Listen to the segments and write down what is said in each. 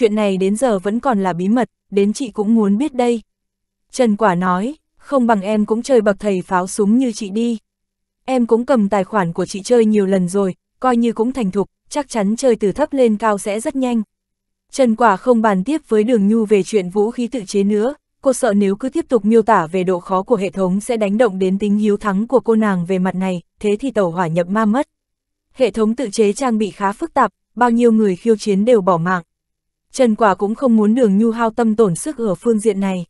chuyện này đến giờ vẫn còn là bí mật, đến chị cũng muốn biết đây. Trần Quả nói, không bằng em cũng chơi bậc thầy pháo súng như chị đi. Em cũng cầm tài khoản của chị chơi nhiều lần rồi, coi như cũng thành thục, chắc chắn chơi từ thấp lên cao sẽ rất nhanh. Trần Quả không bàn tiếp với Đường Nhu về chuyện vũ khí tự chế nữa, cô sợ nếu cứ tiếp tục miêu tả về độ khó của hệ thống sẽ đánh động đến tính hiếu thắng của cô nàng về mặt này, thế thì tẩu hỏa nhập ma mất. Hệ thống tự chế trang bị khá phức tạp, bao nhiêu người khiêu chiến đều bỏ mạng. Trần Quả cũng không muốn đường Nhu hao tâm tổn sức ở phương diện này.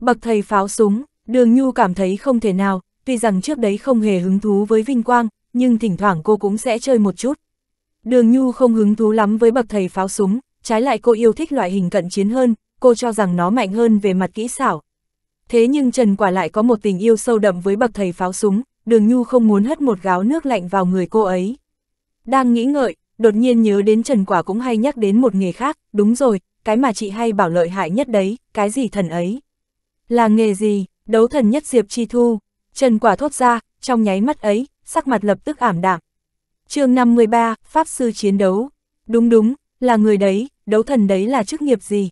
Bậc thầy pháo súng, đường Nhu cảm thấy không thể nào, tuy rằng trước đấy không hề hứng thú với vinh quang, nhưng thỉnh thoảng cô cũng sẽ chơi một chút. Đường Nhu không hứng thú lắm với bậc thầy pháo súng, trái lại cô yêu thích loại hình cận chiến hơn, cô cho rằng nó mạnh hơn về mặt kỹ xảo. Thế nhưng Trần Quả lại có một tình yêu sâu đậm với bậc thầy pháo súng, đường Nhu không muốn hất một gáo nước lạnh vào người cô ấy. Đang nghĩ ngợi, đột nhiên nhớ đến Trần Quả cũng hay nhắc đến một nghề khác, đúng rồi, cái mà chị hay bảo lợi hại nhất đấy, cái gì thần ấy. Là nghề gì, đấu thần nhất Diệp Chi Thu, Trần Quả thốt ra, trong nháy mắt ấy, sắc mặt lập tức ảm đạm. chương 53, Pháp Sư Chiến Đấu, đúng đúng, là người đấy, đấu thần đấy là chức nghiệp gì.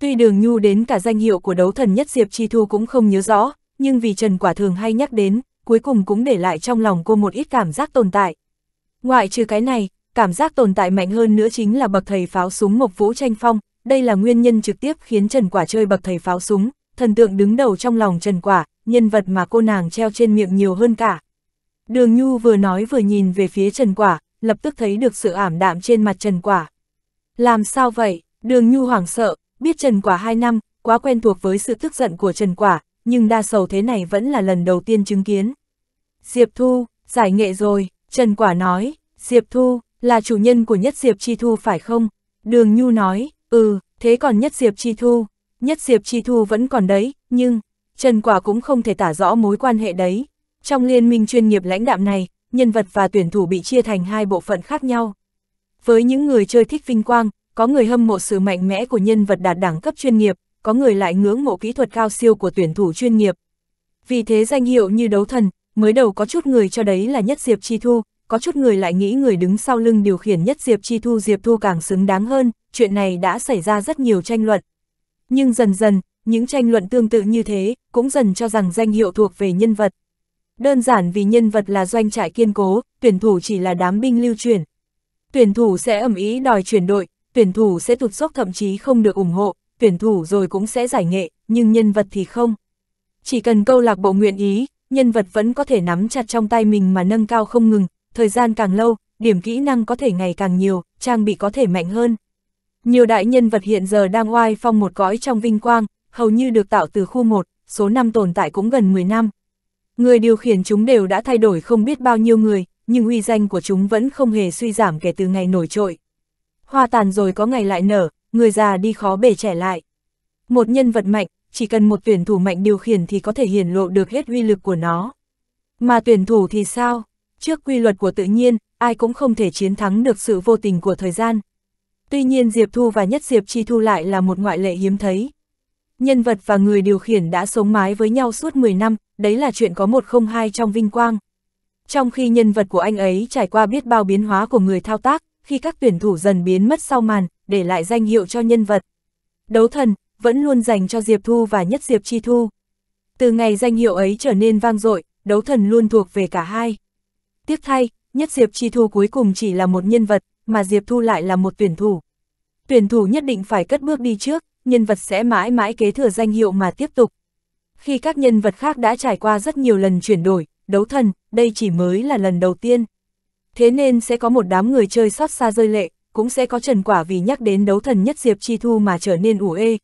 Tuy đường nhu đến cả danh hiệu của đấu thần nhất Diệp Chi Thu cũng không nhớ rõ, nhưng vì Trần Quả thường hay nhắc đến, cuối cùng cũng để lại trong lòng cô một ít cảm giác tồn tại. Ngoại trừ cái này, cảm giác tồn tại mạnh hơn nữa chính là bậc thầy pháo súng Mộc Vũ tranh phong, đây là nguyên nhân trực tiếp khiến Trần Quả chơi bậc thầy pháo súng, thần tượng đứng đầu trong lòng Trần Quả, nhân vật mà cô nàng treo trên miệng nhiều hơn cả. Đường Nhu vừa nói vừa nhìn về phía Trần Quả, lập tức thấy được sự ảm đạm trên mặt Trần Quả. Làm sao vậy? Đường Nhu hoảng sợ, biết Trần Quả 2 năm, quá quen thuộc với sự tức giận của Trần Quả, nhưng đa sầu thế này vẫn là lần đầu tiên chứng kiến. Diệp Thu, giải nghệ rồi, Trần Quả nói, Diệp Thu, là chủ nhân của Nhất Diệp Chi Thu phải không? Đường Nhu nói, ừ, thế còn Nhất Diệp Chi Thu, Nhất Diệp Chi Thu vẫn còn đấy, nhưng, Trần Quả cũng không thể tả rõ mối quan hệ đấy. Trong liên minh chuyên nghiệp lãnh đạm này, nhân vật và tuyển thủ bị chia thành hai bộ phận khác nhau. Với những người chơi thích vinh quang, có người hâm mộ sự mạnh mẽ của nhân vật đạt đẳng cấp chuyên nghiệp, có người lại ngưỡng mộ kỹ thuật cao siêu của tuyển thủ chuyên nghiệp. Vì thế danh hiệu như đấu thần, mới đầu có chút người cho đấy là nhất diệp chi thu, có chút người lại nghĩ người đứng sau lưng điều khiển nhất Diệp Chi Thu Diệp Thu càng xứng đáng hơn, chuyện này đã xảy ra rất nhiều tranh luận. Nhưng dần dần, những tranh luận tương tự như thế, cũng dần cho rằng danh hiệu thuộc về nhân vật. Đơn giản vì nhân vật là doanh trại kiên cố, tuyển thủ chỉ là đám binh lưu chuyển. Tuyển thủ sẽ ẩm ý đòi chuyển đội, tuyển thủ sẽ tụt dốc thậm chí không được ủng hộ, tuyển thủ rồi cũng sẽ giải nghệ, nhưng nhân vật thì không. Chỉ cần câu lạc bộ nguyện ý, nhân vật vẫn có thể nắm chặt trong tay mình mà nâng cao không ngừng, thời gian càng lâu, điểm kỹ năng có thể ngày càng nhiều, trang bị có thể mạnh hơn. Nhiều đại nhân vật hiện giờ đang oai phong một cõi trong vinh quang, hầu như được tạo từ khu 1, số năm tồn tại cũng gần 10 năm. Người điều khiển chúng đều đã thay đổi không biết bao nhiêu người, nhưng uy danh của chúng vẫn không hề suy giảm kể từ ngày nổi trội. Hoa tàn rồi có ngày lại nở, người già đi khó bể trẻ lại. Một nhân vật mạnh, chỉ cần một tuyển thủ mạnh điều khiển thì có thể hiển lộ được hết uy lực của nó. Mà tuyển thủ thì sao? Trước quy luật của tự nhiên, ai cũng không thể chiến thắng được sự vô tình của thời gian. Tuy nhiên Diệp Thu và Nhất Diệp Chi Thu lại là một ngoại lệ hiếm thấy. Nhân vật và người điều khiển đã sống mái với nhau suốt 10 năm, đấy là chuyện có một không hai trong vinh quang. Trong khi nhân vật của anh ấy trải qua biết bao biến hóa của người thao tác, khi các tuyển thủ dần biến mất sau màn, để lại danh hiệu cho nhân vật. Đấu thần, vẫn luôn dành cho Diệp Thu và Nhất Diệp Chi Thu. Từ ngày danh hiệu ấy trở nên vang dội, đấu thần luôn thuộc về cả hai. Tiếc thay, nhất Diệp Chi Thu cuối cùng chỉ là một nhân vật, mà Diệp Thu lại là một tuyển thủ. Tuyển thủ nhất định phải cất bước đi trước, nhân vật sẽ mãi mãi kế thừa danh hiệu mà tiếp tục. Khi các nhân vật khác đã trải qua rất nhiều lần chuyển đổi, đấu thần, đây chỉ mới là lần đầu tiên. Thế nên sẽ có một đám người chơi xót xa rơi lệ, cũng sẽ có trần quả vì nhắc đến đấu thần nhất Diệp Chi Thu mà trở nên ủ ê.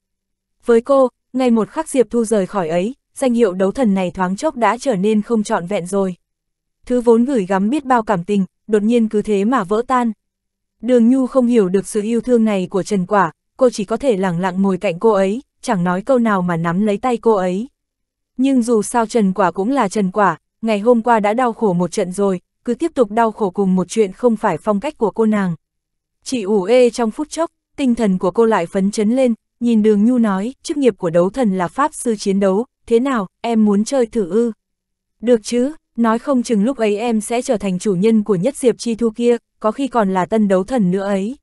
Với cô, ngay một khắc Diệp Thu rời khỏi ấy, danh hiệu đấu thần này thoáng chốc đã trở nên không trọn vẹn rồi thứ vốn gửi gắm biết bao cảm tình, đột nhiên cứ thế mà vỡ tan. Đường Nhu không hiểu được sự yêu thương này của Trần Quả, cô chỉ có thể lẳng lặng ngồi cạnh cô ấy, chẳng nói câu nào mà nắm lấy tay cô ấy. Nhưng dù sao Trần Quả cũng là Trần Quả, ngày hôm qua đã đau khổ một trận rồi, cứ tiếp tục đau khổ cùng một chuyện không phải phong cách của cô nàng. Chị ủ ê trong phút chốc, tinh thần của cô lại phấn chấn lên, nhìn đường nhu nói, chức nghiệp của đấu thần là pháp sư chiến đấu, thế nào, em muốn chơi thử ư? Được chứ, Nói không chừng lúc ấy em sẽ trở thành chủ nhân của nhất diệp chi thu kia, có khi còn là tân đấu thần nữa ấy.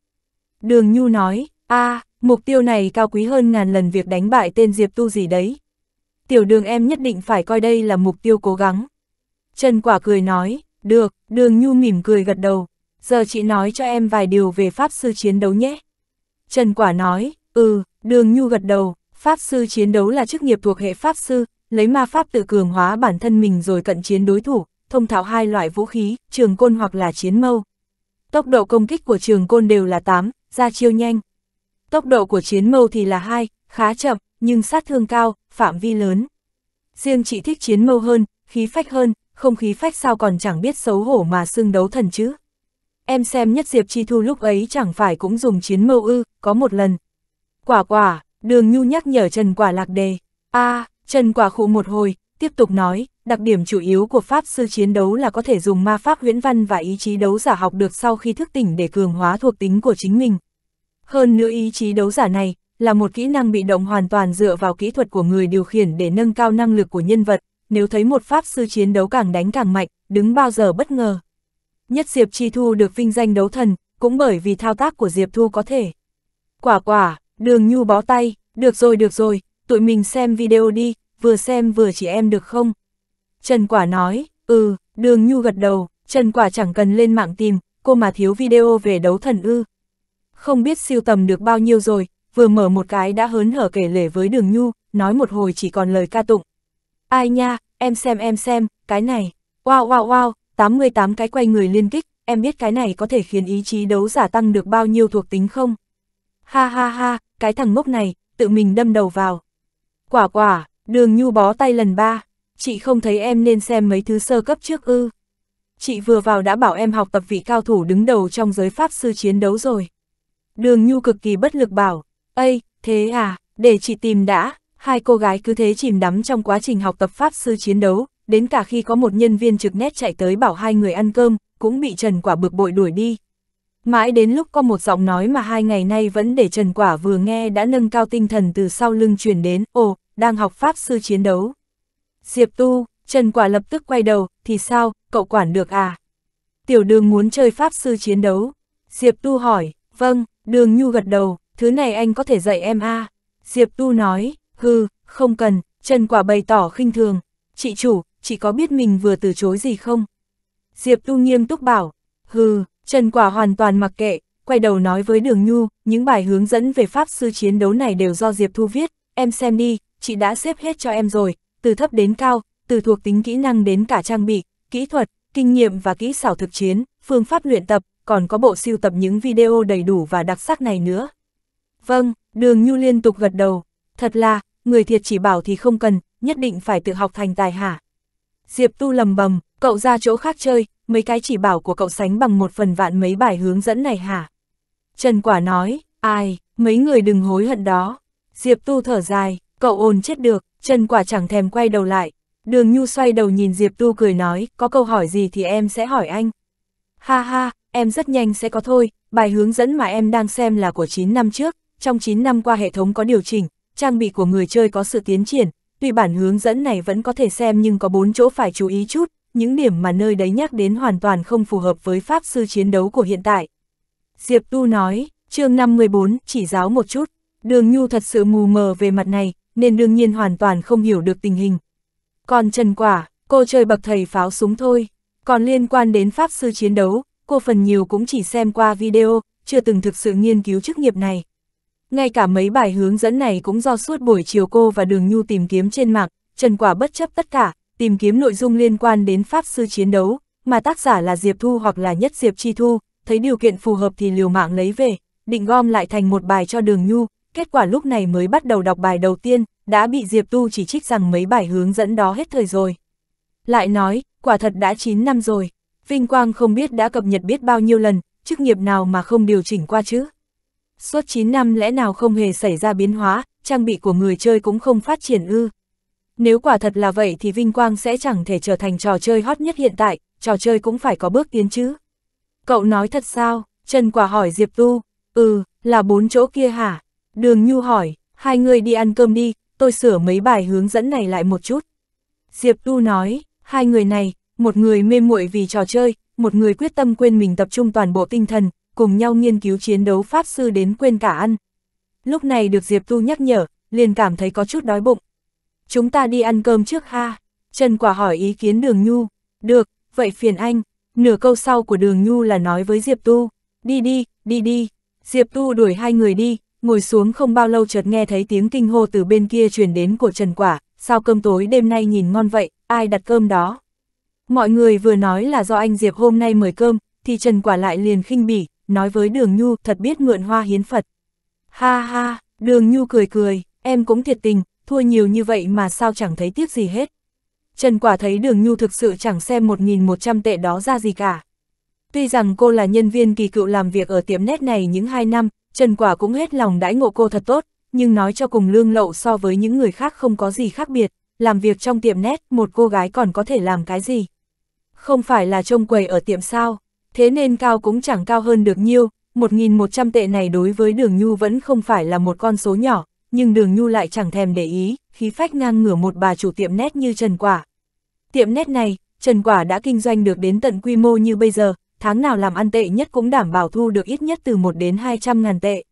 Đường Nhu nói, a mục tiêu này cao quý hơn ngàn lần việc đánh bại tên diệp tu gì đấy. Tiểu đường em nhất định phải coi đây là mục tiêu cố gắng. Trần Quả cười nói, được, đường Nhu mỉm cười gật đầu, giờ chị nói cho em vài điều về Pháp sư chiến đấu nhé. Trần Quả nói, ừ, đường Nhu gật đầu, Pháp sư chiến đấu là chức nghiệp thuộc hệ Pháp sư, lấy ma pháp tự cường hóa bản thân mình rồi cận chiến đối thủ, thông thạo hai loại vũ khí, trường côn hoặc là chiến mâu. Tốc độ công kích của trường côn đều là 8, ra chiêu nhanh. Tốc độ của chiến mâu thì là 2, khá chậm, nhưng sát thương cao, phạm vi lớn. Riêng chị thích chiến mâu hơn, khí phách hơn, không khí phách sao còn chẳng biết xấu hổ mà xương đấu thần chứ. Em xem nhất Diệp Chi Thu lúc ấy chẳng phải cũng dùng chiến mâu ư, có một lần. Quả quả, đường nhu nhắc nhở Trần Quả Lạc Đề. a à, Trần Quả khụ một hồi, tiếp tục nói, đặc điểm chủ yếu của pháp sư chiến đấu là có thể dùng ma pháp huyễn văn và ý chí đấu giả học được sau khi thức tỉnh để cường hóa thuộc tính của chính mình. Hơn nữa ý chí đấu giả này là một kỹ năng bị động hoàn toàn dựa vào kỹ thuật của người điều khiển để nâng cao năng lực của nhân vật, nếu thấy một pháp sư chiến đấu càng đánh càng mạnh, đứng bao giờ bất ngờ. Nhất Diệp Chi Thu được vinh danh đấu thần, cũng bởi vì thao tác của Diệp Thu có thể. Quả quả, đường nhu bó tay, được rồi được rồi, tụi mình xem video đi, vừa xem vừa chỉ em được không? Trần Quả nói, ừ, đường nhu gật đầu, Trần Quả chẳng cần lên mạng tìm, cô mà thiếu video về đấu thần ư. Không biết siêu tầm được bao nhiêu rồi, vừa mở một cái đã hớn hở kể lể với đường nhu, nói một hồi chỉ còn lời ca tụng. Ai nha, em xem em xem, cái này, wow wow wow, 88 cái quay người liên kích, em biết cái này có thể khiến ý chí đấu giả tăng được bao nhiêu thuộc tính không? Ha ha ha, cái thằng ngốc này, tự mình đâm đầu vào. Quả quả, Đường nhu bó tay lần ba, chị không thấy em nên xem mấy thứ sơ cấp trước ư. Chị vừa vào đã bảo em học tập vị cao thủ đứng đầu trong giới pháp sư chiến đấu rồi. Đường nhu cực kỳ bất lực bảo, Ây, thế à, để chị tìm đã, hai cô gái cứ thế chìm đắm trong quá trình học tập pháp sư chiến đấu, đến cả khi có một nhân viên trực nét chạy tới bảo hai người ăn cơm, cũng bị Trần Quả bực bội đuổi đi. Mãi đến lúc có một giọng nói mà hai ngày nay vẫn để Trần Quả vừa nghe đã nâng cao tinh thần từ sau lưng truyền đến, ồ, đang học Pháp sư chiến đấu. Diệp Tu, Trần Quả lập tức quay đầu, thì sao, cậu quản được à? Tiểu đường muốn chơi Pháp sư chiến đấu. Diệp Tu hỏi, vâng, đường nhu gật đầu, thứ này anh có thể dạy em à? Diệp Tu nói, hư, không cần, Trần Quả bày tỏ khinh thường. Chị chủ, chị có biết mình vừa từ chối gì không? Diệp Tu nghiêm túc bảo, hư, Trần Quả hoàn toàn mặc kệ, quay đầu nói với Đường Nhu, những bài hướng dẫn về Pháp sư chiến đấu này đều do Diệp Thu viết, em xem đi, chị đã xếp hết cho em rồi, từ thấp đến cao, từ thuộc tính kỹ năng đến cả trang bị, kỹ thuật, kinh nghiệm và kỹ xảo thực chiến, phương pháp luyện tập, còn có bộ siêu tập những video đầy đủ và đặc sắc này nữa. Vâng, đường Nhu liên tục gật đầu, thật là, người thiệt chỉ bảo thì không cần, nhất định phải tự học thành tài hả. Diệp Tu lầm bầm, cậu ra chỗ khác chơi, mấy cái chỉ bảo của cậu sánh bằng một phần vạn mấy bài hướng dẫn này hả? Trần Quả nói, ai, mấy người đừng hối hận đó. Diệp Tu thở dài, Cậu ồn chết được, trần quả chẳng thèm quay đầu lại. Đường Nhu xoay đầu nhìn Diệp Tu cười nói, có câu hỏi gì thì em sẽ hỏi anh. Ha ha, em rất nhanh sẽ có thôi, bài hướng dẫn mà em đang xem là của 9 năm trước, trong 9 năm qua hệ thống có điều chỉnh, trang bị của người chơi có sự tiến triển, tuy bản hướng dẫn này vẫn có thể xem nhưng có 4 chỗ phải chú ý chút, những điểm mà nơi đấy nhắc đến hoàn toàn không phù hợp với pháp sư chiến đấu của hiện tại. Diệp Tu nói, chương 514, chỉ giáo một chút, đường Nhu thật sự mù mờ về mặt này, nên đương nhiên hoàn toàn không hiểu được tình hình. Còn Trần Quả, cô chơi bậc thầy pháo súng thôi. Còn liên quan đến Pháp sư chiến đấu, cô phần nhiều cũng chỉ xem qua video, chưa từng thực sự nghiên cứu chức nghiệp này. Ngay cả mấy bài hướng dẫn này cũng do suốt buổi chiều cô và Đường Nhu tìm kiếm trên mạng, Trần Quả bất chấp tất cả, tìm kiếm nội dung liên quan đến Pháp sư chiến đấu, mà tác giả là Diệp Thu hoặc là nhất Diệp Chi Thu, thấy điều kiện phù hợp thì liều mạng lấy về, định gom lại thành một bài cho Đường Nhu, kết quả lúc này mới bắt đầu đọc bài đầu tiên, đã bị Diệp Tu chỉ trích rằng mấy bài hướng dẫn đó hết thời rồi. Lại nói, quả thật đã 9 năm rồi, Vinh Quang không biết đã cập nhật biết bao nhiêu lần, chức nghiệp nào mà không điều chỉnh qua chứ. Suốt 9 năm lẽ nào không hề xảy ra biến hóa, trang bị của người chơi cũng không phát triển ư. Nếu quả thật là vậy thì Vinh Quang sẽ chẳng thể trở thành trò chơi hot nhất hiện tại, trò chơi cũng phải có bước tiến chứ. Cậu nói thật sao? Trần Quả hỏi Diệp Tu. Ừ, là bốn chỗ kia hả? Đường Nhu hỏi, hai người đi ăn cơm đi, tôi sửa mấy bài hướng dẫn này lại một chút. Diệp Tu nói, hai người này, một người mê muội vì trò chơi, một người quyết tâm quên mình tập trung toàn bộ tinh thần, cùng nhau nghiên cứu chiến đấu Pháp Sư đến quên cả ăn. Lúc này được Diệp Tu nhắc nhở, liền cảm thấy có chút đói bụng. Chúng ta đi ăn cơm trước ha. Trần Quả hỏi ý kiến Đường Nhu. Được, vậy phiền anh. Nửa câu sau của Đường Nhu là nói với Diệp Tu. Đi đi, đi đi. Diệp Tu đuổi hai người đi, ngồi xuống không bao lâu chợt nghe thấy tiếng kinh hô từ bên kia truyền đến của Trần Quả, sao cơm tối đêm nay nhìn ngon vậy, ai đặt cơm đó. Mọi người vừa nói là do anh Diệp hôm nay mời cơm, thì Trần Quả lại liền khinh bỉ, nói với Đường Nhu thật biết mượn hoa hiến Phật. Ha ha, Đường Nhu cười cười, em cũng thiệt tình, thua nhiều như vậy mà sao chẳng thấy tiếc gì hết. Trần Quả thấy Đường Nhu thực sự chẳng xem 1.100 tệ đó ra gì cả. Tuy rằng cô là nhân viên kỳ cựu làm việc ở tiệm nét này những hai năm, Trần Quả cũng hết lòng đãi ngộ cô thật tốt, nhưng nói cho cùng lương lậu so với những người khác không có gì khác biệt, làm việc trong tiệm nét một cô gái còn có thể làm cái gì. Không phải là trông quầy ở tiệm sao, thế nên cao cũng chẳng cao hơn được nhiêu, 1.100 tệ này đối với đường Nhu vẫn không phải là một con số nhỏ, nhưng đường Nhu lại chẳng thèm để ý, khí phách ngang ngửa một bà chủ tiệm nét như Trần Quả. Tiệm nét này, Trần Quả đã kinh doanh được đến tận quy mô như bây giờ, tháng nào làm ăn tệ nhất cũng đảm bảo thu được ít nhất từ 1 đến 200 ngàn tệ.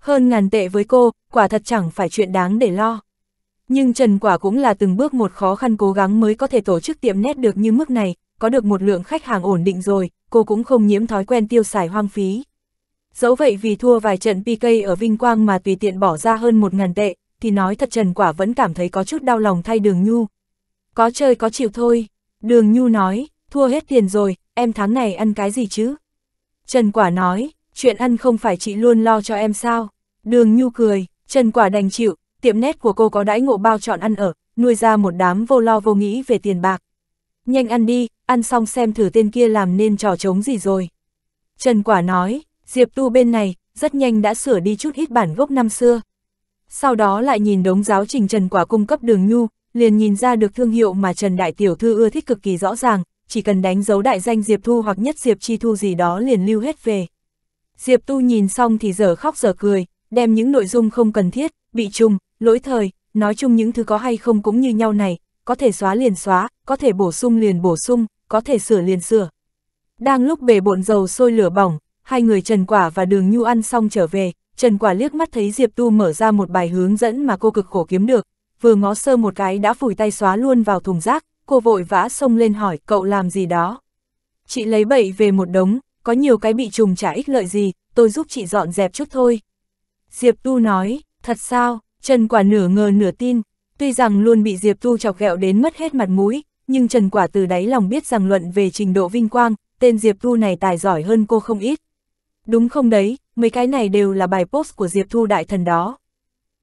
Hơn ngàn tệ với cô, quả thật chẳng phải chuyện đáng để lo. Nhưng Trần Quả cũng là từng bước một khó khăn cố gắng mới có thể tổ chức tiệm nét được như mức này, có được một lượng khách hàng ổn định rồi, cô cũng không nhiễm thói quen tiêu xài hoang phí. Dẫu vậy vì thua vài trận PK ở Vinh Quang mà tùy tiện bỏ ra hơn 1 ngàn tệ, thì nói thật Trần Quả vẫn cảm thấy có chút đau lòng thay Đường Nhu. Có chơi có chịu thôi, Đường Nhu nói, thua hết tiền rồi, em tháng này ăn cái gì chứ? Trần Quả nói, chuyện ăn không phải chị luôn lo cho em sao? Đường Nhu cười, Trần Quả đành chịu, tiệm nét của cô có đãi ngộ bao chọn ăn ở, nuôi ra một đám vô lo vô nghĩ về tiền bạc. Nhanh ăn đi, ăn xong xem thử tên kia làm nên trò trống gì rồi. Trần Quả nói, Diệp Tu bên này, rất nhanh đã sửa đi chút ít bản gốc năm xưa. Sau đó lại nhìn đống giáo trình Trần Quả cung cấp đường Nhu, liền nhìn ra được thương hiệu mà Trần Đại Tiểu Thư ưa thích cực kỳ rõ ràng, chỉ cần đánh dấu đại danh Diệp Thu hoặc nhất Diệp Chi Thu gì đó liền lưu hết về. Diệp Tu nhìn xong thì dở khóc dở cười, đem những nội dung không cần thiết, bị trùng, lỗi thời, nói chung những thứ có hay không cũng như nhau này, có thể xóa liền xóa, có thể bổ sung liền bổ sung, có thể sửa liền sửa. Đang lúc bề bộn dầu sôi lửa bỏng, hai người Trần Quả và Đường Nhu ăn xong trở về, Trần Quả liếc mắt thấy Diệp Tu mở ra một bài hướng dẫn mà cô cực khổ kiếm được, vừa ngó sơ một cái đã phủi tay xóa luôn vào thùng rác, cô vội vã xông lên hỏi cậu làm gì đó. Chị lấy bậy về một đống, có nhiều cái bị trùng trả ích lợi gì, tôi giúp chị dọn dẹp chút thôi. Diệp Tu nói, thật sao, Trần Quả nửa ngờ nửa tin, tuy rằng luôn bị Diệp Tu chọc ghẹo đến mất hết mặt mũi, nhưng Trần Quả từ đáy lòng biết rằng luận về trình độ vinh quang, tên Diệp tu này tài giỏi hơn cô không ít. Đúng không đấy, mấy cái này đều là bài post của Diệp Thu đại thần đó.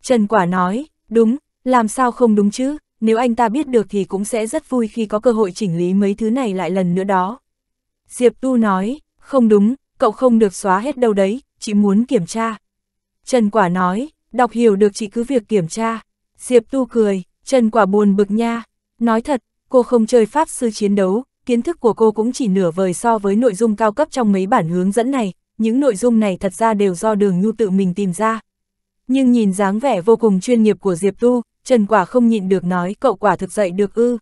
Trần Quả nói, đúng, làm sao không đúng chứ? nếu anh ta biết được thì cũng sẽ rất vui khi có cơ hội chỉnh lý mấy thứ này lại lần nữa đó. Diệp Tu nói, không đúng, cậu không được xóa hết đâu đấy, chị muốn kiểm tra. Trần Quả nói, đọc hiểu được chị cứ việc kiểm tra. Diệp Tu cười, Trần Quả buồn bực nha. Nói thật, cô không chơi pháp sư chiến đấu, kiến thức của cô cũng chỉ nửa vời so với nội dung cao cấp trong mấy bản hướng dẫn này, những nội dung này thật ra đều do đường nhu tự mình tìm ra. Nhưng nhìn dáng vẻ vô cùng chuyên nghiệp của Diệp Tu, Trần Quả không nhịn được nói cậu quả thực dạy được ư.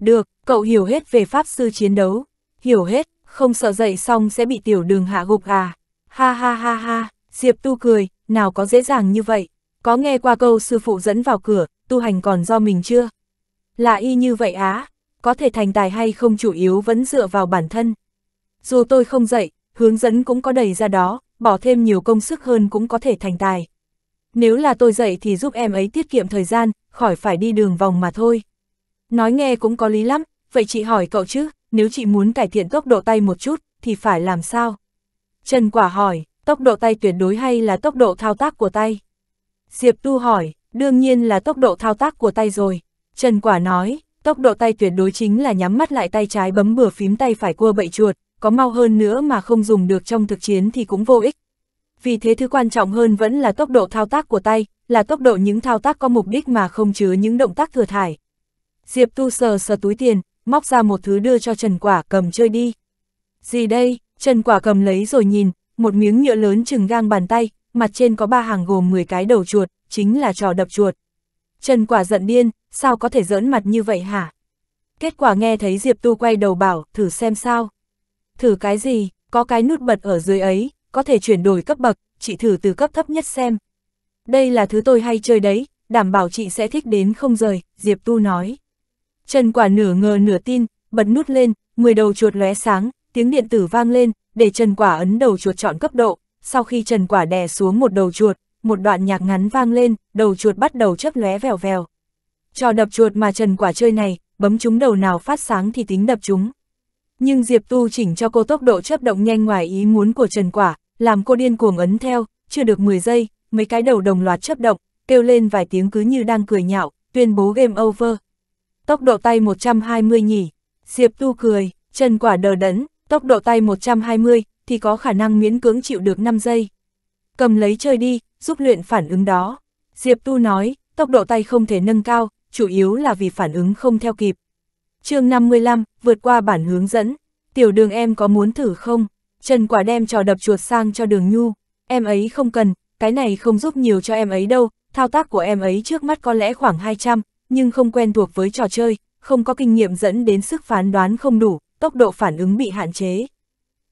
Được, cậu hiểu hết về pháp sư chiến đấu. Hiểu hết, không sợ dạy xong sẽ bị tiểu đường hạ gục à. Ha ha ha ha, Diệp Tu cười, nào có dễ dàng như vậy. Có nghe qua câu sư phụ dẫn vào cửa, tu hành còn do mình chưa? Là y như vậy á, có thể thành tài hay không chủ yếu vẫn dựa vào bản thân. Dù tôi không dạy, hướng dẫn cũng có đầy ra đó, bỏ thêm nhiều công sức hơn cũng có thể thành tài nếu là tôi dậy thì giúp em ấy tiết kiệm thời gian, khỏi phải đi đường vòng mà thôi. Nói nghe cũng có lý lắm, vậy chị hỏi cậu chứ, nếu chị muốn cải thiện tốc độ tay một chút, thì phải làm sao? Trần Quả hỏi, tốc độ tay tuyệt đối hay là tốc độ thao tác của tay? Diệp Tu hỏi, đương nhiên là tốc độ thao tác của tay rồi. Trần Quả nói, tốc độ tay tuyệt đối chính là nhắm mắt lại tay trái bấm bừa phím tay phải cua bậy chuột, có mau hơn nữa mà không dùng được trong thực chiến thì cũng vô ích, vì thế thứ quan trọng hơn vẫn là tốc độ thao tác của tay, là tốc độ những thao tác có mục đích mà không chứa những động tác thừa thải. Diệp Tu sờ sờ túi tiền, móc ra một thứ đưa cho Trần Quả cầm chơi đi. Gì đây? Trần Quả cầm lấy rồi nhìn, một miếng nhựa lớn chừng gang bàn tay, mặt trên có ba hàng gồm 10 cái đầu chuột, chính là trò đập chuột. Trần Quả giận điên, sao có thể giỡn mặt như vậy hả? Kết quả nghe thấy Diệp Tu quay đầu bảo, thử xem sao. Thử cái gì, có cái nút bật ở dưới ấy, có thể chuyển đổi cấp bậc, chị thử từ cấp thấp nhất xem. Đây là thứ tôi hay chơi đấy, đảm bảo chị sẽ thích đến không rời, Diệp Tu nói. Trần Quả nửa ngờ nửa tin, bật nút lên, 10 đầu chuột lóe sáng, tiếng điện tử vang lên, để Trần Quả ấn đầu chuột chọn cấp độ, sau khi Trần Quả đè xuống một đầu chuột, một đoạn nhạc ngắn vang lên, đầu chuột bắt đầu chớp lóe vèo vèo. Trò đập chuột mà Trần Quả chơi này, bấm chúng đầu nào phát sáng thì tính đập chúng nhưng Diệp Tu chỉnh cho cô tốc độ chấp động nhanh ngoài ý muốn của Trần Quả, làm cô điên cuồng ấn theo, chưa được 10 giây, mấy cái đầu đồng loạt chấp động, kêu lên vài tiếng cứ như đang cười nhạo, tuyên bố game over. Tốc độ tay 120 nhỉ, Diệp Tu cười, Trần Quả đờ đẫn, tốc độ tay 120 thì có khả năng miễn cưỡng chịu được 5 giây. Cầm lấy chơi đi, giúp luyện phản ứng đó. Diệp Tu nói, tốc độ tay không thể nâng cao, chủ yếu là vì phản ứng không theo kịp chương 55, vượt qua bản hướng dẫn, tiểu đường em có muốn thử không? Trần Quả đem trò đập chuột sang cho đường Nhu, em ấy không cần, cái này không giúp nhiều cho em ấy đâu, thao tác của em ấy trước mắt có lẽ khoảng 200, nhưng không quen thuộc với trò chơi, không có kinh nghiệm dẫn đến sức phán đoán không đủ, tốc độ phản ứng bị hạn chế.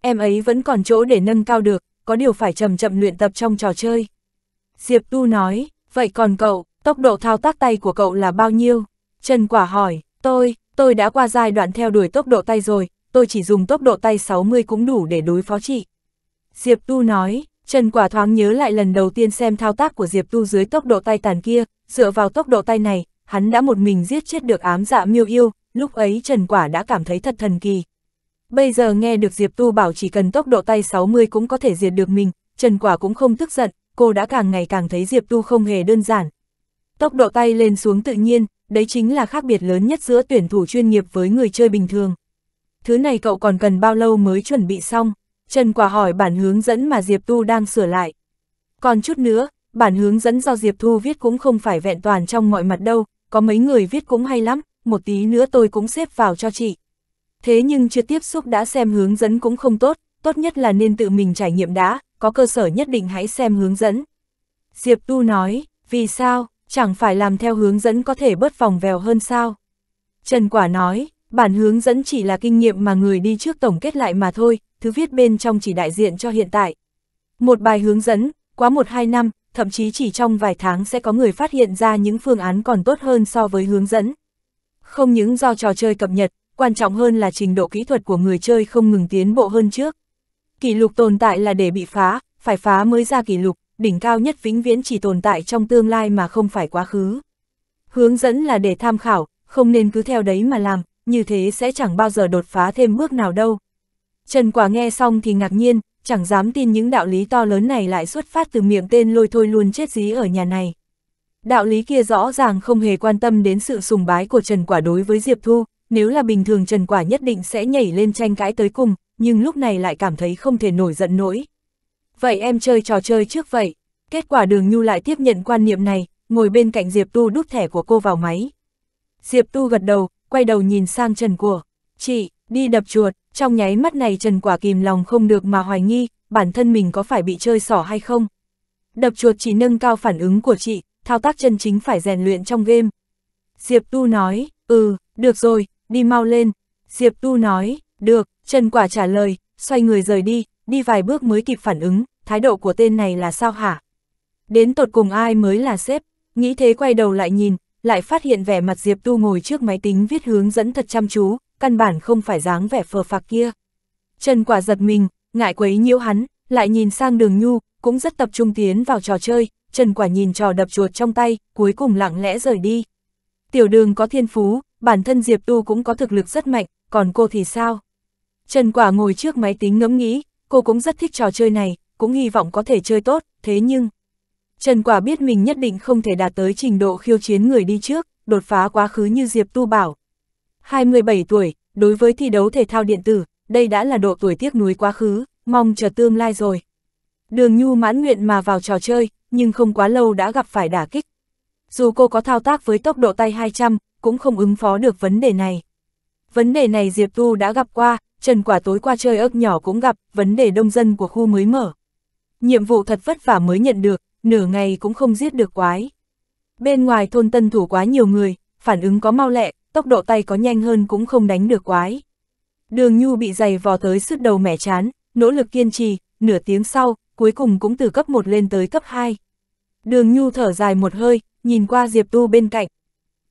Em ấy vẫn còn chỗ để nâng cao được, có điều phải chậm chậm luyện tập trong trò chơi. Diệp Tu nói, vậy còn cậu, tốc độ thao tác tay của cậu là bao nhiêu? Trần Quả hỏi, tôi, tôi đã qua giai đoạn theo đuổi tốc độ tay rồi, tôi chỉ dùng tốc độ tay 60 cũng đủ để đối phó chị. Diệp Tu nói, Trần Quả thoáng nhớ lại lần đầu tiên xem thao tác của Diệp Tu dưới tốc độ tay tàn kia, dựa vào tốc độ tay này, hắn đã một mình giết chết được ám dạ miêu yêu, lúc ấy Trần Quả đã cảm thấy thật thần kỳ. Bây giờ nghe được Diệp Tu bảo chỉ cần tốc độ tay 60 cũng có thể diệt được mình, Trần Quả cũng không tức giận, cô đã càng ngày càng thấy Diệp Tu không hề đơn giản. Tốc độ tay lên xuống tự nhiên, đấy chính là khác biệt lớn nhất giữa tuyển thủ chuyên nghiệp với người chơi bình thường. Thứ này cậu còn cần bao lâu mới chuẩn bị xong? Trần Quả hỏi bản hướng dẫn mà Diệp Tu đang sửa lại. Còn chút nữa, bản hướng dẫn do Diệp Thu viết cũng không phải vẹn toàn trong mọi mặt đâu, có mấy người viết cũng hay lắm, một tí nữa tôi cũng xếp vào cho chị. Thế nhưng chưa tiếp xúc đã xem hướng dẫn cũng không tốt, tốt nhất là nên tự mình trải nghiệm đã, có cơ sở nhất định hãy xem hướng dẫn. Diệp Tu nói, vì sao, chẳng phải làm theo hướng dẫn có thể bớt vòng vèo hơn sao? Trần Quả nói, bản hướng dẫn chỉ là kinh nghiệm mà người đi trước tổng kết lại mà thôi, thứ viết bên trong chỉ đại diện cho hiện tại. Một bài hướng dẫn, quá một hai năm, thậm chí chỉ trong vài tháng sẽ có người phát hiện ra những phương án còn tốt hơn so với hướng dẫn. Không những do trò chơi cập nhật, quan trọng hơn là trình độ kỹ thuật của người chơi không ngừng tiến bộ hơn trước. Kỷ lục tồn tại là để bị phá, phải phá mới ra kỷ lục, đỉnh cao nhất vĩnh viễn chỉ tồn tại trong tương lai mà không phải quá khứ. Hướng dẫn là để tham khảo, không nên cứ theo đấy mà làm, như thế sẽ chẳng bao giờ đột phá thêm bước nào đâu. Trần Quả nghe xong thì ngạc nhiên, chẳng dám tin những đạo lý to lớn này lại xuất phát từ miệng tên lôi thôi luôn chết dí ở nhà này. Đạo lý kia rõ ràng không hề quan tâm đến sự sùng bái của Trần Quả đối với Diệp Thu, nếu là bình thường Trần Quả nhất định sẽ nhảy lên tranh cãi tới cùng, nhưng lúc này lại cảm thấy không thể nổi giận nổi vậy em chơi trò chơi trước vậy. Kết quả đường Nhu lại tiếp nhận quan niệm này, ngồi bên cạnh Diệp Tu đút thẻ của cô vào máy. Diệp Tu gật đầu, quay đầu nhìn sang Trần Của. Chị, đi đập chuột, trong nháy mắt này Trần Quả kìm lòng không được mà hoài nghi, bản thân mình có phải bị chơi sỏ hay không. Đập chuột chỉ nâng cao phản ứng của chị, thao tác chân chính phải rèn luyện trong game. Diệp Tu nói, ừ, được rồi, đi mau lên. Diệp Tu nói, được, Trần Quả trả lời, xoay người rời đi, đi vài bước mới kịp phản ứng, thái độ của tên này là sao hả? Đến tột cùng ai mới là sếp, nghĩ thế quay đầu lại nhìn, lại phát hiện vẻ mặt Diệp Tu ngồi trước máy tính viết hướng dẫn thật chăm chú, căn bản không phải dáng vẻ phờ phạc kia. Trần quả giật mình, ngại quấy nhiễu hắn, lại nhìn sang đường nhu, cũng rất tập trung tiến vào trò chơi, Trần quả nhìn trò đập chuột trong tay, cuối cùng lặng lẽ rời đi. Tiểu đường có thiên phú, bản thân Diệp Tu cũng có thực lực rất mạnh, còn cô thì sao? Trần quả ngồi trước máy tính ngẫm nghĩ, cô cũng rất thích trò chơi này, cũng hy vọng có thể chơi tốt, thế nhưng... Trần Quả biết mình nhất định không thể đạt tới trình độ khiêu chiến người đi trước, đột phá quá khứ như Diệp Tu Bảo. 27 tuổi, đối với thi đấu thể thao điện tử, đây đã là độ tuổi tiếc nuối quá khứ, mong chờ tương lai rồi. Đường Nhu mãn nguyện mà vào trò chơi, nhưng không quá lâu đã gặp phải đả kích. Dù cô có thao tác với tốc độ tay 200, cũng không ứng phó được vấn đề này. Vấn đề này Diệp Tu đã gặp qua, Trần Quả tối qua chơi ớt nhỏ cũng gặp vấn đề đông dân của khu mới mở. Nhiệm vụ thật vất vả mới nhận được, nửa ngày cũng không giết được quái. Bên ngoài thôn tân thủ quá nhiều người, phản ứng có mau lẹ, tốc độ tay có nhanh hơn cũng không đánh được quái. Đường Nhu bị dày vò tới sứt đầu mẻ chán, nỗ lực kiên trì, nửa tiếng sau, cuối cùng cũng từ cấp 1 lên tới cấp 2. Đường Nhu thở dài một hơi, nhìn qua Diệp Tu bên cạnh.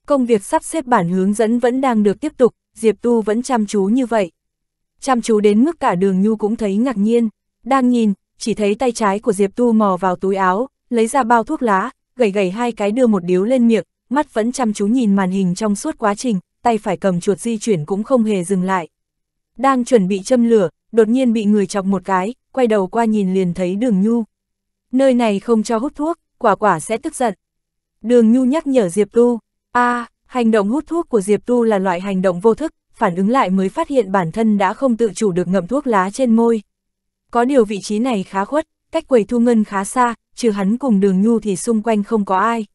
Công việc sắp xếp bản hướng dẫn vẫn đang được tiếp tục, Diệp Tu vẫn chăm chú như vậy chăm chú đến mức cả đường nhu cũng thấy ngạc nhiên, đang nhìn, chỉ thấy tay trái của Diệp Tu mò vào túi áo, lấy ra bao thuốc lá, gầy gầy hai cái đưa một điếu lên miệng, mắt vẫn chăm chú nhìn màn hình trong suốt quá trình, tay phải cầm chuột di chuyển cũng không hề dừng lại. Đang chuẩn bị châm lửa, đột nhiên bị người chọc một cái, quay đầu qua nhìn liền thấy đường nhu. Nơi này không cho hút thuốc, quả quả sẽ tức giận. Đường nhu nhắc nhở Diệp Tu, a hành động hút thuốc của Diệp Tu là loại hành động vô thức, phản ứng lại mới phát hiện bản thân đã không tự chủ được ngậm thuốc lá trên môi. Có điều vị trí này khá khuất, cách quầy thu ngân khá xa, trừ hắn cùng đường nhu thì xung quanh không có ai.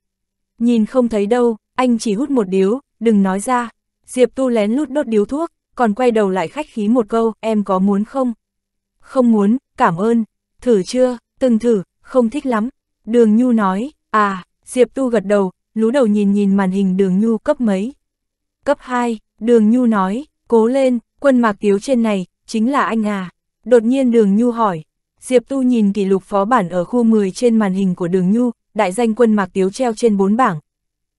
Nhìn không thấy đâu, anh chỉ hút một điếu, đừng nói ra. Diệp Tu lén lút đốt điếu thuốc, còn quay đầu lại khách khí một câu, em có muốn không? Không muốn, cảm ơn. Thử chưa, từng thử, không thích lắm. Đường Nhu nói, à, Diệp Tu gật đầu, lú đầu nhìn nhìn màn hình đường Nhu cấp mấy? Cấp 2, Đường Nhu nói, cố lên, quân mạc tiếu trên này, chính là anh à. Đột nhiên đường Nhu hỏi, Diệp Tu nhìn kỷ lục phó bản ở khu 10 trên màn hình của đường Nhu, đại danh quân mạc tiếu treo trên bốn bảng.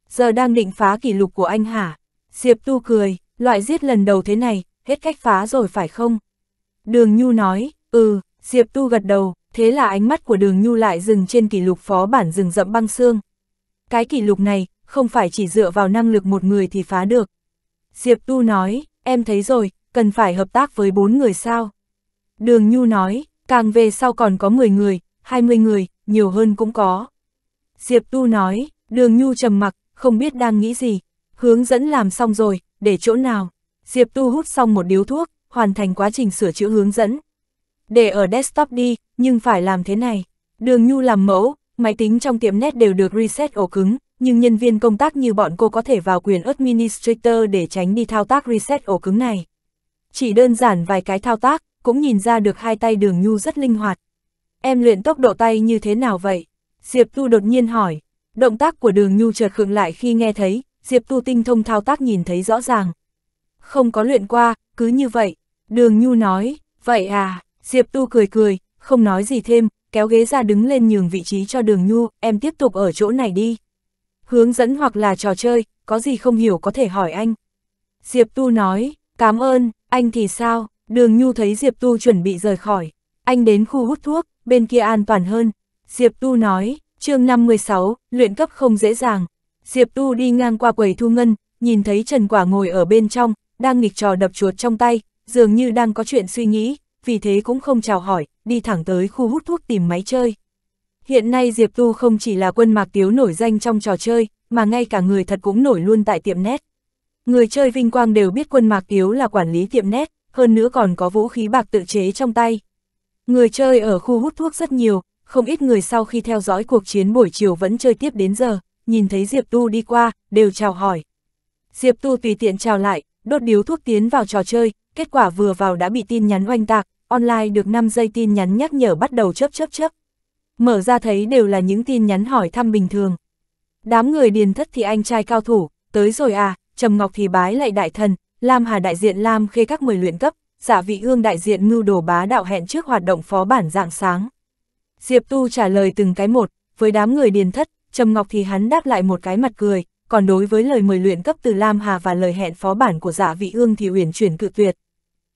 Giờ đang định phá kỷ lục của anh hả? Diệp Tu cười, loại giết lần đầu thế này, hết cách phá rồi phải không? Đường Nhu nói, ừ, Diệp Tu gật đầu, thế là ánh mắt của đường Nhu lại dừng trên kỷ lục phó bản rừng rậm băng xương. Cái kỷ lục này, không phải chỉ dựa vào năng lực một người thì phá được. Diệp Tu nói, em thấy rồi, cần phải hợp tác với bốn người sao. Đường Nhu nói, càng về sau còn có 10 người, 20 người, nhiều hơn cũng có. Diệp Tu nói, đường Nhu trầm mặc, không biết đang nghĩ gì, hướng dẫn làm xong rồi, để chỗ nào. Diệp Tu hút xong một điếu thuốc, hoàn thành quá trình sửa chữa hướng dẫn. Để ở desktop đi, nhưng phải làm thế này. Đường Nhu làm mẫu, máy tính trong tiệm net đều được reset ổ cứng, nhưng nhân viên công tác như bọn cô có thể vào quyền administrator để tránh đi thao tác reset ổ cứng này. Chỉ đơn giản vài cái thao tác, cũng nhìn ra được hai tay đường nhu rất linh hoạt. Em luyện tốc độ tay như thế nào vậy? Diệp Tu đột nhiên hỏi. Động tác của đường nhu chợt khựng lại khi nghe thấy, Diệp Tu tinh thông thao tác nhìn thấy rõ ràng. Không có luyện qua, cứ như vậy. Đường nhu nói, vậy à, Diệp Tu cười cười, không nói gì thêm, kéo ghế ra đứng lên nhường vị trí cho đường nhu, em tiếp tục ở chỗ này đi hướng dẫn hoặc là trò chơi, có gì không hiểu có thể hỏi anh. Diệp Tu nói, cảm ơn, anh thì sao, đường Nhu thấy Diệp Tu chuẩn bị rời khỏi, anh đến khu hút thuốc, bên kia an toàn hơn. Diệp Tu nói, chương 56, luyện cấp không dễ dàng. Diệp Tu đi ngang qua quầy thu ngân, nhìn thấy Trần Quả ngồi ở bên trong, đang nghịch trò đập chuột trong tay, dường như đang có chuyện suy nghĩ, vì thế cũng không chào hỏi, đi thẳng tới khu hút thuốc tìm máy chơi. Hiện nay Diệp Tu không chỉ là quân mạc tiếu nổi danh trong trò chơi, mà ngay cả người thật cũng nổi luôn tại tiệm nét. Người chơi vinh quang đều biết quân mạc tiếu là quản lý tiệm nét, hơn nữa còn có vũ khí bạc tự chế trong tay. Người chơi ở khu hút thuốc rất nhiều, không ít người sau khi theo dõi cuộc chiến buổi chiều vẫn chơi tiếp đến giờ, nhìn thấy Diệp Tu đi qua, đều chào hỏi. Diệp Tu tùy tiện chào lại, đốt điếu thuốc tiến vào trò chơi, kết quả vừa vào đã bị tin nhắn oanh tạc, online được 5 giây tin nhắn nhắc nhở bắt đầu chớp chớp chớp mở ra thấy đều là những tin nhắn hỏi thăm bình thường. Đám người điền thất thì anh trai cao thủ, tới rồi à, Trầm Ngọc thì bái lại đại thần, Lam Hà đại diện Lam khê các mười luyện cấp, giả dạ vị ương đại diện mưu đồ bá đạo hẹn trước hoạt động phó bản dạng sáng. Diệp Tu trả lời từng cái một, với đám người điền thất, Trầm Ngọc thì hắn đáp lại một cái mặt cười, còn đối với lời mời luyện cấp từ Lam Hà và lời hẹn phó bản của giả dạ vị ương thì uyển chuyển cự tuyệt.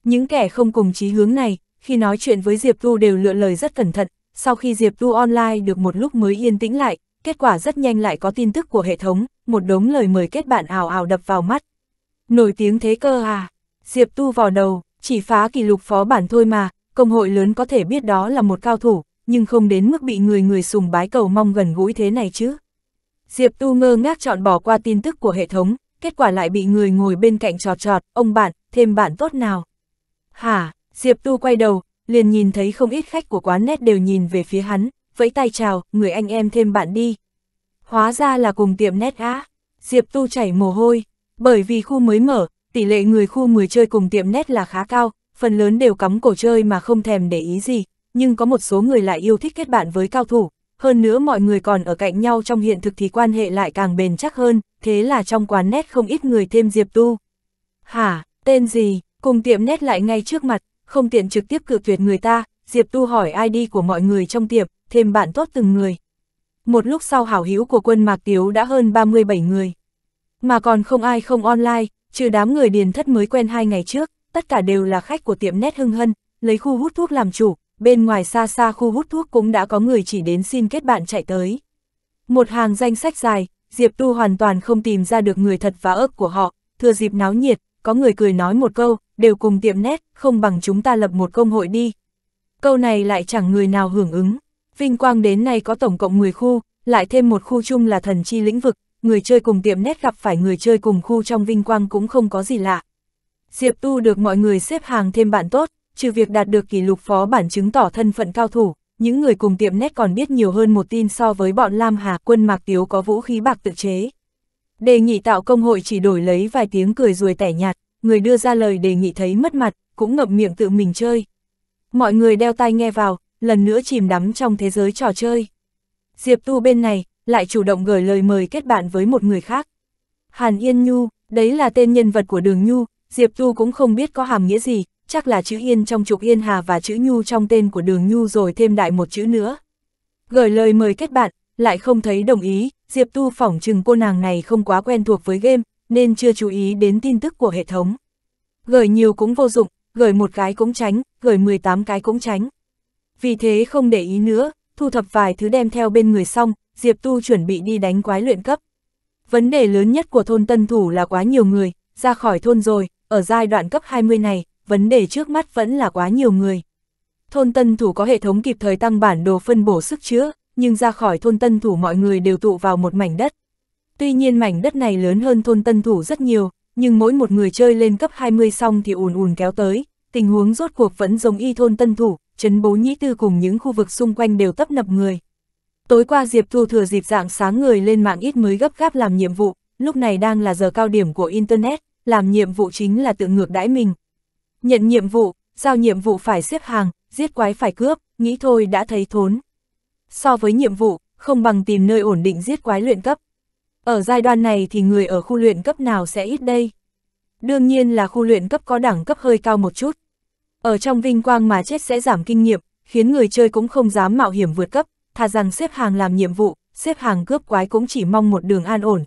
Những kẻ không cùng chí hướng này, khi nói chuyện với Diệp Tu đều lựa lời rất cẩn thận, sau khi Diệp Tu Online được một lúc mới yên tĩnh lại, kết quả rất nhanh lại có tin tức của hệ thống, một đống lời mời kết bạn ảo ảo đập vào mắt. Nổi tiếng thế cơ à? Diệp Tu vào đầu, chỉ phá kỷ lục phó bản thôi mà, công hội lớn có thể biết đó là một cao thủ, nhưng không đến mức bị người người sùng bái cầu mong gần gũi thế này chứ. Diệp Tu ngơ ngác chọn bỏ qua tin tức của hệ thống, kết quả lại bị người ngồi bên cạnh trò trọt, ông bạn, thêm bạn tốt nào. Hả, Diệp Tu quay đầu, liền nhìn thấy không ít khách của quán nét đều nhìn về phía hắn, vẫy tay chào, người anh em thêm bạn đi. Hóa ra là cùng tiệm nét á, Diệp Tu chảy mồ hôi, bởi vì khu mới mở, tỷ lệ người khu 10 chơi cùng tiệm nét là khá cao, phần lớn đều cắm cổ chơi mà không thèm để ý gì, nhưng có một số người lại yêu thích kết bạn với cao thủ, hơn nữa mọi người còn ở cạnh nhau trong hiện thực thì quan hệ lại càng bền chắc hơn, thế là trong quán nét không ít người thêm Diệp Tu. Hả, tên gì, cùng tiệm nét lại ngay trước mặt, không tiện trực tiếp cự tuyệt người ta, Diệp Tu hỏi ID của mọi người trong tiệp, thêm bạn tốt từng người. Một lúc sau hảo hữu của quân Mạc Tiếu đã hơn 37 người. Mà còn không ai không online, trừ đám người điền thất mới quen hai ngày trước, tất cả đều là khách của tiệm nét hưng hân, lấy khu hút thuốc làm chủ, bên ngoài xa xa khu hút thuốc cũng đã có người chỉ đến xin kết bạn chạy tới. Một hàng danh sách dài, Diệp Tu hoàn toàn không tìm ra được người thật và ớt của họ, thừa dịp náo nhiệt, có người cười nói một câu, đều cùng tiệm nét, không bằng chúng ta lập một công hội đi. Câu này lại chẳng người nào hưởng ứng. Vinh Quang đến nay có tổng cộng 10 khu, lại thêm một khu chung là thần chi lĩnh vực, người chơi cùng tiệm nét gặp phải người chơi cùng khu trong Vinh Quang cũng không có gì lạ. Diệp Tu được mọi người xếp hàng thêm bạn tốt, trừ việc đạt được kỷ lục phó bản chứng tỏ thân phận cao thủ, những người cùng tiệm nét còn biết nhiều hơn một tin so với bọn Lam Hà quân Mạc Tiếu có vũ khí bạc tự chế. Đề nghị tạo công hội chỉ đổi lấy vài tiếng cười ruồi tẻ nhạt, người đưa ra lời đề nghị thấy mất mặt, cũng ngậm miệng tự mình chơi. Mọi người đeo tai nghe vào, lần nữa chìm đắm trong thế giới trò chơi. Diệp Tu bên này, lại chủ động gửi lời mời kết bạn với một người khác. Hàn Yên Nhu, đấy là tên nhân vật của đường Nhu, Diệp Tu cũng không biết có hàm nghĩa gì, chắc là chữ Yên trong trục Yên Hà và chữ Nhu trong tên của đường Nhu rồi thêm đại một chữ nữa. Gửi lời mời kết bạn, lại không thấy đồng ý, Diệp Tu phỏng chừng cô nàng này không quá quen thuộc với game, nên chưa chú ý đến tin tức của hệ thống. Gửi nhiều cũng vô dụng, gửi một cái cũng tránh, gửi 18 cái cũng tránh. Vì thế không để ý nữa, thu thập vài thứ đem theo bên người xong, Diệp Tu chuẩn bị đi đánh quái luyện cấp. Vấn đề lớn nhất của thôn Tân Thủ là quá nhiều người, ra khỏi thôn rồi, ở giai đoạn cấp 20 này, vấn đề trước mắt vẫn là quá nhiều người. Thôn Tân Thủ có hệ thống kịp thời tăng bản đồ phân bổ sức chứa nhưng ra khỏi thôn tân thủ mọi người đều tụ vào một mảnh đất. Tuy nhiên mảnh đất này lớn hơn thôn tân thủ rất nhiều, nhưng mỗi một người chơi lên cấp 20 xong thì ùn ùn kéo tới, tình huống rốt cuộc vẫn giống y thôn tân thủ, chấn bố nhĩ tư cùng những khu vực xung quanh đều tấp nập người. Tối qua Diệp Thu thừa dịp dạng sáng người lên mạng ít mới gấp gáp làm nhiệm vụ, lúc này đang là giờ cao điểm của Internet, làm nhiệm vụ chính là tự ngược đãi mình. Nhận nhiệm vụ, giao nhiệm vụ phải xếp hàng, giết quái phải cướp, nghĩ thôi đã thấy thốn so với nhiệm vụ, không bằng tìm nơi ổn định giết quái luyện cấp. Ở giai đoạn này thì người ở khu luyện cấp nào sẽ ít đây? Đương nhiên là khu luyện cấp có đẳng cấp hơi cao một chút. Ở trong vinh quang mà chết sẽ giảm kinh nghiệm, khiến người chơi cũng không dám mạo hiểm vượt cấp, thà rằng xếp hàng làm nhiệm vụ, xếp hàng cướp quái cũng chỉ mong một đường an ổn.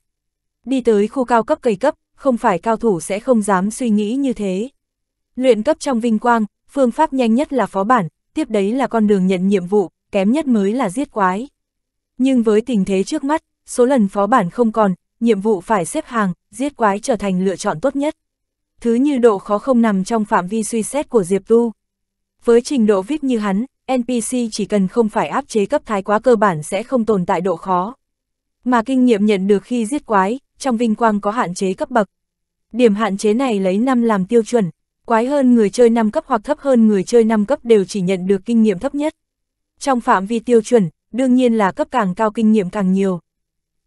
Đi tới khu cao cấp cây cấp, không phải cao thủ sẽ không dám suy nghĩ như thế. Luyện cấp trong vinh quang, phương pháp nhanh nhất là phó bản, tiếp đấy là con đường nhận nhiệm vụ, kém nhất mới là giết quái. Nhưng với tình thế trước mắt, số lần phó bản không còn, nhiệm vụ phải xếp hàng, giết quái trở thành lựa chọn tốt nhất. Thứ như độ khó không nằm trong phạm vi suy xét của Diệp Tu. Với trình độ VIP như hắn, NPC chỉ cần không phải áp chế cấp thái quá cơ bản sẽ không tồn tại độ khó. Mà kinh nghiệm nhận được khi giết quái, trong vinh quang có hạn chế cấp bậc. Điểm hạn chế này lấy năm làm tiêu chuẩn, quái hơn người chơi 5 cấp hoặc thấp hơn người chơi 5 cấp đều chỉ nhận được kinh nghiệm thấp nhất trong phạm vi tiêu chuẩn, đương nhiên là cấp càng cao kinh nghiệm càng nhiều.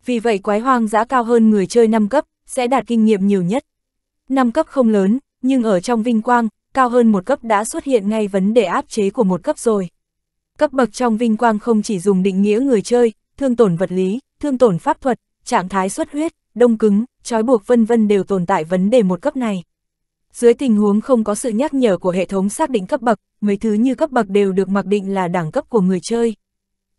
Vì vậy quái hoang dã cao hơn người chơi 5 cấp, sẽ đạt kinh nghiệm nhiều nhất. 5 cấp không lớn, nhưng ở trong vinh quang, cao hơn một cấp đã xuất hiện ngay vấn đề áp chế của một cấp rồi. Cấp bậc trong vinh quang không chỉ dùng định nghĩa người chơi, thương tổn vật lý, thương tổn pháp thuật, trạng thái xuất huyết, đông cứng, trói buộc vân vân đều tồn tại vấn đề một cấp này. Dưới tình huống không có sự nhắc nhở của hệ thống xác định cấp bậc, mấy thứ như cấp bậc đều được mặc định là đẳng cấp của người chơi.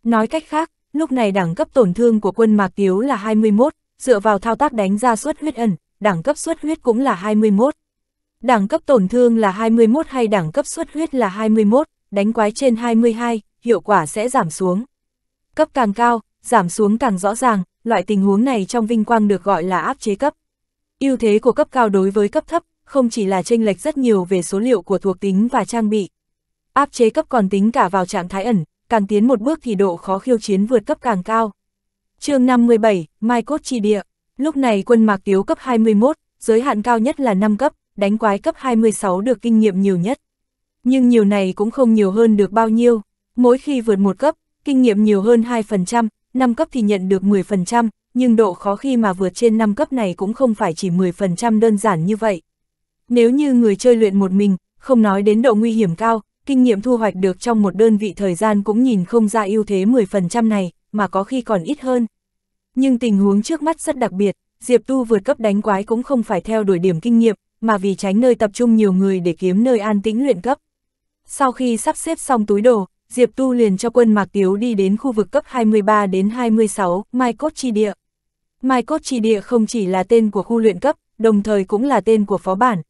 Nói cách khác, lúc này đẳng cấp tổn thương của quân Mạc Tiếu là 21, dựa vào thao tác đánh ra suất huyết ẩn, đẳng cấp suất huyết cũng là 21. Đẳng cấp tổn thương là 21 hay đẳng cấp suất huyết là 21, đánh quái trên 22, hiệu quả sẽ giảm xuống. Cấp càng cao, giảm xuống càng rõ ràng, loại tình huống này trong vinh quang được gọi là áp chế cấp. Ưu thế của cấp cao đối với cấp thấp không chỉ là tranh lệch rất nhiều về số liệu của thuộc tính và trang bị. Áp chế cấp còn tính cả vào trạng thái ẩn, càng tiến một bước thì độ khó khiêu chiến vượt cấp càng cao. chương 57, Mai Cốt Chi Địa. Lúc này quân mạc tiếu cấp 21, giới hạn cao nhất là 5 cấp, đánh quái cấp 26 được kinh nghiệm nhiều nhất. Nhưng nhiều này cũng không nhiều hơn được bao nhiêu. Mỗi khi vượt một cấp, kinh nghiệm nhiều hơn 2%, 5 cấp thì nhận được 10%, nhưng độ khó khi mà vượt trên 5 cấp này cũng không phải chỉ 10% đơn giản như vậy. Nếu như người chơi luyện một mình, không nói đến độ nguy hiểm cao, kinh nghiệm thu hoạch được trong một đơn vị thời gian cũng nhìn không ra ưu thế 10% này, mà có khi còn ít hơn. Nhưng tình huống trước mắt rất đặc biệt, Diệp Tu vượt cấp đánh quái cũng không phải theo đuổi điểm kinh nghiệm, mà vì tránh nơi tập trung nhiều người để kiếm nơi an tĩnh luyện cấp. Sau khi sắp xếp xong túi đồ, Diệp Tu liền cho quân Mạc Tiếu đi đến khu vực cấp 23 đến 26, Mai Cốt Chi Địa. Mai Cốt Chi Địa không chỉ là tên của khu luyện cấp, đồng thời cũng là tên của phó bản,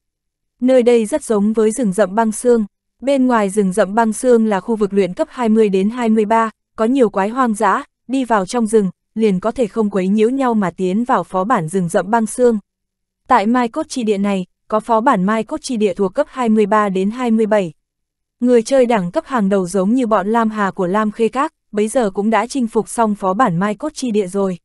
Nơi đây rất giống với rừng rậm băng xương. Bên ngoài rừng rậm băng xương là khu vực luyện cấp 20 đến 23, có nhiều quái hoang dã, đi vào trong rừng, liền có thể không quấy nhiễu nhau mà tiến vào phó bản rừng rậm băng xương. Tại Mai Cốt Chi Địa này, có phó bản Mai Cốt Chi Địa thuộc cấp 23 đến 27. Người chơi đẳng cấp hàng đầu giống như bọn Lam Hà của Lam Khê Các, bấy giờ cũng đã chinh phục xong phó bản Mai Cốt Chi Địa rồi.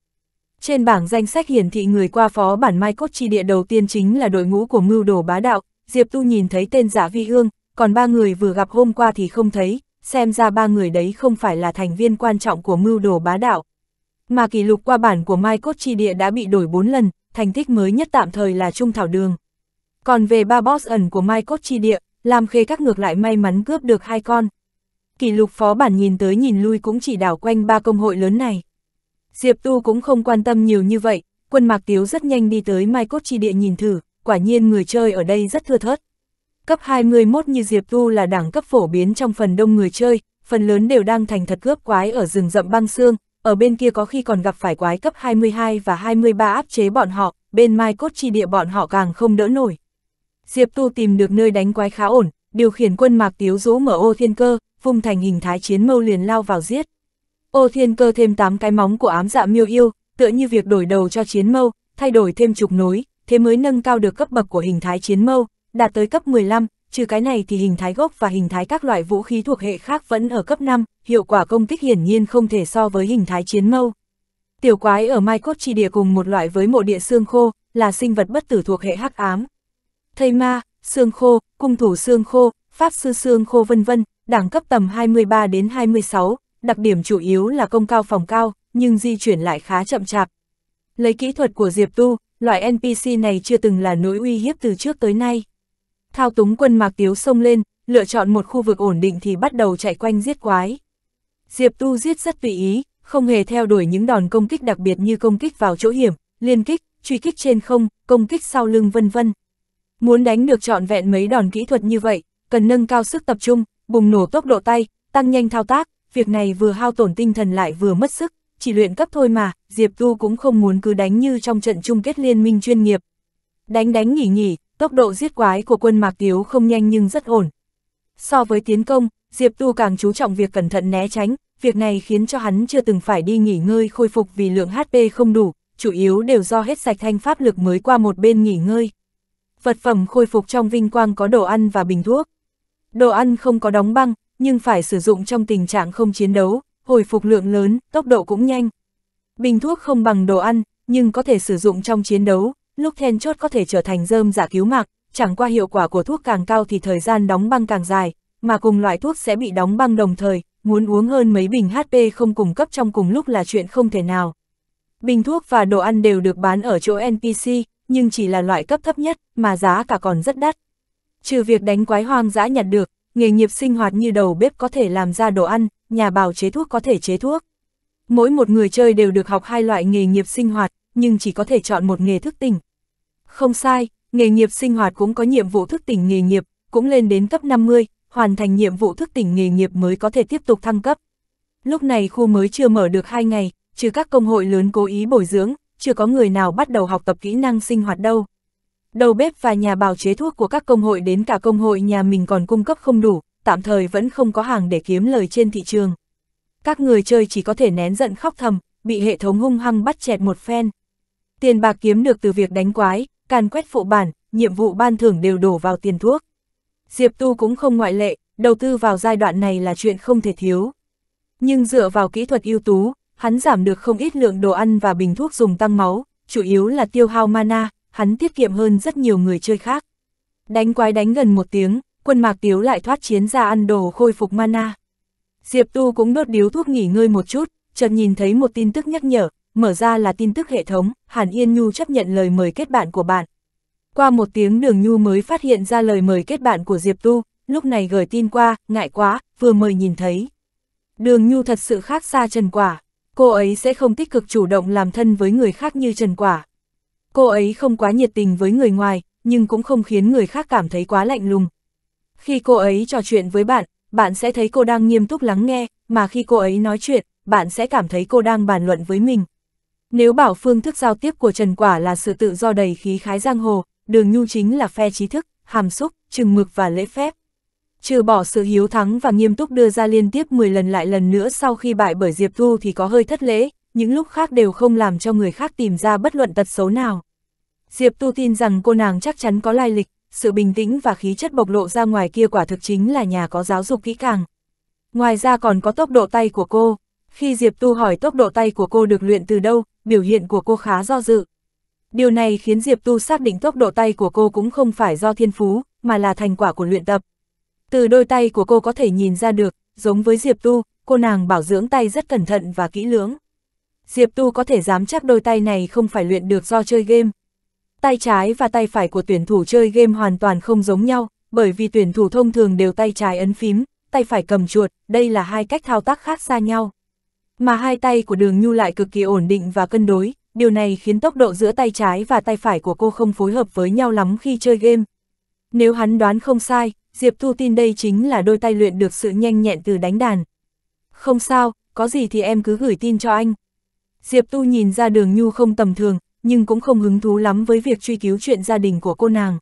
Trên bảng danh sách hiển thị người qua phó bản Mai Cốt Chi Địa đầu tiên chính là đội ngũ của mưu đồ bá đạo, Diệp Tu nhìn thấy tên giả dạ vi ương, còn ba người vừa gặp hôm qua thì không thấy, xem ra ba người đấy không phải là thành viên quan trọng của mưu đồ bá đạo. Mà kỷ lục qua bản của Mai Cốt Chi Địa đã bị đổi bốn lần, thành tích mới nhất tạm thời là Trung Thảo Đường. Còn về ba boss ẩn của Mai Cốt Chi Địa, làm khê các ngược lại may mắn cướp được hai con. Kỷ lục phó bản nhìn tới nhìn lui cũng chỉ đảo quanh ba công hội lớn này. Diệp Tu cũng không quan tâm nhiều như vậy, quân Mạc Tiếu rất nhanh đi tới Mai Cốt Chi Địa nhìn thử, quả nhiên người chơi ở đây rất thưa thớt. Cấp 21 như Diệp Tu là đẳng cấp phổ biến trong phần đông người chơi, phần lớn đều đang thành thật cướp quái ở rừng rậm băng xương, ở bên kia có khi còn gặp phải quái cấp 22 và 23 áp chế bọn họ, bên mai cốt chi địa bọn họ càng không đỡ nổi. Diệp Tu tìm được nơi đánh quái khá ổn, điều khiển quân mạc tiếu rũ mở ô thiên cơ, phung thành hình thái chiến mâu liền lao vào giết. Ô thiên cơ thêm 8 cái móng của ám dạ miêu yêu, tựa như việc đổi đầu cho chiến mâu, thay đổi thêm trục nối, thế mới nâng cao được cấp bậc của hình thái chiến mâu, đạt tới cấp 15, trừ cái này thì hình thái gốc và hình thái các loại vũ khí thuộc hệ khác vẫn ở cấp 5, hiệu quả công kích hiển nhiên không thể so với hình thái chiến mâu. Tiểu quái ở Mai Cốt Chi Địa cùng một loại với mộ địa xương khô, là sinh vật bất tử thuộc hệ hắc ám. Thầy ma, xương khô, cung thủ xương khô, pháp sư xương khô vân vân, đẳng cấp tầm 23 đến 26, đặc điểm chủ yếu là công cao phòng cao, nhưng di chuyển lại khá chậm chạp. Lấy kỹ thuật của Diệp Tu, loại NPC này chưa từng là nỗi uy hiếp từ trước tới nay. Thao túng quân Mạc Tiếu xông lên, lựa chọn một khu vực ổn định thì bắt đầu chạy quanh giết quái. Diệp Tu giết rất vị ý, không hề theo đuổi những đòn công kích đặc biệt như công kích vào chỗ hiểm, liên kích, truy kích trên không, công kích sau lưng vân vân. Muốn đánh được trọn vẹn mấy đòn kỹ thuật như vậy, cần nâng cao sức tập trung, bùng nổ tốc độ tay, tăng nhanh thao tác, việc này vừa hao tổn tinh thần lại vừa mất sức chỉ luyện cấp thôi mà, Diệp Tu cũng không muốn cứ đánh như trong trận chung kết liên minh chuyên nghiệp. Đánh đánh nghỉ nghỉ, tốc độ giết quái của quân Mạc Tiếu không nhanh nhưng rất ổn. So với tiến công, Diệp Tu càng chú trọng việc cẩn thận né tránh, việc này khiến cho hắn chưa từng phải đi nghỉ ngơi khôi phục vì lượng HP không đủ, chủ yếu đều do hết sạch thanh pháp lực mới qua một bên nghỉ ngơi. Vật phẩm khôi phục trong vinh quang có đồ ăn và bình thuốc. Đồ ăn không có đóng băng, nhưng phải sử dụng trong tình trạng không chiến đấu, hồi phục lượng lớn, tốc độ cũng nhanh. Bình thuốc không bằng đồ ăn, nhưng có thể sử dụng trong chiến đấu, lúc then chốt có thể trở thành rơm giả dạ cứu mạng, chẳng qua hiệu quả của thuốc càng cao thì thời gian đóng băng càng dài, mà cùng loại thuốc sẽ bị đóng băng đồng thời, muốn uống hơn mấy bình HP không cung cấp trong cùng lúc là chuyện không thể nào. Bình thuốc và đồ ăn đều được bán ở chỗ NPC, nhưng chỉ là loại cấp thấp nhất, mà giá cả còn rất đắt. Trừ việc đánh quái hoang dã nhặt được, nghề nghiệp sinh hoạt như đầu bếp có thể làm ra đồ ăn, nhà bào chế thuốc có thể chế thuốc. Mỗi một người chơi đều được học hai loại nghề nghiệp sinh hoạt, nhưng chỉ có thể chọn một nghề thức tỉnh. Không sai, nghề nghiệp sinh hoạt cũng có nhiệm vụ thức tỉnh nghề nghiệp, cũng lên đến cấp 50, hoàn thành nhiệm vụ thức tỉnh nghề nghiệp mới có thể tiếp tục thăng cấp. Lúc này khu mới chưa mở được 2 ngày, trừ các công hội lớn cố ý bồi dưỡng, chưa có người nào bắt đầu học tập kỹ năng sinh hoạt đâu. Đầu bếp và nhà bào chế thuốc của các công hội đến cả công hội nhà mình còn cung cấp không đủ, tạm thời vẫn không có hàng để kiếm lời trên thị trường. Các người chơi chỉ có thể nén giận khóc thầm, bị hệ thống hung hăng bắt chẹt một phen. Tiền bạc kiếm được từ việc đánh quái, càn quét phụ bản, nhiệm vụ ban thưởng đều đổ vào tiền thuốc. Diệp Tu cũng không ngoại lệ, đầu tư vào giai đoạn này là chuyện không thể thiếu. Nhưng dựa vào kỹ thuật ưu tú, hắn giảm được không ít lượng đồ ăn và bình thuốc dùng tăng máu, chủ yếu là tiêu hao mana, hắn tiết kiệm hơn rất nhiều người chơi khác. Đánh quái đánh gần một tiếng, quân mạc tiếu lại thoát chiến ra ăn đồ khôi phục mana. Diệp Tu cũng đốt điếu thuốc nghỉ ngơi một chút, chợt nhìn thấy một tin tức nhắc nhở, mở ra là tin tức hệ thống, Hàn Yên Nhu chấp nhận lời mời kết bạn của bạn. Qua một tiếng đường Nhu mới phát hiện ra lời mời kết bạn của Diệp Tu, lúc này gửi tin qua, ngại quá, vừa mời nhìn thấy. Đường Nhu thật sự khác xa Trần Quả, cô ấy sẽ không tích cực chủ động làm thân với người khác như Trần Quả. Cô ấy không quá nhiệt tình với người ngoài, nhưng cũng không khiến người khác cảm thấy quá lạnh lùng, khi cô ấy trò chuyện với bạn, bạn sẽ thấy cô đang nghiêm túc lắng nghe, mà khi cô ấy nói chuyện, bạn sẽ cảm thấy cô đang bàn luận với mình. Nếu bảo phương thức giao tiếp của Trần Quả là sự tự do đầy khí khái giang hồ, đường nhu chính là phe trí thức, hàm xúc, chừng mực và lễ phép. Trừ bỏ sự hiếu thắng và nghiêm túc đưa ra liên tiếp 10 lần lại lần nữa sau khi bại bởi Diệp Thu thì có hơi thất lễ, những lúc khác đều không làm cho người khác tìm ra bất luận tật xấu nào. Diệp Tu tin rằng cô nàng chắc chắn có lai lịch, sự bình tĩnh và khí chất bộc lộ ra ngoài kia quả thực chính là nhà có giáo dục kỹ càng. Ngoài ra còn có tốc độ tay của cô. Khi Diệp Tu hỏi tốc độ tay của cô được luyện từ đâu, biểu hiện của cô khá do dự. Điều này khiến Diệp Tu xác định tốc độ tay của cô cũng không phải do thiên phú, mà là thành quả của luyện tập. Từ đôi tay của cô có thể nhìn ra được, giống với Diệp Tu, cô nàng bảo dưỡng tay rất cẩn thận và kỹ lưỡng. Diệp Tu có thể dám chắc đôi tay này không phải luyện được do chơi game, Tay trái và tay phải của tuyển thủ chơi game hoàn toàn không giống nhau, bởi vì tuyển thủ thông thường đều tay trái ấn phím, tay phải cầm chuột, đây là hai cách thao tác khác xa nhau. Mà hai tay của đường nhu lại cực kỳ ổn định và cân đối, điều này khiến tốc độ giữa tay trái và tay phải của cô không phối hợp với nhau lắm khi chơi game. Nếu hắn đoán không sai, Diệp Thu tin đây chính là đôi tay luyện được sự nhanh nhẹn từ đánh đàn. Không sao, có gì thì em cứ gửi tin cho anh. Diệp Tu nhìn ra đường Nhu không tầm thường, nhưng cũng không hứng thú lắm với việc truy cứu chuyện gia đình của cô nàng.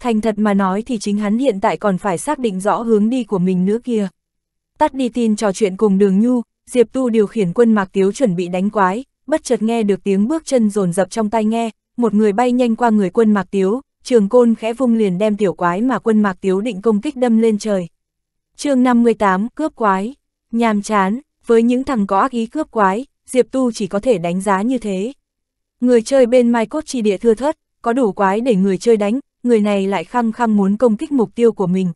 Thành thật mà nói thì chính hắn hiện tại còn phải xác định rõ hướng đi của mình nữa kia. Tắt đi tin trò chuyện cùng đường nhu, Diệp Tu điều khiển quân Mạc Tiếu chuẩn bị đánh quái, bất chợt nghe được tiếng bước chân rồn rập trong tai nghe, một người bay nhanh qua người quân Mạc Tiếu, trường côn khẽ vung liền đem tiểu quái mà quân Mạc Tiếu định công kích đâm lên trời. chương 58 cướp quái, nhàm chán, với những thằng có ác ý cướp quái, Diệp Tu chỉ có thể đánh giá như thế. Người chơi bên Mai Cốt Chi Địa thưa thớt, có đủ quái để người chơi đánh, người này lại khăng khăng muốn công kích mục tiêu của mình.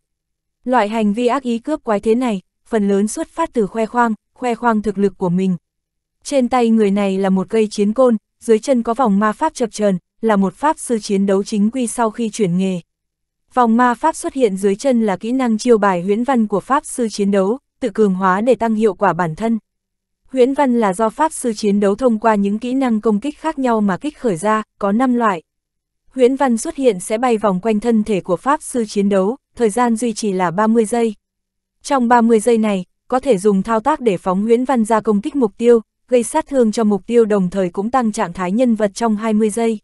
Loại hành vi ác ý cướp quái thế này, phần lớn xuất phát từ khoe khoang, khoe khoang thực lực của mình. Trên tay người này là một cây chiến côn, dưới chân có vòng ma pháp chập trờn là một pháp sư chiến đấu chính quy sau khi chuyển nghề. Vòng ma pháp xuất hiện dưới chân là kỹ năng chiêu bài huyễn văn của pháp sư chiến đấu, tự cường hóa để tăng hiệu quả bản thân. Huyễn văn là do pháp sư chiến đấu thông qua những kỹ năng công kích khác nhau mà kích khởi ra, có 5 loại. Huyễn văn xuất hiện sẽ bay vòng quanh thân thể của pháp sư chiến đấu, thời gian duy trì là 30 giây. Trong 30 giây này, có thể dùng thao tác để phóng huyễn văn ra công kích mục tiêu, gây sát thương cho mục tiêu đồng thời cũng tăng trạng thái nhân vật trong 20 giây.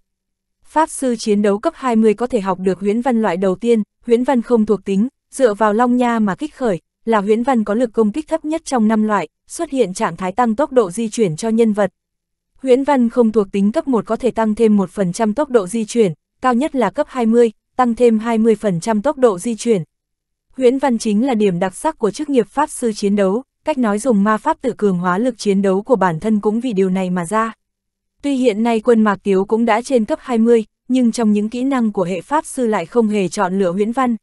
Pháp sư chiến đấu cấp 20 có thể học được huyễn văn loại đầu tiên, huyễn văn không thuộc tính, dựa vào long nha mà kích khởi, là huyễn văn có lực công kích thấp nhất trong năm loại, xuất hiện trạng thái tăng tốc độ di chuyển cho nhân vật. Huyễn văn không thuộc tính cấp 1 có thể tăng thêm 1% tốc độ di chuyển, cao nhất là cấp 20, tăng thêm 20% tốc độ di chuyển. Huyễn văn chính là điểm đặc sắc của chức nghiệp pháp sư chiến đấu, cách nói dùng ma pháp tự cường hóa lực chiến đấu của bản thân cũng vì điều này mà ra. Tuy hiện nay quân Mạc Tiếu cũng đã trên cấp 20, nhưng trong những kỹ năng của hệ pháp sư lại không hề chọn lựa huyễn văn.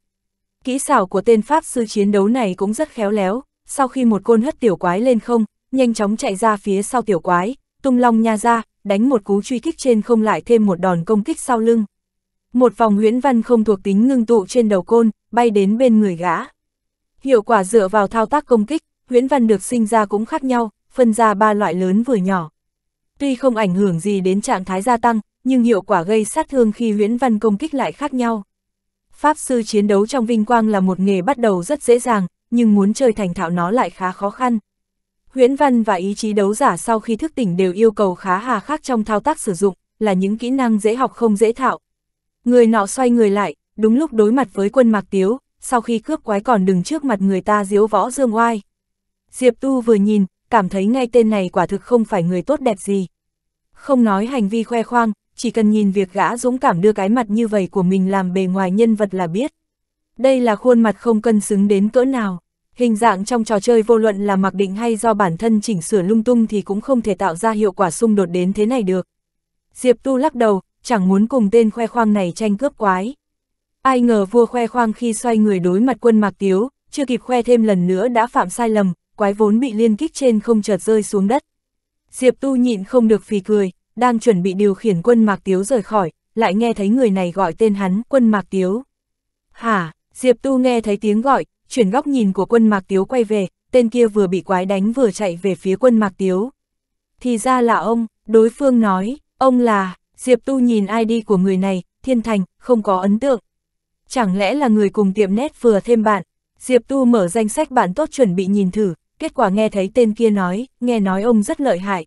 Kỹ xảo của tên pháp sư chiến đấu này cũng rất khéo léo, sau khi một côn hất tiểu quái lên không, nhanh chóng chạy ra phía sau tiểu quái, tung long nha ra, đánh một cú truy kích trên không lại thêm một đòn công kích sau lưng. Một vòng huyễn văn không thuộc tính ngưng tụ trên đầu côn, bay đến bên người gã. Hiệu quả dựa vào thao tác công kích, huyễn văn được sinh ra cũng khác nhau, phân ra ba loại lớn vừa nhỏ. Tuy không ảnh hưởng gì đến trạng thái gia tăng, nhưng hiệu quả gây sát thương khi huyễn văn công kích lại khác nhau. Pháp sư chiến đấu trong vinh quang là một nghề bắt đầu rất dễ dàng, nhưng muốn chơi thành thạo nó lại khá khó khăn. Huyễn văn và ý chí đấu giả sau khi thức tỉnh đều yêu cầu khá hà khắc trong thao tác sử dụng, là những kỹ năng dễ học không dễ thạo. Người nọ xoay người lại, đúng lúc đối mặt với quân mạc tiếu, sau khi cướp quái còn đứng trước mặt người ta diếu võ dương oai. Diệp Tu vừa nhìn, cảm thấy ngay tên này quả thực không phải người tốt đẹp gì. Không nói hành vi khoe khoang, chỉ cần nhìn việc gã dũng cảm đưa cái mặt như vậy của mình làm bề ngoài nhân vật là biết. Đây là khuôn mặt không cân xứng đến cỡ nào. Hình dạng trong trò chơi vô luận là mặc định hay do bản thân chỉnh sửa lung tung thì cũng không thể tạo ra hiệu quả xung đột đến thế này được. Diệp Tu lắc đầu, chẳng muốn cùng tên khoe khoang này tranh cướp quái. Ai ngờ vua khoe khoang khi xoay người đối mặt quân Mạc Tiếu, chưa kịp khoe thêm lần nữa đã phạm sai lầm, quái vốn bị liên kích trên không chợt rơi xuống đất. Diệp Tu nhịn không được phì cười, đang chuẩn bị điều khiển quân Mạc Tiếu rời khỏi, lại nghe thấy người này gọi tên hắn quân Mạc Tiếu. Hả, Diệp Tu nghe thấy tiếng gọi, chuyển góc nhìn của quân Mạc Tiếu quay về, tên kia vừa bị quái đánh vừa chạy về phía quân Mạc Tiếu. Thì ra là ông, đối phương nói, ông là, Diệp Tu nhìn ID của người này, Thiên Thành, không có ấn tượng. Chẳng lẽ là người cùng tiệm nét vừa thêm bạn, Diệp Tu mở danh sách bạn tốt chuẩn bị nhìn thử, kết quả nghe thấy tên kia nói, nghe nói ông rất lợi hại.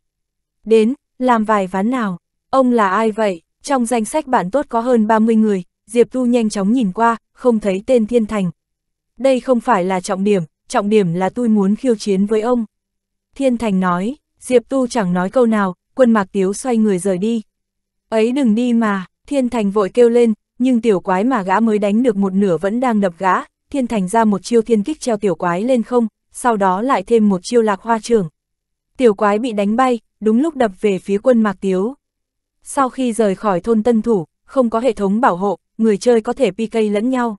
Đến, làm vài ván nào, ông là ai vậy, trong danh sách bạn tốt có hơn 30 người, Diệp Tu nhanh chóng nhìn qua, không thấy tên Thiên Thành. Đây không phải là trọng điểm, trọng điểm là tôi muốn khiêu chiến với ông. Thiên Thành nói, Diệp Tu chẳng nói câu nào, quân mạc tiếu xoay người rời đi. Ấy đừng đi mà, Thiên Thành vội kêu lên, nhưng tiểu quái mà gã mới đánh được một nửa vẫn đang đập gã, Thiên Thành ra một chiêu thiên kích treo tiểu quái lên không, sau đó lại thêm một chiêu lạc hoa trường. Tiểu quái bị đánh bay, đúng lúc đập về phía quân mạc tiếu. Sau khi rời khỏi thôn tân thủ, không có hệ thống bảo hộ, người chơi có thể PK lẫn nhau.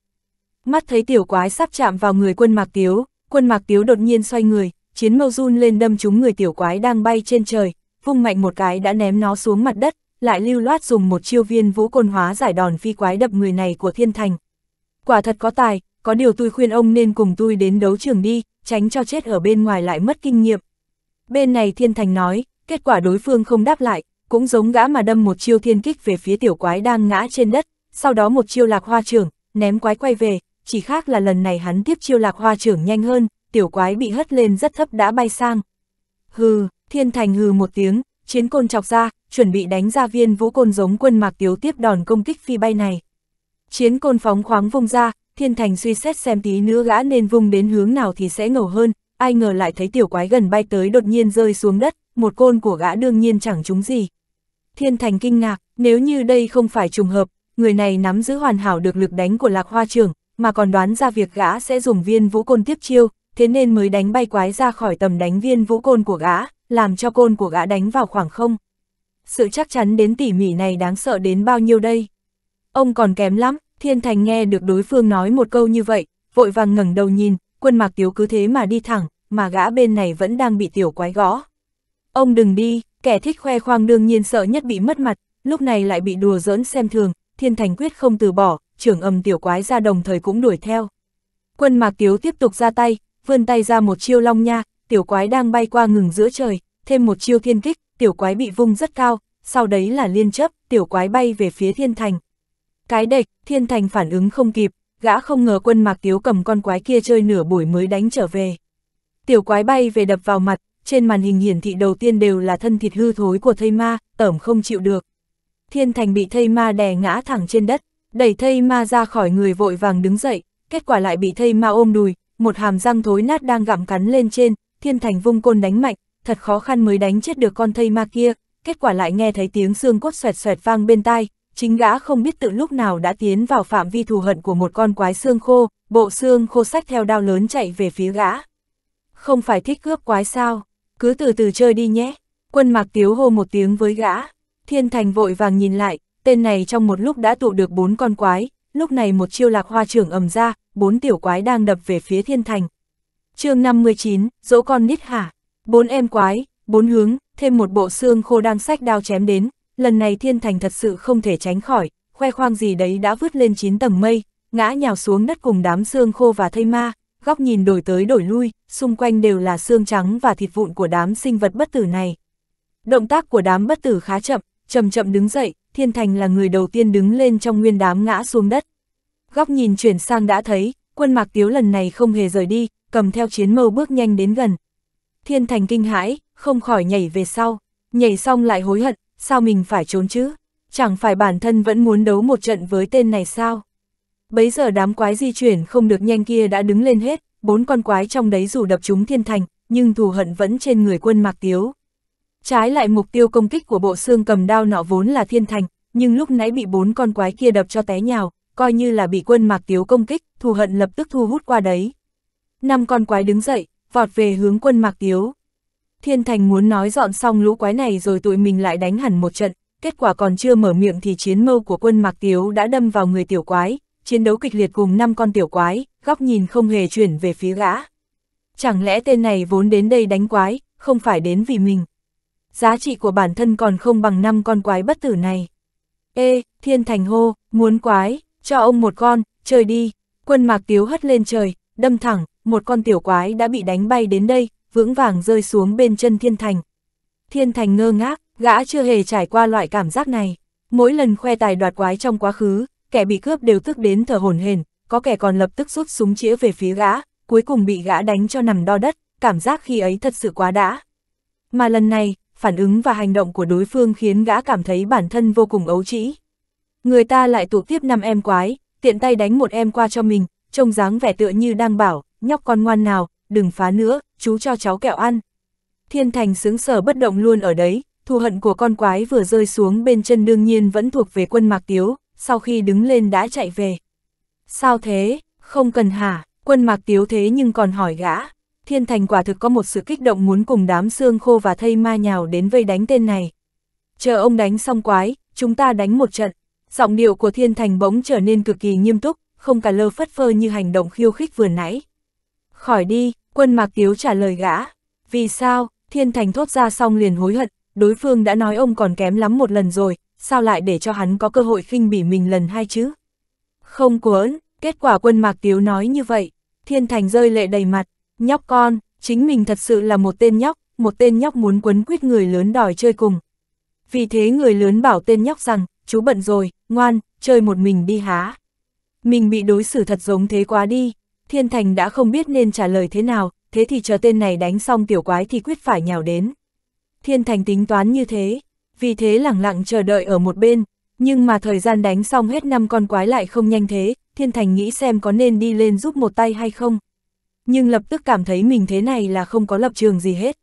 Mắt thấy tiểu quái sắp chạm vào người quân mạc tiếu, quân mạc tiếu đột nhiên xoay người, chiến mâu run lên đâm trúng người tiểu quái đang bay trên trời, vung mạnh một cái đã ném nó xuống mặt đất, lại lưu loát dùng một chiêu viên vũ côn hóa giải đòn phi quái đập người này của thiên thành. Quả thật có tài, có điều tôi khuyên ông nên cùng tôi đến đấu trường đi, tránh cho chết ở bên ngoài lại mất kinh nghiệm. Bên này thiên thành nói, kết quả đối phương không đáp lại, cũng giống gã mà đâm một chiêu thiên kích về phía tiểu quái đang ngã trên đất, sau đó một chiêu lạc hoa trưởng, ném quái quay về, chỉ khác là lần này hắn tiếp chiêu lạc hoa trưởng nhanh hơn, tiểu quái bị hất lên rất thấp đã bay sang. Hừ, thiên thành hừ một tiếng, chiến côn chọc ra, chuẩn bị đánh ra viên vũ côn giống quân mạc tiếu tiếp đòn công kích phi bay này. Chiến côn phóng khoáng vung ra, thiên thành suy xét xem tí nữa gã nên vung đến hướng nào thì sẽ ngầu hơn, ai ngờ lại thấy tiểu quái gần bay tới đột nhiên rơi xuống đất, một côn của gã đương nhiên chẳng trúng gì. Thiên thành kinh ngạc, nếu như đây không phải trùng hợp, người này nắm giữ hoàn hảo được lực đánh của lạc hoa trưởng, mà còn đoán ra việc gã sẽ dùng viên vũ côn tiếp chiêu, thế nên mới đánh bay quái ra khỏi tầm đánh viên vũ côn của gã, làm cho côn của gã đánh vào khoảng không. Sự chắc chắn đến tỉ mỉ này đáng sợ đến bao nhiêu đây? Ông còn kém lắm, Thiên Thành nghe được đối phương nói một câu như vậy, vội vàng ngẩng đầu nhìn, quân mạc tiếu cứ thế mà đi thẳng, mà gã bên này vẫn đang bị tiểu quái gõ. Ông đừng đi, kẻ thích khoe khoang đương nhiên sợ nhất bị mất mặt, lúc này lại bị đùa giỡn xem thường, thiên thành quyết không từ bỏ, trưởng âm tiểu quái ra đồng thời cũng đuổi theo. Quân mạc tiếu tiếp tục ra tay, vươn tay ra một chiêu long nha, tiểu quái đang bay qua ngừng giữa trời, thêm một chiêu thiên kích, tiểu quái bị vung rất cao, sau đấy là liên chấp, tiểu quái bay về phía thiên thành. Cái địch, thiên thành phản ứng không kịp, gã không ngờ quân mạc tiếu cầm con quái kia chơi nửa buổi mới đánh trở về. Tiểu quái bay về đập vào mặt, trên màn hình hiển thị đầu tiên đều là thân thịt hư thối của thây ma, tẩm không chịu được thiên thành bị thây ma đè ngã thẳng trên đất, đẩy thây ma ra khỏi người vội vàng đứng dậy, kết quả lại bị thây ma ôm đùi, một hàm răng thối nát đang gặm cắn lên trên, thiên thành vung côn đánh mạnh, thật khó khăn mới đánh chết được con thây ma kia, kết quả lại nghe thấy tiếng xương cốt xoẹt xoẹt vang bên tai, chính gã không biết tự lúc nào đã tiến vào phạm vi thù hận của một con quái xương khô, bộ xương khô sách theo đao lớn chạy về phía gã. Không phải thích cướp quái sao, cứ từ từ chơi đi nhé, quân mạc tiếu hô một tiếng với gã. Thiên Thành vội vàng nhìn lại, tên này trong một lúc đã tụ được bốn con quái, lúc này một chiêu lạc hoa trưởng ầm ra, bốn tiểu quái đang đập về phía Thiên Thành. chương 59, dỗ con nít hả? Bốn em quái, bốn hướng, thêm một bộ xương khô đang sách đao chém đến, lần này Thiên Thành thật sự không thể tránh khỏi, khoe khoang gì đấy đã vứt lên chín tầng mây, ngã nhào xuống đất cùng đám xương khô và thây ma, góc nhìn đổi tới đổi lui, xung quanh đều là xương trắng và thịt vụn của đám sinh vật bất tử này. Động tác của đám bất tử khá chậm, chậm chậm đứng dậy, Thiên Thành là người đầu tiên đứng lên trong nguyên đám ngã xuống đất. Góc nhìn chuyển sang đã thấy, quân mạc tiếu lần này không hề rời đi, cầm theo chiến mâu bước nhanh đến gần. Thiên Thành kinh hãi, không khỏi nhảy về sau, nhảy xong lại hối hận, sao mình phải trốn chứ? Chẳng phải bản thân vẫn muốn đấu một trận với tên này sao? Bấy giờ đám quái di chuyển không được nhanh kia đã đứng lên hết, bốn con quái trong đấy dù đập chúng Thiên Thành, nhưng thù hận vẫn trên người quân mạc tiếu. Trái lại mục tiêu công kích của bộ xương cầm đao nọ vốn là thiên thành, nhưng lúc nãy bị bốn con quái kia đập cho té nhào, coi như là bị quân mạc tiếu công kích, thù hận lập tức thu hút qua đấy. Năm con quái đứng dậy, vọt về hướng quân mạc tiếu. Thiên thành muốn nói dọn xong lũ quái này rồi tụi mình lại đánh hẳn một trận, kết quả còn chưa mở miệng thì chiến mâu của quân mạc tiếu đã đâm vào người tiểu quái, chiến đấu kịch liệt cùng năm con tiểu quái, góc nhìn không hề chuyển về phía gã. Chẳng lẽ tên này vốn đến đây đánh quái, không phải đến vì mình giá trị của bản thân còn không bằng năm con quái bất tử này. Ê, thiên thành hô, muốn quái, cho ông một con, chơi đi. Quân mạc tiếu hất lên trời, đâm thẳng, một con tiểu quái đã bị đánh bay đến đây, vững vàng rơi xuống bên chân thiên thành. Thiên thành ngơ ngác, gã chưa hề trải qua loại cảm giác này. Mỗi lần khoe tài đoạt quái trong quá khứ, kẻ bị cướp đều tức đến thở hổn hển, có kẻ còn lập tức rút súng chĩa về phía gã, cuối cùng bị gã đánh cho nằm đo đất, cảm giác khi ấy thật sự quá đã. Mà lần này, phản ứng và hành động của đối phương khiến gã cảm thấy bản thân vô cùng ấu trĩ. Người ta lại tụ tiếp năm em quái, tiện tay đánh một em qua cho mình, trông dáng vẻ tựa như đang bảo, nhóc con ngoan nào, đừng phá nữa, chú cho cháu kẹo ăn. Thiên Thành sướng sở bất động luôn ở đấy, thù hận của con quái vừa rơi xuống bên chân đương nhiên vẫn thuộc về quân Mạc Tiếu, sau khi đứng lên đã chạy về. Sao thế, không cần hả, quân Mạc Tiếu thế nhưng còn hỏi gã thiên thành quả thực có một sự kích động muốn cùng đám xương khô và thây ma nhào đến vây đánh tên này. Chờ ông đánh xong quái, chúng ta đánh một trận. Giọng điệu của thiên thành bỗng trở nên cực kỳ nghiêm túc, không cả lơ phất phơ như hành động khiêu khích vừa nãy. Khỏi đi, quân mạc tiếu trả lời gã. Vì sao, thiên thành thốt ra xong liền hối hận, đối phương đã nói ông còn kém lắm một lần rồi, sao lại để cho hắn có cơ hội khinh bỉ mình lần hai chứ? Không cuốn, kết quả quân mạc tiếu nói như vậy, thiên thành rơi lệ đầy mặt, Nhóc con, chính mình thật sự là một tên nhóc, một tên nhóc muốn quấn quýt người lớn đòi chơi cùng. Vì thế người lớn bảo tên nhóc rằng, chú bận rồi, ngoan, chơi một mình đi há. Mình bị đối xử thật giống thế quá đi, Thiên Thành đã không biết nên trả lời thế nào, thế thì chờ tên này đánh xong tiểu quái thì quyết phải nhào đến. Thiên Thành tính toán như thế, vì thế lẳng lặng chờ đợi ở một bên, nhưng mà thời gian đánh xong hết năm con quái lại không nhanh thế, Thiên Thành nghĩ xem có nên đi lên giúp một tay hay không nhưng lập tức cảm thấy mình thế này là không có lập trường gì hết.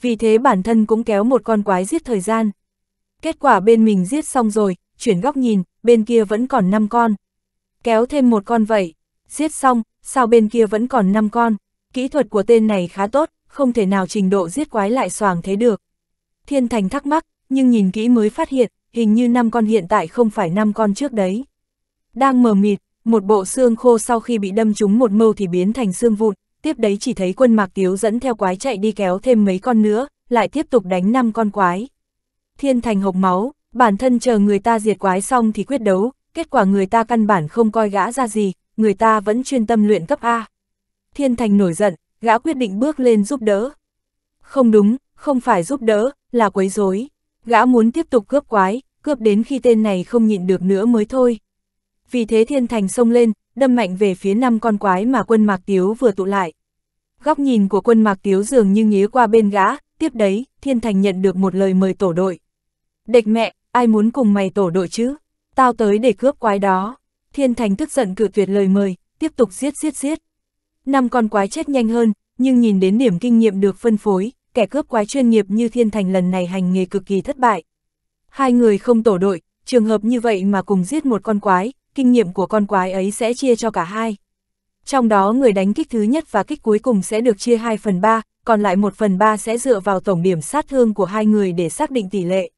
Vì thế bản thân cũng kéo một con quái giết thời gian. Kết quả bên mình giết xong rồi, chuyển góc nhìn, bên kia vẫn còn 5 con. Kéo thêm một con vậy, giết xong, sao bên kia vẫn còn 5 con. Kỹ thuật của tên này khá tốt, không thể nào trình độ giết quái lại soàng thế được. Thiên Thành thắc mắc, nhưng nhìn kỹ mới phát hiện, hình như 5 con hiện tại không phải 5 con trước đấy. Đang mờ mịt, một bộ xương khô sau khi bị đâm trúng một mâu thì biến thành xương vụn, tiếp đấy chỉ thấy quân mạc tiếu dẫn theo quái chạy đi kéo thêm mấy con nữa, lại tiếp tục đánh năm con quái. Thiên thành hộc máu, bản thân chờ người ta diệt quái xong thì quyết đấu, kết quả người ta căn bản không coi gã ra gì, người ta vẫn chuyên tâm luyện cấp A. Thiên thành nổi giận, gã quyết định bước lên giúp đỡ. Không đúng, không phải giúp đỡ, là quấy rối. Gã muốn tiếp tục cướp quái, cướp đến khi tên này không nhịn được nữa mới thôi vì thế thiên thành xông lên, đâm mạnh về phía năm con quái mà quân Mạc Tiếu vừa tụ lại. Góc nhìn của quân Mạc Tiếu dường như nghía qua bên gã, tiếp đấy, thiên thành nhận được một lời mời tổ đội. Địch mẹ, ai muốn cùng mày tổ đội chứ? Tao tới để cướp quái đó. Thiên thành tức giận cự tuyệt lời mời, tiếp tục giết giết giết. Năm con quái chết nhanh hơn, nhưng nhìn đến điểm kinh nghiệm được phân phối, kẻ cướp quái chuyên nghiệp như thiên thành lần này hành nghề cực kỳ thất bại. Hai người không tổ đội, trường hợp như vậy mà cùng giết một con quái, kinh nghiệm của con quái ấy sẽ chia cho cả hai. Trong đó người đánh kích thứ nhất và kích cuối cùng sẽ được chia 2 phần 3, còn lại 1 phần 3 sẽ dựa vào tổng điểm sát thương của hai người để xác định tỷ lệ.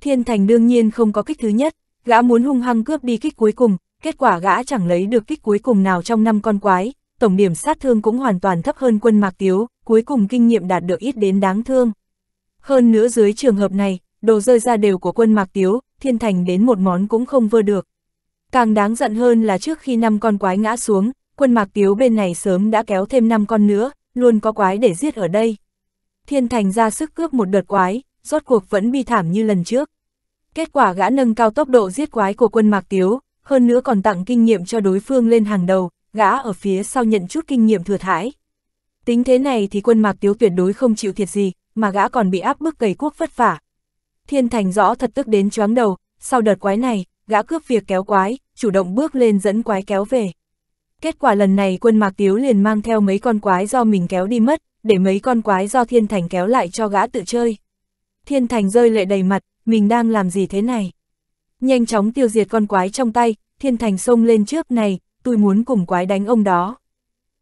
Thiên Thành đương nhiên không có kích thứ nhất, gã muốn hung hăng cướp đi kích cuối cùng, kết quả gã chẳng lấy được kích cuối cùng nào trong năm con quái, tổng điểm sát thương cũng hoàn toàn thấp hơn quân Mạc Tiếu, cuối cùng kinh nghiệm đạt được ít đến đáng thương. Hơn nữa dưới trường hợp này, đồ rơi ra đều của quân Mạc Tiếu, Thiên Thành đến một món cũng không vơ được. Càng đáng giận hơn là trước khi năm con quái ngã xuống, quân mạc tiếu bên này sớm đã kéo thêm năm con nữa, luôn có quái để giết ở đây. Thiên Thành ra sức cướp một đợt quái, rốt cuộc vẫn bi thảm như lần trước. Kết quả gã nâng cao tốc độ giết quái của quân mạc tiếu, hơn nữa còn tặng kinh nghiệm cho đối phương lên hàng đầu, gã ở phía sau nhận chút kinh nghiệm thừa thải. Tính thế này thì quân mạc tiếu tuyệt đối không chịu thiệt gì, mà gã còn bị áp bức gầy quốc vất vả. Thiên Thành rõ thật tức đến choáng đầu, sau đợt quái này, gã cướp việc kéo quái, chủ động bước lên dẫn quái kéo về. Kết quả lần này quân Mạc Tiếu liền mang theo mấy con quái do mình kéo đi mất, để mấy con quái do Thiên Thành kéo lại cho gã tự chơi. Thiên Thành rơi lệ đầy mặt, mình đang làm gì thế này? Nhanh chóng tiêu diệt con quái trong tay, Thiên Thành xông lên trước này, tôi muốn cùng quái đánh ông đó.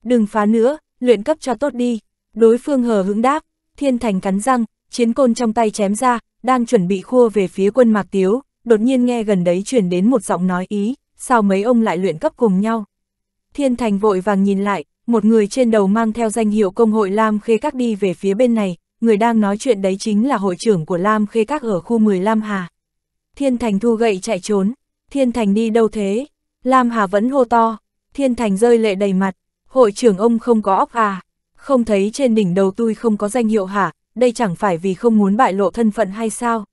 Đừng phá nữa, luyện cấp cho tốt đi. Đối phương hờ hững đáp, Thiên Thành cắn răng, chiến côn trong tay chém ra, đang chuẩn bị khua về phía quân Mạc Tiếu, đột nhiên nghe gần đấy chuyển đến một giọng nói ý, sao mấy ông lại luyện cấp cùng nhau. Thiên Thành vội vàng nhìn lại, một người trên đầu mang theo danh hiệu công hội Lam Khê Các đi về phía bên này, người đang nói chuyện đấy chính là hội trưởng của Lam Khê Các ở khu 15 Hà. Thiên Thành thu gậy chạy trốn, Thiên Thành đi đâu thế? Lam Hà vẫn hô to, Thiên Thành rơi lệ đầy mặt, hội trưởng ông không có óc à, không thấy trên đỉnh đầu tôi không có danh hiệu hả, đây chẳng phải vì không muốn bại lộ thân phận hay sao?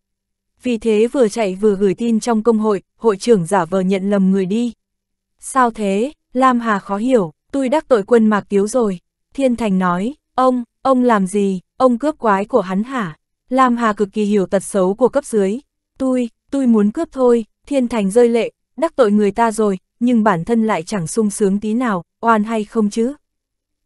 vì thế vừa chạy vừa gửi tin trong công hội, hội trưởng giả vờ nhận lầm người đi. Sao thế, Lam Hà khó hiểu, tôi đắc tội quân Mạc Tiếu rồi. Thiên Thành nói, ông, ông làm gì, ông cướp quái của hắn hả? Lam Hà cực kỳ hiểu tật xấu của cấp dưới. Tôi, tôi muốn cướp thôi, Thiên Thành rơi lệ, đắc tội người ta rồi, nhưng bản thân lại chẳng sung sướng tí nào, oan hay không chứ?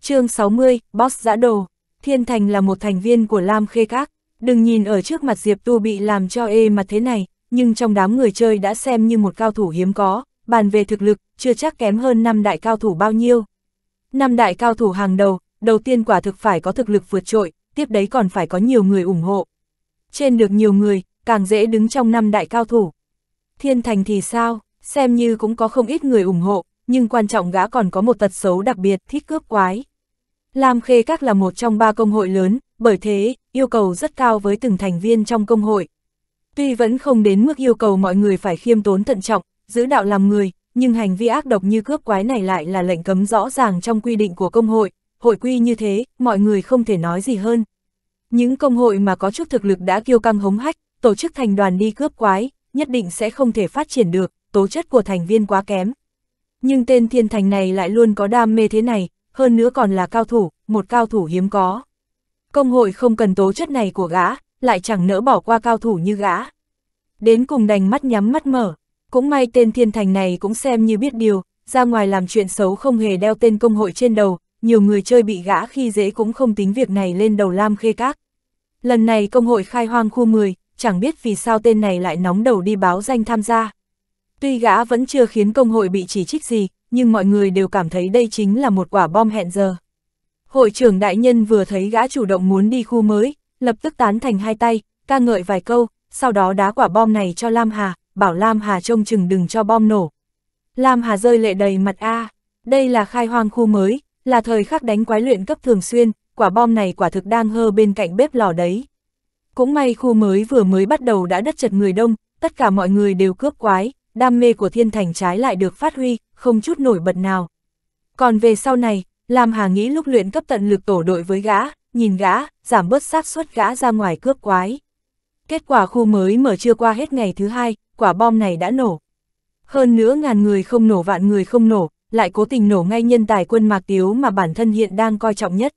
chương 60, Boss giã đồ. Thiên Thành là một thành viên của Lam Khê Các, Đừng nhìn ở trước mặt Diệp Tu bị làm cho ê mặt thế này, nhưng trong đám người chơi đã xem như một cao thủ hiếm có, bàn về thực lực, chưa chắc kém hơn năm đại cao thủ bao nhiêu. Năm đại cao thủ hàng đầu, đầu tiên quả thực phải có thực lực vượt trội, tiếp đấy còn phải có nhiều người ủng hộ. Trên được nhiều người, càng dễ đứng trong năm đại cao thủ. Thiên Thành thì sao, xem như cũng có không ít người ủng hộ, nhưng quan trọng gã còn có một tật xấu đặc biệt thích cướp quái. Lam Khê Các là một trong ba công hội lớn, bởi thế, yêu cầu rất cao với từng thành viên trong công hội. Tuy vẫn không đến mức yêu cầu mọi người phải khiêm tốn thận trọng, giữ đạo làm người, nhưng hành vi ác độc như cướp quái này lại là lệnh cấm rõ ràng trong quy định của công hội, hội quy như thế, mọi người không thể nói gì hơn. Những công hội mà có chút thực lực đã kiêu căng hống hách, tổ chức thành đoàn đi cướp quái, nhất định sẽ không thể phát triển được, tố chất của thành viên quá kém. Nhưng tên thiên thành này lại luôn có đam mê thế này, hơn nữa còn là cao thủ, một cao thủ hiếm có công hội không cần tố chất này của gã, lại chẳng nỡ bỏ qua cao thủ như gã. Đến cùng đành mắt nhắm mắt mở, cũng may tên thiên thành này cũng xem như biết điều, ra ngoài làm chuyện xấu không hề đeo tên công hội trên đầu, nhiều người chơi bị gã khi dễ cũng không tính việc này lên đầu Lam Khê Các. Lần này công hội khai hoang khu 10, chẳng biết vì sao tên này lại nóng đầu đi báo danh tham gia. Tuy gã vẫn chưa khiến công hội bị chỉ trích gì, nhưng mọi người đều cảm thấy đây chính là một quả bom hẹn giờ. Hội trưởng đại nhân vừa thấy gã chủ động muốn đi khu mới, lập tức tán thành hai tay, ca ngợi vài câu, sau đó đá quả bom này cho Lam Hà, bảo Lam Hà trông chừng đừng cho bom nổ. Lam Hà rơi lệ đầy mặt A, đây là khai hoang khu mới, là thời khắc đánh quái luyện cấp thường xuyên, quả bom này quả thực đang hơ bên cạnh bếp lò đấy. Cũng may khu mới vừa mới bắt đầu đã đất chật người đông, tất cả mọi người đều cướp quái, đam mê của thiên thành trái lại được phát huy, không chút nổi bật nào. Còn về sau này, Lam Hà nghĩ lúc luyện cấp tận lực tổ đội với gã, nhìn gã, giảm bớt xác suất gã ra ngoài cướp quái. Kết quả khu mới mở chưa qua hết ngày thứ hai, quả bom này đã nổ. Hơn nữa ngàn người không nổ vạn người không nổ, lại cố tình nổ ngay nhân tài quân Mạc Tiếu mà bản thân hiện đang coi trọng nhất.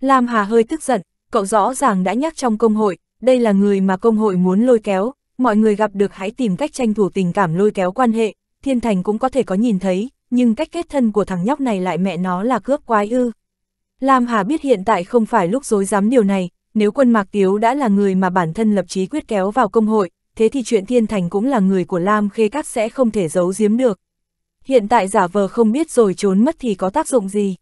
Lam Hà hơi tức giận, cậu rõ ràng đã nhắc trong công hội, đây là người mà công hội muốn lôi kéo, mọi người gặp được hãy tìm cách tranh thủ tình cảm lôi kéo quan hệ, thiên thành cũng có thể có nhìn thấy, nhưng cách kết thân của thằng nhóc này lại mẹ nó là cướp quái ư. Lam Hà biết hiện tại không phải lúc dối dám điều này, nếu quân Mạc Tiếu đã là người mà bản thân lập chí quyết kéo vào công hội, thế thì chuyện Thiên Thành cũng là người của Lam Khê Các sẽ không thể giấu giếm được. Hiện tại giả vờ không biết rồi trốn mất thì có tác dụng gì.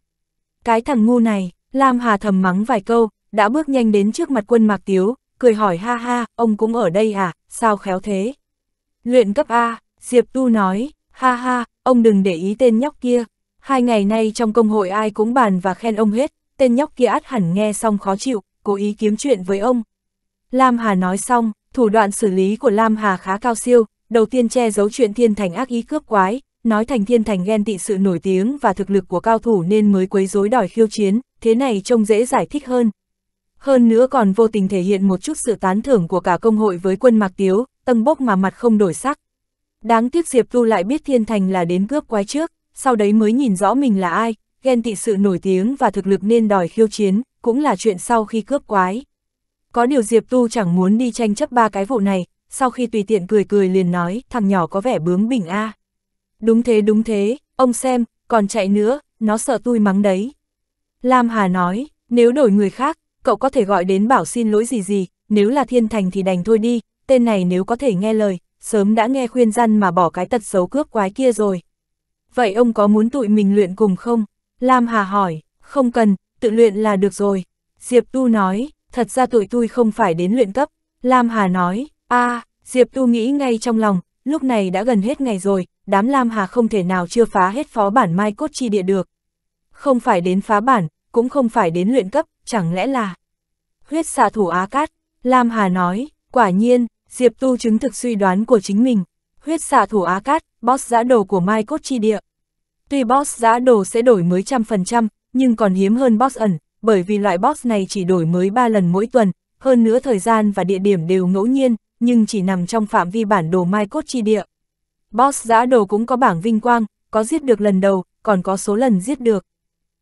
Cái thằng ngu này, Lam Hà thầm mắng vài câu, đã bước nhanh đến trước mặt quân Mạc Tiếu, cười hỏi ha ha, ông cũng ở đây à, sao khéo thế? Luyện cấp A, Diệp Tu nói, Ha ha, ông đừng để ý tên nhóc kia. Hai ngày nay trong công hội ai cũng bàn và khen ông hết, tên nhóc kia át hẳn nghe xong khó chịu, cố ý kiếm chuyện với ông. Lam Hà nói xong, thủ đoạn xử lý của Lam Hà khá cao siêu, đầu tiên che giấu chuyện thiên thành ác ý cướp quái, nói thành thiên thành ghen tị sự nổi tiếng và thực lực của cao thủ nên mới quấy rối đòi khiêu chiến, thế này trông dễ giải thích hơn. Hơn nữa còn vô tình thể hiện một chút sự tán thưởng của cả công hội với quân Mạc Tiếu, tầng bốc mà mặt không đổi sắc, Đáng tiếc Diệp Tu lại biết Thiên Thành là đến cướp quái trước, sau đấy mới nhìn rõ mình là ai, ghen tị sự nổi tiếng và thực lực nên đòi khiêu chiến, cũng là chuyện sau khi cướp quái. Có điều Diệp Tu chẳng muốn đi tranh chấp ba cái vụ này, sau khi tùy tiện cười cười liền nói, thằng nhỏ có vẻ bướng bỉnh a. À. Đúng thế đúng thế, ông xem, còn chạy nữa, nó sợ tôi mắng đấy. Lam Hà nói, nếu đổi người khác, cậu có thể gọi đến bảo xin lỗi gì gì, nếu là thiên thành thì đành thôi đi, tên này nếu có thể nghe lời, sớm đã nghe khuyên răn mà bỏ cái tật xấu cướp quái kia rồi. Vậy ông có muốn tụi mình luyện cùng không? Lam Hà hỏi, không cần, tự luyện là được rồi. Diệp Tu nói, thật ra tụi tôi không phải đến luyện cấp. Lam Hà nói, a à, Diệp Tu nghĩ ngay trong lòng, lúc này đã gần hết ngày rồi, đám Lam Hà không thể nào chưa phá hết phó bản Mai Cốt Chi Địa được. Không phải đến phá bản, cũng không phải đến luyện cấp, chẳng lẽ là... Huyết xạ thủ Á Cát, Lam Hà nói, quả nhiên, Diệp Tu chứng thực suy đoán của chính mình, huyết xạ thủ Á Cát, boss giã đồ của Mai Cốt Chi Địa. Tuy boss giã đồ sẽ đổi mới trăm phần trăm, nhưng còn hiếm hơn boss ẩn, bởi vì loại boss này chỉ đổi mới 3 lần mỗi tuần, hơn nữa thời gian và địa điểm đều ngẫu nhiên, nhưng chỉ nằm trong phạm vi bản đồ Mai Cốt Chi Địa. Boss giã đồ cũng có bảng vinh quang, có giết được lần đầu, còn có số lần giết được.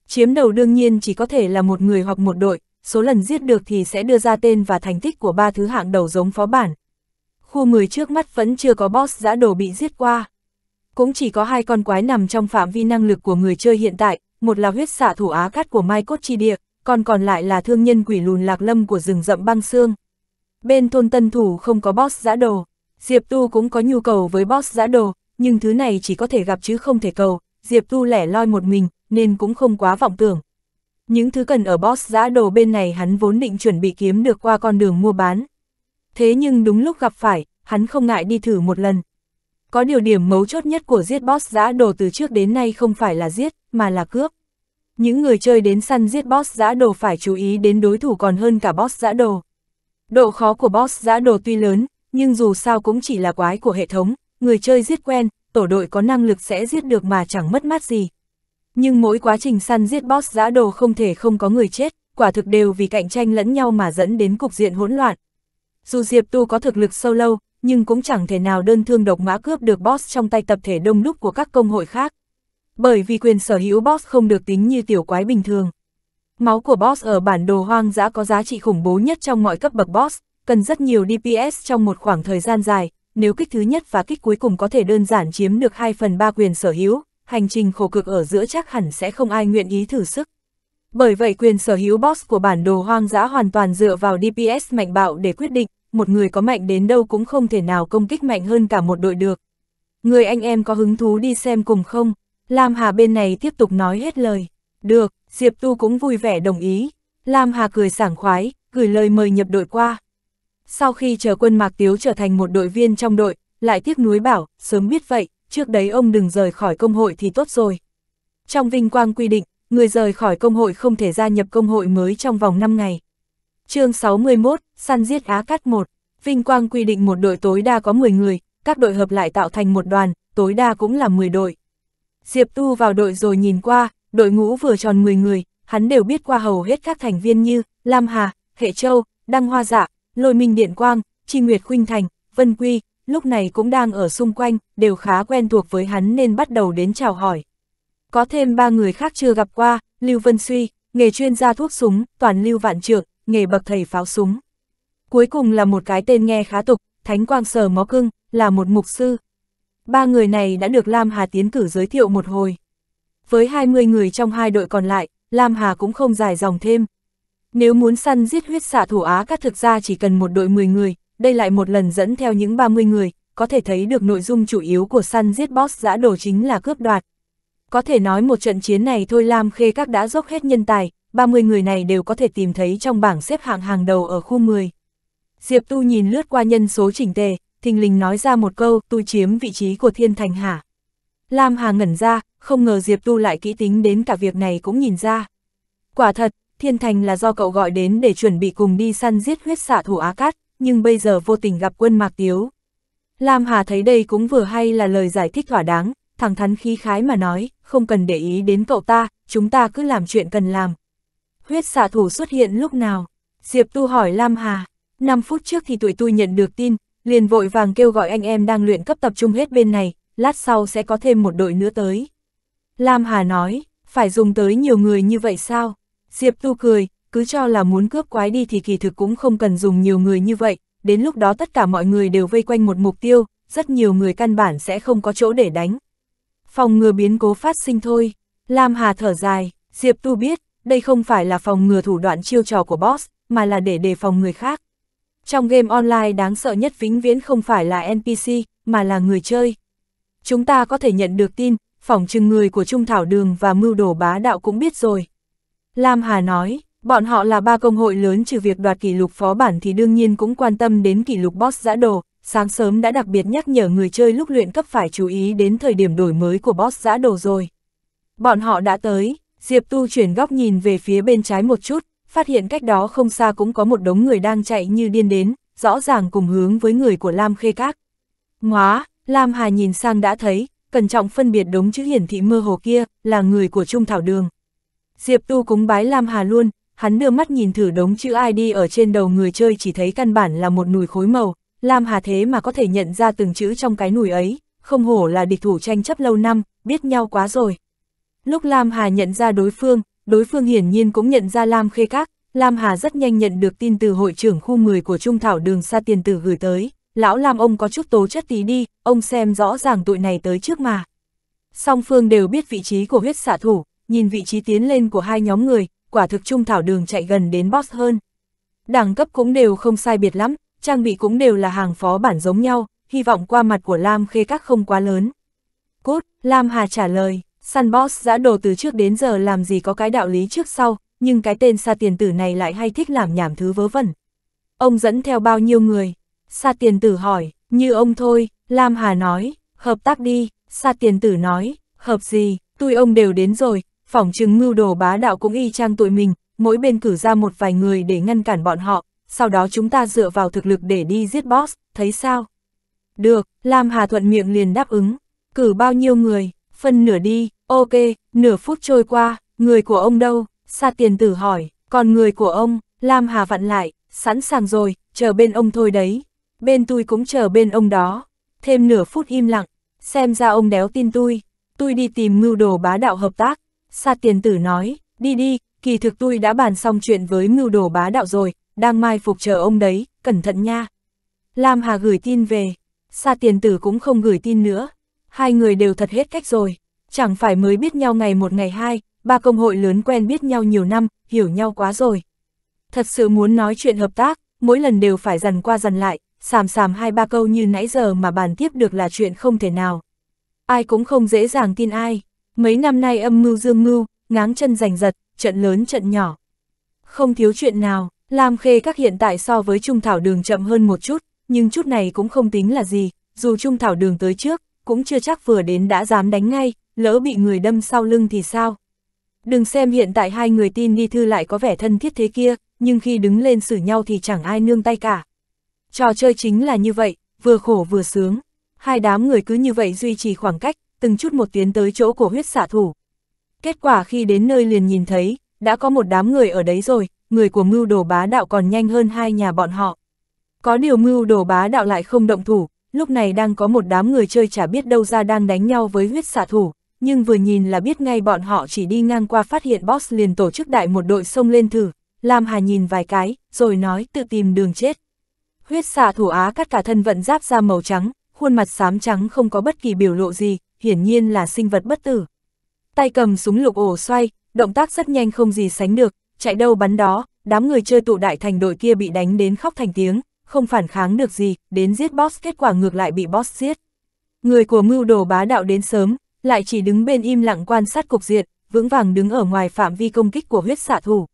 Chiếm đầu đương nhiên chỉ có thể là một người hoặc một đội, số lần giết được thì sẽ đưa ra tên và thành tích của ba thứ hạng đầu giống phó bản, khu 10 trước mắt vẫn chưa có boss giã đồ bị giết qua. Cũng chỉ có hai con quái nằm trong phạm vi năng lực của người chơi hiện tại, một là huyết xạ thủ á cát của Mai Cốt Chi Địa, còn còn lại là thương nhân quỷ lùn lạc lâm của rừng rậm băng xương. Bên thôn tân thủ không có boss giã đồ, Diệp Tu cũng có nhu cầu với boss giã đồ, nhưng thứ này chỉ có thể gặp chứ không thể cầu, Diệp Tu lẻ loi một mình, nên cũng không quá vọng tưởng. Những thứ cần ở boss giã đồ bên này hắn vốn định chuẩn bị kiếm được qua con đường mua bán, thế nhưng đúng lúc gặp phải, hắn không ngại đi thử một lần. Có điều điểm mấu chốt nhất của giết boss giã đồ từ trước đến nay không phải là giết, mà là cướp. Những người chơi đến săn giết boss giã đồ phải chú ý đến đối thủ còn hơn cả boss giã đồ. Độ khó của boss giã đồ tuy lớn, nhưng dù sao cũng chỉ là quái của hệ thống, người chơi giết quen, tổ đội có năng lực sẽ giết được mà chẳng mất mát gì. Nhưng mỗi quá trình săn giết boss giã đồ không thể không có người chết, quả thực đều vì cạnh tranh lẫn nhau mà dẫn đến cục diện hỗn loạn. Dù Diệp Tu có thực lực sâu lâu, nhưng cũng chẳng thể nào đơn thương độc mã cướp được boss trong tay tập thể đông đúc của các công hội khác. Bởi vì quyền sở hữu boss không được tính như tiểu quái bình thường. Máu của boss ở bản đồ hoang dã có giá trị khủng bố nhất trong mọi cấp bậc boss, cần rất nhiều DPS trong một khoảng thời gian dài, nếu kích thứ nhất và kích cuối cùng có thể đơn giản chiếm được 2 phần 3 quyền sở hữu, hành trình khổ cực ở giữa chắc hẳn sẽ không ai nguyện ý thử sức. Bởi vậy quyền sở hữu boss của bản đồ hoang dã hoàn toàn dựa vào DPS mạnh bạo để quyết định, một người có mạnh đến đâu cũng không thể nào công kích mạnh hơn cả một đội được. Người anh em có hứng thú đi xem cùng không? Lam Hà bên này tiếp tục nói hết lời. Được, Diệp Tu cũng vui vẻ đồng ý. Lam Hà cười sảng khoái, gửi lời mời nhập đội qua. Sau khi chờ quân Mạc Tiếu trở thành một đội viên trong đội, lại tiếc núi bảo, sớm biết vậy, trước đấy ông đừng rời khỏi công hội thì tốt rồi. Trong vinh quang quy định, người rời khỏi công hội không thể gia nhập công hội mới trong vòng 5 ngày chương 61, săn giết Á Cát 1. Vinh Quang quy định một đội tối đa có 10 người, các đội hợp lại tạo thành một đoàn, tối đa cũng là 10 đội. Diệp Tu vào đội rồi nhìn qua, đội ngũ vừa tròn 10 người, hắn đều biết qua hầu hết các thành viên như Lam Hà, Hệ Châu, Đăng Hoa Dạ, Lôi Minh Điện Quang, Tri Nguyệt Khuynh Thành, Vân Quy, lúc này cũng đang ở xung quanh, đều khá quen thuộc với hắn nên bắt đầu đến chào hỏi. Có thêm ba người khác chưa gặp qua, Lưu Vân Suy, nghề chuyên gia thuốc súng, toàn Lưu Vạn Trượng, nghề bậc thầy pháo súng. Cuối cùng là một cái tên nghe khá tục, Thánh Quang Sở Mó Cưng, là một mục sư. Ba người này đã được Lam Hà tiến cử giới thiệu một hồi. Với 20 người trong hai đội còn lại, Lam Hà cũng không dài dòng thêm. Nếu muốn săn giết huyết xạ thủ Á các thực ra chỉ cần một đội 10 người, đây lại một lần dẫn theo những 30 người, có thể thấy được nội dung chủ yếu của săn giết boss giã đồ chính là cướp đoạt. Có thể nói một trận chiến này thôi Lam Khê các đã dốc hết nhân tài, 30 người này đều có thể tìm thấy trong bảng xếp hạng hàng đầu ở khu 10. Diệp Tu nhìn lướt qua nhân số chỉnh tề, thình lình nói ra một câu, "Tôi chiếm vị trí của Thiên Thành hả? Lam Hà ngẩn ra, không ngờ Diệp Tu lại kỹ tính đến cả việc này cũng nhìn ra. Quả thật, Thiên Thành là do cậu gọi đến để chuẩn bị cùng đi săn giết huyết xạ thủ Á Cát, nhưng bây giờ vô tình gặp quân Mạc Tiếu. Lam Hà thấy đây cũng vừa hay là lời giải thích thỏa đáng, thẳng thắn khí khái mà nói, không cần để ý đến cậu ta, chúng ta cứ làm chuyện cần làm, huyết xạ thủ xuất hiện lúc nào? Diệp Tu hỏi Lam Hà. 5 phút trước thì tuổi tôi nhận được tin, liền vội vàng kêu gọi anh em đang luyện cấp tập trung hết bên này, lát sau sẽ có thêm một đội nữa tới. Lam Hà nói, phải dùng tới nhiều người như vậy sao? Diệp Tu cười, cứ cho là muốn cướp quái đi thì kỳ thực cũng không cần dùng nhiều người như vậy, đến lúc đó tất cả mọi người đều vây quanh một mục tiêu, rất nhiều người căn bản sẽ không có chỗ để đánh. Phòng ngừa biến cố phát sinh thôi, Lam Hà thở dài, Diệp Tu biết, đây không phải là phòng ngừa thủ đoạn chiêu trò của boss, mà là để đề phòng người khác. Trong game online đáng sợ nhất vĩnh viễn không phải là NPC, mà là người chơi. Chúng ta có thể nhận được tin, phỏng chừng người của Trung Thảo Đường và mưu đồ bá đạo cũng biết rồi. Lam Hà nói, bọn họ là ba công hội lớn trừ việc đoạt kỷ lục phó bản thì đương nhiên cũng quan tâm đến kỷ lục boss giã đồ, sáng sớm đã đặc biệt nhắc nhở người chơi lúc luyện cấp phải chú ý đến thời điểm đổi mới của boss giã đồ rồi. Bọn họ đã tới, Diệp Tu chuyển góc nhìn về phía bên trái một chút, phát hiện cách đó không xa cũng có một đống người đang chạy như điên đến, rõ ràng cùng hướng với người của Lam Khê Các. Ngóa, Lam Hà nhìn sang đã thấy, cẩn trọng phân biệt đống chữ hiển thị mơ hồ kia, là người của Trung Thảo Đường. Diệp Tu cúng bái Lam Hà luôn, hắn đưa mắt nhìn thử đống chữ ID ở trên đầu người chơi chỉ thấy căn bản là một nùi khối màu, Lam Hà thế mà có thể nhận ra từng chữ trong cái nùi ấy, không hổ là địch thủ tranh chấp lâu năm, biết nhau quá rồi. Lúc Lam Hà nhận ra đối phương, đối phương hiển nhiên cũng nhận ra Lam Khê Các, Lam Hà rất nhanh nhận được tin từ hội trưởng khu 10 của Trung Thảo Đường Sa Tiền Tử gửi tới, lão Lam ông có chút tố chất tí đi, ông xem rõ ràng tụi này tới trước mà. Song phương đều biết vị trí của huyết xạ thủ, nhìn vị trí tiến lên của hai nhóm người, quả thực Trung Thảo Đường chạy gần đến boss hơn. Đẳng cấp cũng đều không sai biệt lắm, trang bị cũng đều là hàng phó bản giống nhau, hy vọng qua mặt của Lam Khê Các không quá lớn. Cốt, Lam Hà trả lời. Sunboss giã đồ từ trước đến giờ làm gì có cái đạo lý trước sau, nhưng cái tên sa tiền tử này lại hay thích làm nhảm thứ vớ vẩn. Ông dẫn theo bao nhiêu người? Sa tiền tử hỏi, như ông thôi, Lam Hà nói, hợp tác đi, sa tiền tử nói, hợp gì, tụi ông đều đến rồi, phỏng chứng mưu đồ bá đạo cũng y chang tụi mình, mỗi bên cử ra một vài người để ngăn cản bọn họ, sau đó chúng ta dựa vào thực lực để đi giết boss, thấy sao? Được, Lam Hà thuận miệng liền đáp ứng, cử bao nhiêu người, phân nửa đi, ok, nửa phút trôi qua, người của ông đâu, Sa tiền tử hỏi, còn người của ông, Lam Hà vặn lại, sẵn sàng rồi, chờ bên ông thôi đấy, bên tôi cũng chờ bên ông đó, thêm nửa phút im lặng, xem ra ông đéo tin tôi, tôi đi tìm mưu đồ bá đạo hợp tác, Sa tiền tử nói, đi đi, kỳ thực tôi đã bàn xong chuyện với mưu đồ bá đạo rồi, đang mai phục chờ ông đấy, cẩn thận nha. Lam Hà gửi tin về, Sa tiền tử cũng không gửi tin nữa, hai người đều thật hết cách rồi. Chẳng phải mới biết nhau ngày một ngày hai, ba công hội lớn quen biết nhau nhiều năm, hiểu nhau quá rồi. Thật sự muốn nói chuyện hợp tác, mỗi lần đều phải dần qua dần lại, sàm sàm hai ba câu như nãy giờ mà bàn tiếp được là chuyện không thể nào. Ai cũng không dễ dàng tin ai, mấy năm nay âm mưu dương mưu, ngáng chân giành giật, trận lớn trận nhỏ. Không thiếu chuyện nào, Lam Khê các hiện tại so với Trung Thảo Đường chậm hơn một chút, nhưng chút này cũng không tính là gì, dù Trung Thảo Đường tới trước, cũng chưa chắc vừa đến đã dám đánh ngay, lỡ bị người đâm sau lưng thì sao. Đừng xem hiện tại hai người tin đi thư lại có vẻ thân thiết thế kia, nhưng khi đứng lên xử nhau thì chẳng ai nương tay cả. Trò chơi chính là như vậy, vừa khổ vừa sướng. Hai đám người cứ như vậy duy trì khoảng cách, từng chút một tiến tới chỗ của huyết xạ thủ. Kết quả khi đến nơi liền nhìn thấy, đã có một đám người ở đấy rồi, người của mưu đồ bá đạo còn nhanh hơn hai nhà bọn họ. Có điều mưu đồ bá đạo lại không động thủ, lúc này đang có một đám người chơi chả biết đâu ra đang đánh nhau với huyết xạ thủ, nhưng vừa nhìn là biết ngay bọn họ chỉ đi ngang qua phát hiện boss liền tổ chức đại một đội xông lên thử, Lam Hà nhìn vài cái, rồi nói tự tìm đường chết. Huyết xạ thủ Á cắt cả thân vận giáp ra màu trắng, khuôn mặt xám trắng không có bất kỳ biểu lộ gì, hiển nhiên là sinh vật bất tử. Tay cầm súng lục ổ xoay, động tác rất nhanh không gì sánh được, chạy đâu bắn đó, đám người chơi tụ đại thành đội kia bị đánh đến khóc thành tiếng, không phản kháng được gì, đến giết boss kết quả ngược lại bị boss giết. Người của mưu đồ bá đạo đến sớm, lại chỉ đứng bên im lặng quan sát cục diện, vững vàng đứng ở ngoài phạm vi công kích của huyết xạ thủ.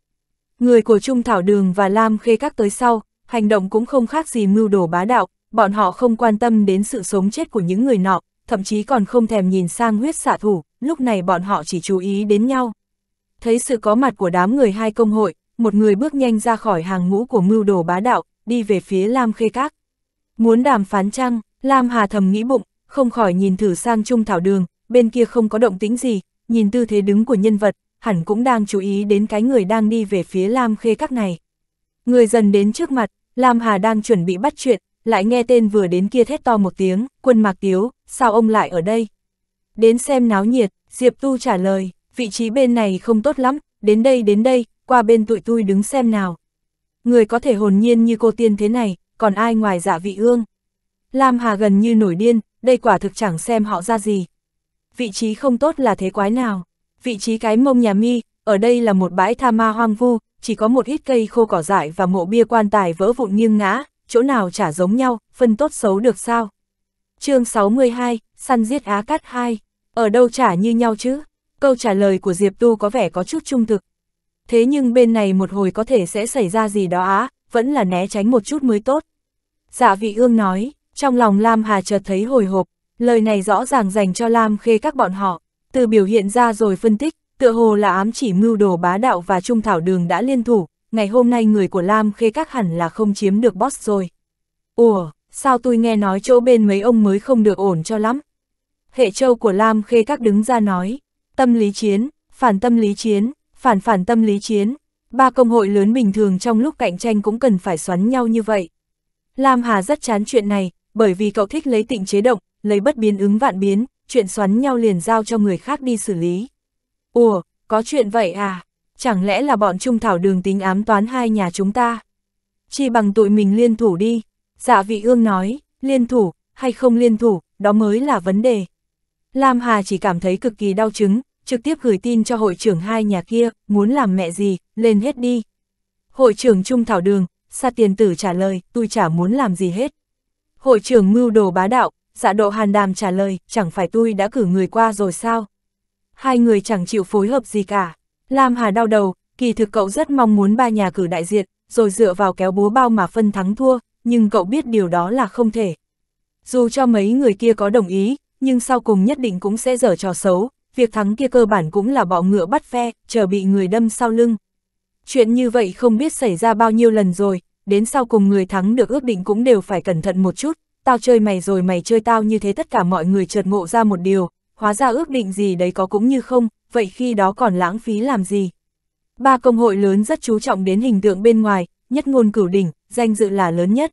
Người của Trung Thảo Đường và Lam Khê Các tới sau, hành động cũng không khác gì mưu đồ bá đạo, bọn họ không quan tâm đến sự sống chết của những người nọ, thậm chí còn không thèm nhìn sang huyết xạ thủ, lúc này bọn họ chỉ chú ý đến nhau. Thấy sự có mặt của đám người hai công hội, một người bước nhanh ra khỏi hàng ngũ của mưu đồ bá đạo, đi về phía Lam Khê Các. Muốn đàm phán chăng, Lam Hà thầm nghĩ bụng, không khỏi nhìn thử sang Trung Thảo Đường, bên kia không có động tĩnh gì, nhìn tư thế đứng của nhân vật, hẳn cũng đang chú ý đến cái người đang đi về phía Lam Khê Các này. Người dần đến trước mặt, Lam Hà đang chuẩn bị bắt chuyện, lại nghe tên vừa đến kia thét to một tiếng, quân mạc tiếu, sao ông lại ở đây? Đến xem náo nhiệt, Diệp Tu trả lời, vị trí bên này không tốt lắm, đến đây đến đây, qua bên tụi tôi đứng xem nào người có thể hồn nhiên như cô tiên thế này, còn ai ngoài dạ vị ương. Lam Hà gần như nổi điên, đây quả thực chẳng xem họ ra gì. Vị trí không tốt là thế quái nào. Vị trí cái mông nhà mi, ở đây là một bãi tha ma hoang vu, chỉ có một ít cây khô cỏ dại và mộ bia quan tài vỡ vụn nghiêng ngã, chỗ nào chả giống nhau, phân tốt xấu được sao. chương 62, săn giết Á Cát 2, ở đâu chả như nhau chứ? Câu trả lời của Diệp Tu có vẻ có chút trung thực, thế nhưng bên này một hồi có thể sẽ xảy ra gì đó á, vẫn là né tránh một chút mới tốt. Dạ vị ương nói, trong lòng Lam Hà chợt thấy hồi hộp, lời này rõ ràng dành cho Lam Khê các bọn họ, từ biểu hiện ra rồi phân tích, tựa hồ là ám chỉ mưu đồ bá đạo và trung thảo đường đã liên thủ, ngày hôm nay người của Lam Khê các hẳn là không chiếm được boss rồi. Ủa, sao tôi nghe nói chỗ bên mấy ông mới không được ổn cho lắm? Hệ châu của Lam Khê các đứng ra nói, tâm lý chiến, phản tâm lý chiến, phản phản tâm lý chiến, ba công hội lớn bình thường trong lúc cạnh tranh cũng cần phải xoắn nhau như vậy. Lam Hà rất chán chuyện này, bởi vì cậu thích lấy tịnh chế động, lấy bất biến ứng vạn biến, chuyện xoắn nhau liền giao cho người khác đi xử lý. Ủa, có chuyện vậy à? Chẳng lẽ là bọn trung thảo đường tính ám toán hai nhà chúng ta? Chỉ bằng tụi mình liên thủ đi. Dạ vị ương nói, liên thủ, hay không liên thủ, đó mới là vấn đề. Lam Hà chỉ cảm thấy cực kỳ đau chứng, trực tiếp gửi tin cho hội trưởng hai nhà kia, muốn làm mẹ gì, lên hết đi. Hội trưởng Trung Thảo Đường, Sa Tiền Tử trả lời, tôi chả muốn làm gì hết. Hội trưởng Mưu Đồ Bá Đạo, Dạ Độ Hàn Đàm trả lời, chẳng phải tôi đã cử người qua rồi sao? Hai người chẳng chịu phối hợp gì cả. Lam Hà đau đầu, kỳ thực cậu rất mong muốn ba nhà cử đại diện, rồi dựa vào kéo búa bao mà phân thắng thua, nhưng cậu biết điều đó là không thể. Dù cho mấy người kia có đồng ý, nhưng sau cùng nhất định cũng sẽ dở trò xấu, việc thắng kia cơ bản cũng là bọ ngựa bắt phe, chờ bị người đâm sau lưng. Chuyện như vậy không biết xảy ra bao nhiêu lần rồi, đến sau cùng người thắng được ước định cũng đều phải cẩn thận một chút, tao chơi mày rồi mày chơi tao như thế tất cả mọi người chợt ngộ ra một điều, hóa ra ước định gì đấy có cũng như không, vậy khi đó còn lãng phí làm gì. Ba công hội lớn rất chú trọng đến hình tượng bên ngoài, nhất ngôn cửu đỉnh, danh dự là lớn nhất.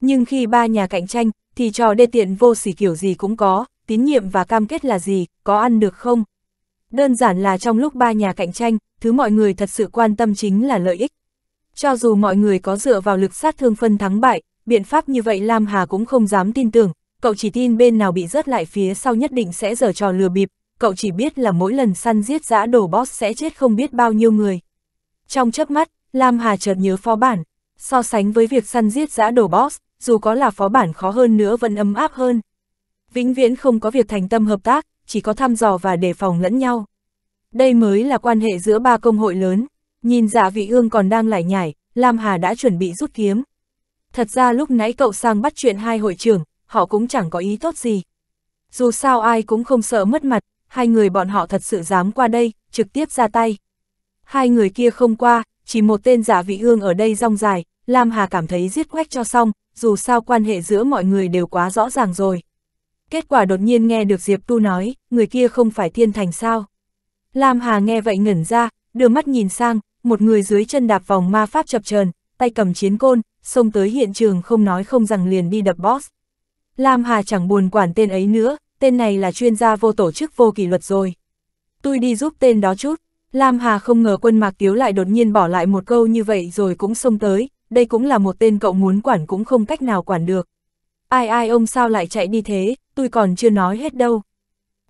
Nhưng khi ba nhà cạnh tranh, thì trò đê tiện vô sỉ kiểu gì cũng có, tín nhiệm và cam kết là gì, có ăn được không? Đơn giản là trong lúc ba nhà cạnh tranh, thứ mọi người thật sự quan tâm chính là lợi ích. Cho dù mọi người có dựa vào lực sát thương phân thắng bại, biện pháp như vậy Lam Hà cũng không dám tin tưởng, cậu chỉ tin bên nào bị rớt lại phía sau nhất định sẽ giở trò lừa bịp, cậu chỉ biết là mỗi lần săn giết giã đổ boss sẽ chết không biết bao nhiêu người. Trong chớp mắt, Lam Hà chợt nhớ phó bản, so sánh với việc săn giết giã đổ boss, dù có là phó bản khó hơn nữa vẫn ấm áp hơn vĩnh viễn không có việc thành tâm hợp tác, chỉ có thăm dò và đề phòng lẫn nhau. Đây mới là quan hệ giữa ba công hội lớn, nhìn giả dạ vị ương còn đang lải nhải, Lam Hà đã chuẩn bị rút kiếm. Thật ra lúc nãy cậu sang bắt chuyện hai hội trưởng, họ cũng chẳng có ý tốt gì. Dù sao ai cũng không sợ mất mặt, hai người bọn họ thật sự dám qua đây, trực tiếp ra tay. Hai người kia không qua, chỉ một tên giả dạ vị ương ở đây rong dài, Lam Hà cảm thấy giết quách cho xong, dù sao quan hệ giữa mọi người đều quá rõ ràng rồi kết quả đột nhiên nghe được Diệp Tu nói, người kia không phải thiên thành sao. Lam Hà nghe vậy ngẩn ra, đưa mắt nhìn sang, một người dưới chân đạp vòng ma pháp chập chờn tay cầm chiến côn, xông tới hiện trường không nói không rằng liền đi đập boss. Lam Hà chẳng buồn quản tên ấy nữa, tên này là chuyên gia vô tổ chức vô kỷ luật rồi. Tôi đi giúp tên đó chút, Lam Hà không ngờ quân mạc tiếu lại đột nhiên bỏ lại một câu như vậy rồi cũng xông tới, đây cũng là một tên cậu muốn quản cũng không cách nào quản được. Ai ai ông sao lại chạy đi thế, tôi còn chưa nói hết đâu.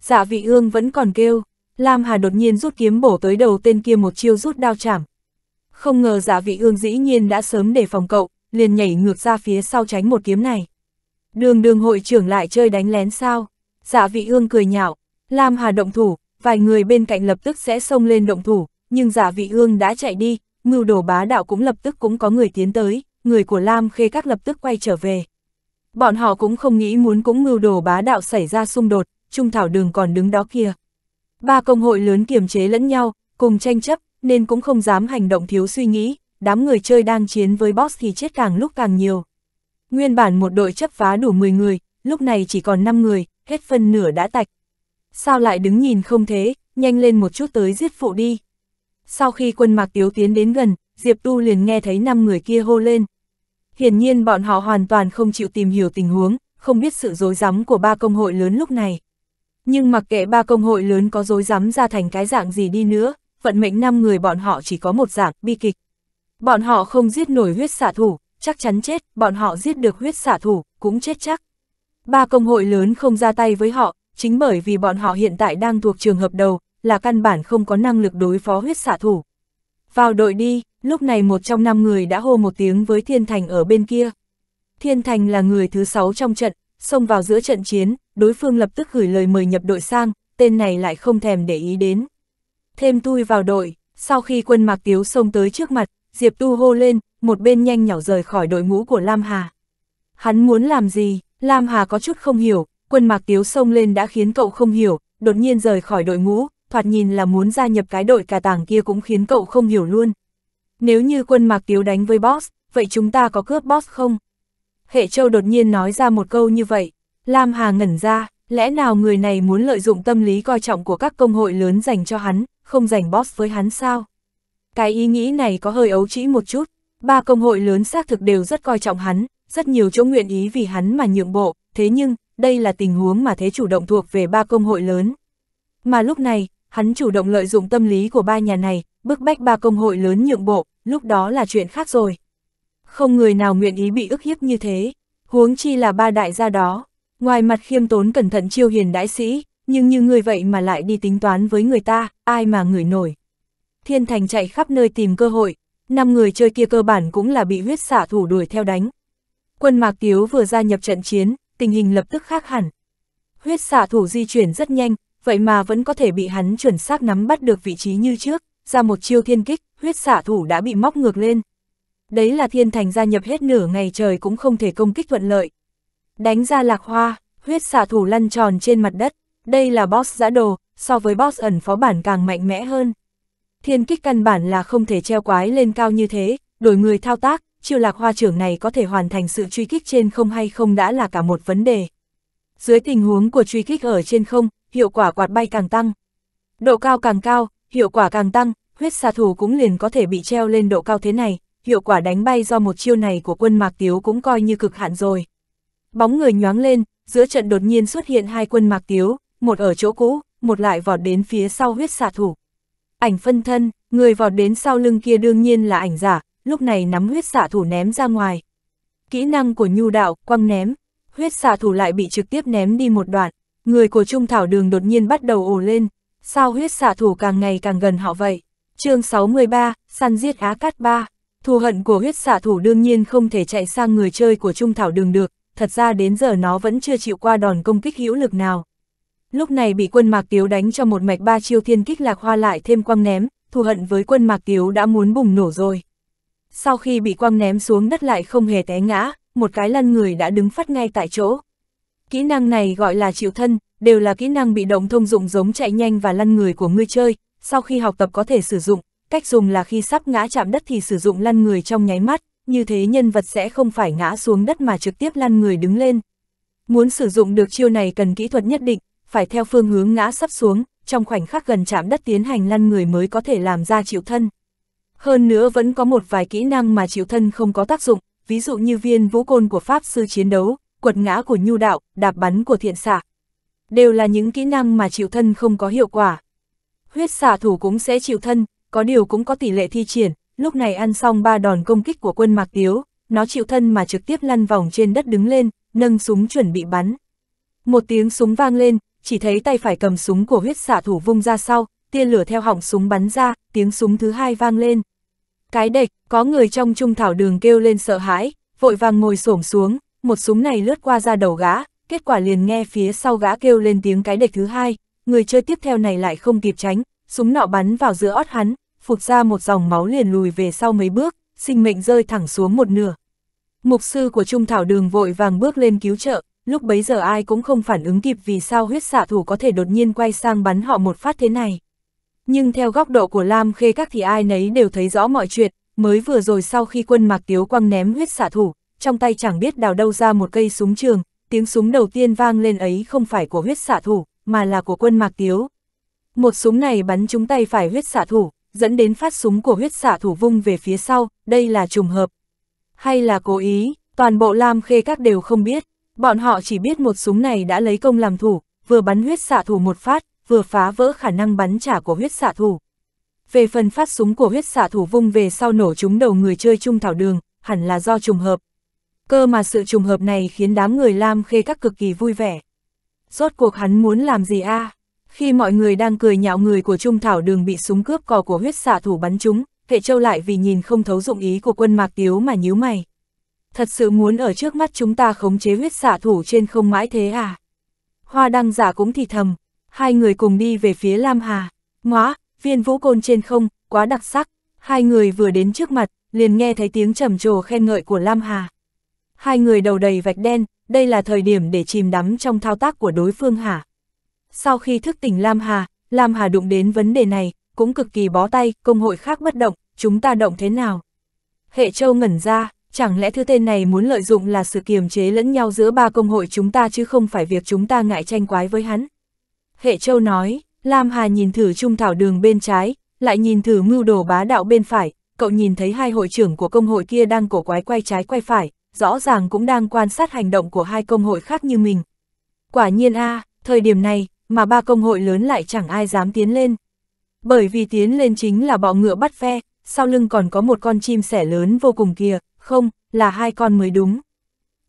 Dạ vị ương vẫn còn kêu, Lam Hà đột nhiên rút kiếm bổ tới đầu tên kia một chiêu rút đao chảm. Không ngờ dạ vị ương dĩ nhiên đã sớm để phòng cậu, liền nhảy ngược ra phía sau tránh một kiếm này. Đường đường hội trưởng lại chơi đánh lén sao? Dạ vị ương cười nhạo, Lam Hà động thủ, vài người bên cạnh lập tức sẽ xông lên động thủ, nhưng dạ vị ương đã chạy đi, mưu đồ bá đạo cũng lập tức cũng có người tiến tới, người của Lam Khê Các lập tức quay trở về. Bọn họ cũng không nghĩ muốn cũng mưu đồ bá đạo xảy ra xung đột, trung thảo đường còn đứng đó kia. Ba công hội lớn kiềm chế lẫn nhau, cùng tranh chấp, nên cũng không dám hành động thiếu suy nghĩ, đám người chơi đang chiến với boss thì chết càng lúc càng nhiều. Nguyên bản một đội chấp phá đủ 10 người, lúc này chỉ còn 5 người, hết phân nửa đã tạch. Sao lại đứng nhìn không thế, nhanh lên một chút tới giết phụ đi. Sau khi quân mạc tiếu tiến đến gần, Diệp Tu liền nghe thấy 5 người kia hô lên, Hiển nhiên bọn họ hoàn toàn không chịu tìm hiểu tình huống, không biết sự dối rắm của ba công hội lớn lúc này. Nhưng mặc kệ ba công hội lớn có dối rắm ra thành cái dạng gì đi nữa, vận mệnh năm người bọn họ chỉ có một dạng, bi kịch. Bọn họ không giết nổi huyết xạ thủ, chắc chắn chết, bọn họ giết được huyết xạ thủ, cũng chết chắc. Ba công hội lớn không ra tay với họ, chính bởi vì bọn họ hiện tại đang thuộc trường hợp đầu, là căn bản không có năng lực đối phó huyết xạ thủ. Vào đội đi, Lúc này một trong năm người đã hô một tiếng với Thiên Thành ở bên kia. Thiên Thành là người thứ sáu trong trận, xông vào giữa trận chiến, đối phương lập tức gửi lời mời nhập đội sang, tên này lại không thèm để ý đến. Thêm tui vào đội, sau khi quân Mạc Tiếu xông tới trước mặt, Diệp Tu hô lên, một bên nhanh nhỏ rời khỏi đội ngũ của Lam Hà. Hắn muốn làm gì, Lam Hà có chút không hiểu, quân Mạc Tiếu xông lên đã khiến cậu không hiểu, đột nhiên rời khỏi đội ngũ, thoạt nhìn là muốn gia nhập cái đội cà tàng kia cũng khiến cậu không hiểu luôn. Nếu như quân mạc tiếu đánh với boss, vậy chúng ta có cướp boss không? Hệ Châu đột nhiên nói ra một câu như vậy. Lam Hà ngẩn ra, lẽ nào người này muốn lợi dụng tâm lý coi trọng của các công hội lớn dành cho hắn, không dành boss với hắn sao? Cái ý nghĩ này có hơi ấu trĩ một chút, ba công hội lớn xác thực đều rất coi trọng hắn, rất nhiều chỗ nguyện ý vì hắn mà nhượng bộ, thế nhưng, đây là tình huống mà thế chủ động thuộc về ba công hội lớn. Mà lúc này, hắn chủ động lợi dụng tâm lý của ba nhà này, bức bách ba công hội lớn nhượng bộ, lúc đó là chuyện khác rồi. Không người nào nguyện ý bị ức hiếp như thế, huống chi là ba đại gia đó. Ngoài mặt khiêm tốn cẩn thận chiêu hiền đại sĩ, nhưng như người vậy mà lại đi tính toán với người ta, ai mà người nổi. Thiên Thành chạy khắp nơi tìm cơ hội, năm người chơi kia cơ bản cũng là bị huyết xả thủ đuổi theo đánh. Quân Mạc Tiếu vừa gia nhập trận chiến, tình hình lập tức khác hẳn. Huyết xả thủ di chuyển rất nhanh, vậy mà vẫn có thể bị hắn chuẩn xác nắm bắt được vị trí như trước ra một chiêu thiên kích, huyết xả thủ đã bị móc ngược lên. Đấy là thiên thành gia nhập hết nửa ngày trời cũng không thể công kích thuận lợi. Đánh ra lạc hoa, huyết xả thủ lăn tròn trên mặt đất, đây là boss giã đồ, so với boss ẩn phó bản càng mạnh mẽ hơn. Thiên kích căn bản là không thể treo quái lên cao như thế, đổi người thao tác, chiêu lạc hoa trưởng này có thể hoàn thành sự truy kích trên không hay không đã là cả một vấn đề. Dưới tình huống của truy kích ở trên không, hiệu quả quạt bay càng tăng. Độ cao càng cao, hiệu quả càng tăng, huyết xà thủ cũng liền có thể bị treo lên độ cao thế này, hiệu quả đánh bay do một chiêu này của quân Mạc Tiếu cũng coi như cực hạn rồi. Bóng người nhoáng lên, giữa trận đột nhiên xuất hiện hai quân Mạc Tiếu, một ở chỗ cũ, một lại vọt đến phía sau huyết xà thủ. Ảnh phân thân, người vọt đến sau lưng kia đương nhiên là ảnh giả, lúc này nắm huyết xạ thủ ném ra ngoài. Kỹ năng của nhu đạo, quăng ném, huyết xạ thủ lại bị trực tiếp ném đi một đoạn, người của trung thảo đường đột nhiên bắt đầu ồ lên, sao huyết xạ thủ càng ngày càng gần họ vậy? chương 63, săn giết Á Cát Ba. Thù hận của huyết xạ thủ đương nhiên không thể chạy sang người chơi của Trung Thảo Đường được, thật ra đến giờ nó vẫn chưa chịu qua đòn công kích hữu lực nào. Lúc này bị quân Mạc Tiếu đánh cho một mạch ba chiêu thiên kích lạc hoa lại thêm quăng ném, thù hận với quân Mạc Tiếu đã muốn bùng nổ rồi. Sau khi bị quăng ném xuống đất lại không hề té ngã, một cái lăn người đã đứng phát ngay tại chỗ. Kỹ năng này gọi là chịu thân, đều là kỹ năng bị động thông dụng giống chạy nhanh và lăn người của người chơi, sau khi học tập có thể sử dụng, cách dùng là khi sắp ngã chạm đất thì sử dụng lăn người trong nháy mắt, như thế nhân vật sẽ không phải ngã xuống đất mà trực tiếp lăn người đứng lên. Muốn sử dụng được chiêu này cần kỹ thuật nhất định, phải theo phương hướng ngã sắp xuống, trong khoảnh khắc gần chạm đất tiến hành lăn người mới có thể làm ra chịu thân. Hơn nữa vẫn có một vài kỹ năng mà chịu thân không có tác dụng, ví dụ như viên vũ côn của Pháp sư chiến đấu, quật ngã của nhu đạo, đạp bắn của thiện xạ, đều là những kỹ năng mà chịu thân không có hiệu quả. Huyết xạ thủ cũng sẽ chịu thân, có điều cũng có tỷ lệ thi triển, lúc này ăn xong ba đòn công kích của quân Mạc Tiếu, nó chịu thân mà trực tiếp lăn vòng trên đất đứng lên, nâng súng chuẩn bị bắn. Một tiếng súng vang lên, chỉ thấy tay phải cầm súng của huyết xạ thủ vung ra sau, tia lửa theo họng súng bắn ra, tiếng súng thứ hai vang lên. Cái đệch, có người trong trung thảo đường kêu lên sợ hãi, vội vàng ngồi xổm xuống, một súng này lướt qua ra đầu gã, kết quả liền nghe phía sau gã kêu lên tiếng cái địch thứ hai, người chơi tiếp theo này lại không kịp tránh, súng nọ bắn vào giữa ót hắn, phụt ra một dòng máu liền lùi về sau mấy bước, sinh mệnh rơi thẳng xuống một nửa. Mục sư của Trung Thảo Đường vội vàng bước lên cứu trợ, lúc bấy giờ ai cũng không phản ứng kịp vì sao huyết xạ thủ có thể đột nhiên quay sang bắn họ một phát thế này. Nhưng theo góc độ của Lam Khê các thì ai nấy đều thấy rõ mọi chuyện, mới vừa rồi sau khi quân Mạc Tiếu Quang ném huyết xạ thủ, trong tay chẳng biết đào đâu ra một cây súng trường, tiếng súng đầu tiên vang lên ấy không phải của huyết xạ thủ, mà là của quân Mạc Tiếu. Một súng này bắn trúng tay phải huyết xạ thủ, dẫn đến phát súng của huyết xạ thủ vung về phía sau, đây là trùng hợp. Hay là cố ý, toàn bộ Lam Khê các đều không biết, bọn họ chỉ biết một súng này đã lấy công làm thủ, vừa bắn huyết xạ thủ một phát, vừa phá vỡ khả năng bắn trả của huyết xạ thủ. Về phần phát súng của huyết xạ thủ vung về sau nổ trúng đầu người chơi trung thảo đường, hẳn là do trùng hợp cơ mà sự trùng hợp này khiến đám người Lam Khê các cực kỳ vui vẻ. Rốt cuộc hắn muốn làm gì a? À? Khi mọi người đang cười nhạo người của Trung Thảo Đường bị súng cướp cò của huyết xạ thủ bắn trúng, Hệ Châu lại vì nhìn không thấu dụng ý của quân Mạc Tiếu mà nhíu mày. Thật sự muốn ở trước mắt chúng ta khống chế huyết xạ thủ trên không mãi thế à? Hoa đăng giả dạ cũng thì thầm, hai người cùng đi về phía Lam Hà. Ngóa, viên vũ côn trên không, quá đặc sắc. Hai người vừa đến trước mặt, liền nghe thấy tiếng trầm trồ khen ngợi của Lam Hà. Hai người đầu đầy vạch đen, đây là thời điểm để chìm đắm trong thao tác của đối phương hả? Sau khi thức tỉnh Lam Hà, Lam Hà đụng đến vấn đề này, cũng cực kỳ bó tay, công hội khác bất động, chúng ta động thế nào? Hệ Châu ngẩn ra, chẳng lẽ thứ tên này muốn lợi dụng là sự kiềm chế lẫn nhau giữa ba công hội chúng ta chứ không phải việc chúng ta ngại tranh quái với hắn? Hệ Châu nói, Lam Hà nhìn thử trung thảo đường bên trái, lại nhìn thử mưu đồ bá đạo bên phải, cậu nhìn thấy hai hội trưởng của công hội kia đang cổ quái quay trái quay phải, rõ ràng cũng đang quan sát hành động của hai công hội khác như mình. Quả nhiên a à, thời điểm này, mà ba công hội lớn lại chẳng ai dám tiến lên. Bởi vì tiến lên chính là bọ ngựa bắt phe, sau lưng còn có một con chim sẻ lớn vô cùng kìa, không, là hai con mới đúng.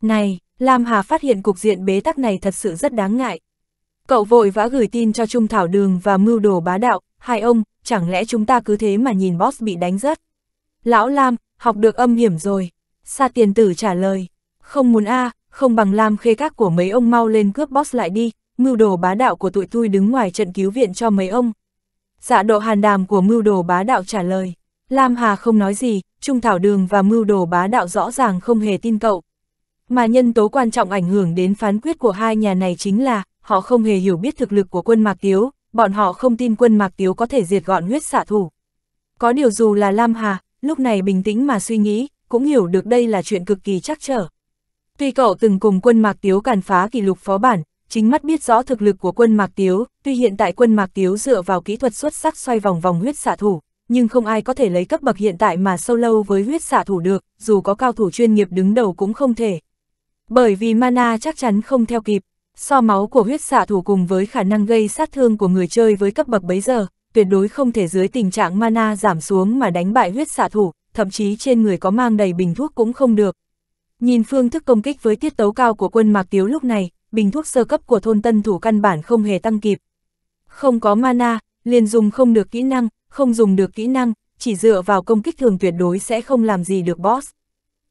Này, Lam Hà phát hiện cục diện bế tắc này thật sự rất đáng ngại. Cậu vội vã gửi tin cho Trung Thảo Đường và mưu đồ bá đạo, hai ông, chẳng lẽ chúng ta cứ thế mà nhìn boss bị đánh rớt. Lão Lam, học được âm hiểm rồi. Sa tiền tử trả lời, không muốn a à, không bằng làm khê các của mấy ông mau lên cướp boss lại đi, mưu đồ bá đạo của tụi tôi đứng ngoài trận cứu viện cho mấy ông. Dạ độ hàn đàm của mưu đồ bá đạo trả lời, Lam Hà không nói gì, Trung Thảo Đường và mưu đồ bá đạo rõ ràng không hề tin cậu. Mà nhân tố quan trọng ảnh hưởng đến phán quyết của hai nhà này chính là, họ không hề hiểu biết thực lực của quân Mạc Tiếu, bọn họ không tin quân Mạc Tiếu có thể diệt gọn huyết xạ thủ. Có điều dù là Lam Hà, lúc này bình tĩnh mà suy nghĩ, cũng hiểu được đây là chuyện cực kỳ chắc trở. Tuy cậu từng cùng quân Mạc Tiếu càn phá kỷ lục phó bản, chính mắt biết rõ thực lực của quân Mạc Tiếu, tuy hiện tại quân Mạc Tiếu dựa vào kỹ thuật xuất sắc xoay vòng vòng huyết xạ thủ, nhưng không ai có thể lấy cấp bậc hiện tại mà sâu lâu với huyết xạ thủ được, dù có cao thủ chuyên nghiệp đứng đầu cũng không thể. Bởi vì mana chắc chắn không theo kịp, so máu của huyết xạ thủ cùng với khả năng gây sát thương của người chơi với cấp bậc bấy giờ, tuyệt đối không thể dưới tình trạng mana giảm xuống mà đánh bại huyết xạ thủ, thậm chí trên người có mang đầy bình thuốc cũng không được. Nhìn phương thức công kích với tiết tấu cao của quân Mạc Tiếu lúc này, bình thuốc sơ cấp của thôn tân thủ căn bản không hề tăng kịp. Không có mana, liền dùng không được kỹ năng, không dùng được kỹ năng, chỉ dựa vào công kích thường tuyệt đối sẽ không làm gì được boss.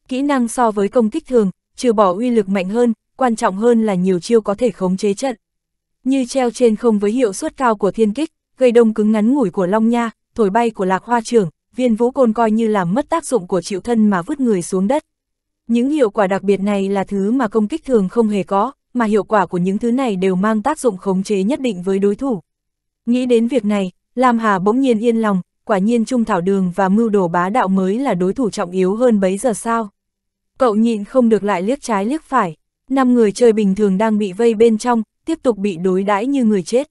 Kỹ năng so với công kích thường, trừ bỏ uy lực mạnh hơn, quan trọng hơn là nhiều chiêu có thể khống chế trận. Như treo trên không với hiệu suất cao của thiên kích, gây đông cứng ngắn ngủi của Long Nha, thổi bay của Lạc Hoa Trưởng, viên vũ côn coi như làm mất tác dụng của triệu thân mà vứt người xuống đất. Những hiệu quả đặc biệt này là thứ mà công kích thường không hề có, mà hiệu quả của những thứ này đều mang tác dụng khống chế nhất định với đối thủ. Nghĩ đến việc này, Lam Hà bỗng nhiên yên lòng, quả nhiên Trung Thảo Đường và Mưu Đồ Bá Đạo mới là đối thủ trọng yếu hơn bấy giờ sao. Cậu nhịn không được lại liếc trái liếc phải, năm người chơi bình thường đang bị vây bên trong, tiếp tục bị đối đãi như người chết.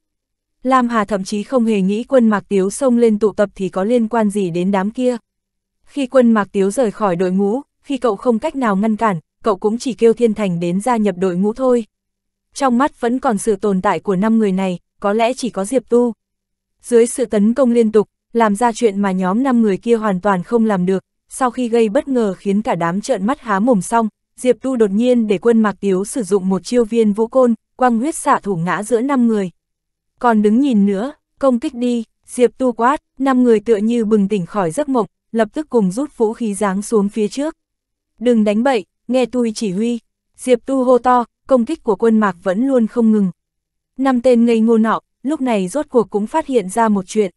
Lam Hà thậm chí không hề nghĩ quân Mạc Tiếu xông lên tụ tập thì có liên quan gì đến đám kia. Khi quân Mạc Tiếu rời khỏi đội ngũ, khi cậu không cách nào ngăn cản, cậu cũng chỉ kêu Thiên Thành đến gia nhập đội ngũ thôi. Trong mắt vẫn còn sự tồn tại của năm người này, có lẽ chỉ có Diệp Tu. Dưới sự tấn công liên tục, làm ra chuyện mà nhóm năm người kia hoàn toàn không làm được, sau khi gây bất ngờ khiến cả đám trợn mắt há mồm xong, Diệp Tu đột nhiên để quân Mạc Tiếu sử dụng một chiêu viên vũ côn, quăng huyết xạ thủ ngã giữa năm người còn đứng nhìn nữa, công kích đi, Diệp Tu quát, năm người tựa như bừng tỉnh khỏi giấc mộng, lập tức cùng rút vũ khí giáng xuống phía trước. Đừng đánh bậy, nghe tôi chỉ huy, Diệp Tu hô to, công kích của quân mạc vẫn luôn không ngừng. Năm tên ngây ngô nọ, lúc này rốt cuộc cũng phát hiện ra một chuyện.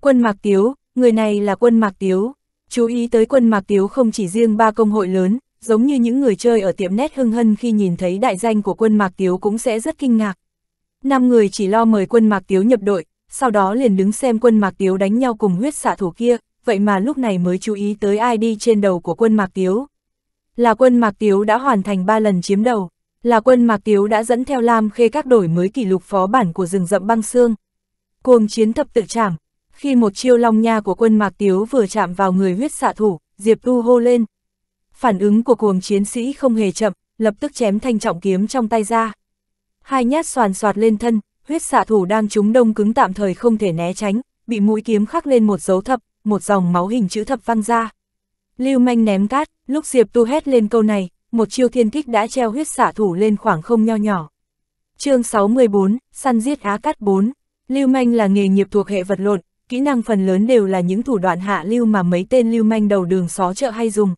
Quân mạc tiếu, người này là quân mạc tiếu. Chú ý tới quân mạc tiếu không chỉ riêng ba công hội lớn, giống như những người chơi ở tiệm nét hưng hân khi nhìn thấy đại danh của quân mạc tiếu cũng sẽ rất kinh ngạc. Năm người chỉ lo mời quân Mạc Tiếu nhập đội, sau đó liền đứng xem quân Mạc Tiếu đánh nhau cùng huyết xạ thủ kia, vậy mà lúc này mới chú ý tới ID trên đầu của quân Mạc Tiếu. Là quân Mạc Tiếu đã hoàn thành 3 lần chiếm đầu, là quân Mạc Tiếu đã dẫn theo Lam Khê các đổi mới kỷ lục phó bản của rừng rậm băng xương. Cuồng chiến thập tự trảm, khi một chiêu long nha của quân Mạc Tiếu vừa chạm vào người huyết xạ thủ, Diệp Tu hô lên. Phản ứng của cuồng chiến sĩ không hề chậm, lập tức chém thanh trọng kiếm trong tay ra hai nhát soàn soạt lên thân, huyết xạ thủ đang trúng đông cứng tạm thời không thể né tránh, bị mũi kiếm khắc lên một dấu thập, một dòng máu hình chữ thập văng ra. Lưu manh ném cát, lúc Diệp Tu hét lên câu này, một chiêu thiên kích đã treo huyết xạ thủ lên khoảng không nho nhỏ. chương 614, săn giết á cát 4. Lưu manh là nghề nghiệp thuộc hệ vật lộn, kỹ năng phần lớn đều là những thủ đoạn hạ lưu mà mấy tên lưu manh đầu đường xó chợ hay dùng.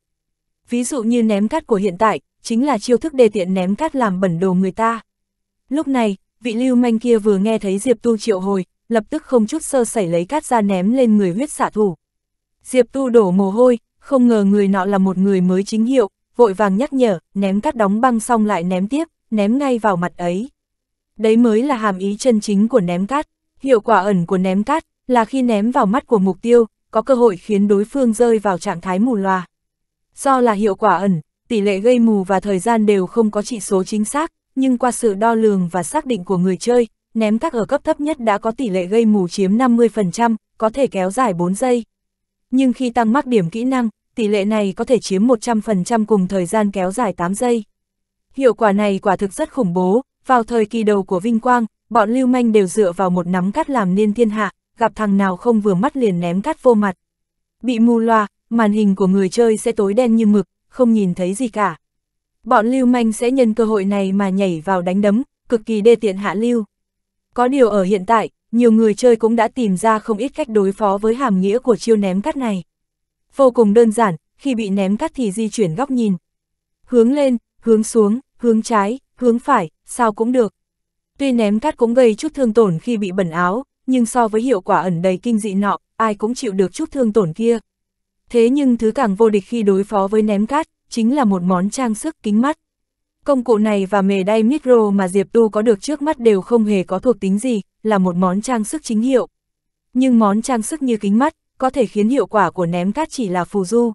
Ví dụ như ném cát của hiện tại, chính là chiêu thức đề tiện ném cát làm bẩn đồ người ta. Lúc này, vị lưu manh kia vừa nghe thấy Diệp Tu triệu hồi, lập tức không chút sơ sẩy lấy cát ra ném lên người huyết xạ thủ. Diệp Tu đổ mồ hôi, không ngờ người nọ là một người mới chính hiệu, vội vàng nhắc nhở, ném cát đóng băng xong lại ném tiếp, ném ngay vào mặt ấy. Đấy mới là hàm ý chân chính của ném cát, hiệu quả ẩn của ném cát là khi ném vào mắt của mục tiêu, có cơ hội khiến đối phương rơi vào trạng thái mù loà. Do là hiệu quả ẩn, tỷ lệ gây mù và thời gian đều không có chỉ số chính xác, nhưng qua sự đo lường và xác định của người chơi, ném các ở cấp thấp nhất đã có tỷ lệ gây mù chiếm 50%, có thể kéo dài 4 giây. Nhưng khi tăng mắc điểm kỹ năng, tỷ lệ này có thể chiếm 100% cùng thời gian kéo dài 8 giây. Hiệu quả này quả thực rất khủng bố, vào thời kỳ đầu của Vinh Quang, bọn lưu manh đều dựa vào một nắm cắt làm nên thiên hạ, gặp thằng nào không vừa mắt liền ném cắt vô mặt. Bị mù loa, màn hình của người chơi sẽ tối đen như mực, không nhìn thấy gì cả bọn lưu manh sẽ nhân cơ hội này mà nhảy vào đánh đấm, cực kỳ đê tiện hạ lưu. Có điều ở hiện tại, nhiều người chơi cũng đã tìm ra không ít cách đối phó với hàm nghĩa của chiêu ném cắt này. Vô cùng đơn giản, khi bị ném cắt thì di chuyển góc nhìn. Hướng lên, hướng xuống, hướng trái, hướng phải, sao cũng được. Tuy ném cắt cũng gây chút thương tổn khi bị bẩn áo, nhưng so với hiệu quả ẩn đầy kinh dị nọ, ai cũng chịu được chút thương tổn kia. Thế nhưng thứ càng vô địch khi đối phó với ném cát, chính là một món trang sức kính mắt. Công cụ này và mề đay micro mà Diệp Tu có được trước mắt đều không hề có thuộc tính gì, là một món trang sức chính hiệu. Nhưng món trang sức như kính mắt, có thể khiến hiệu quả của ném cát chỉ là phù du.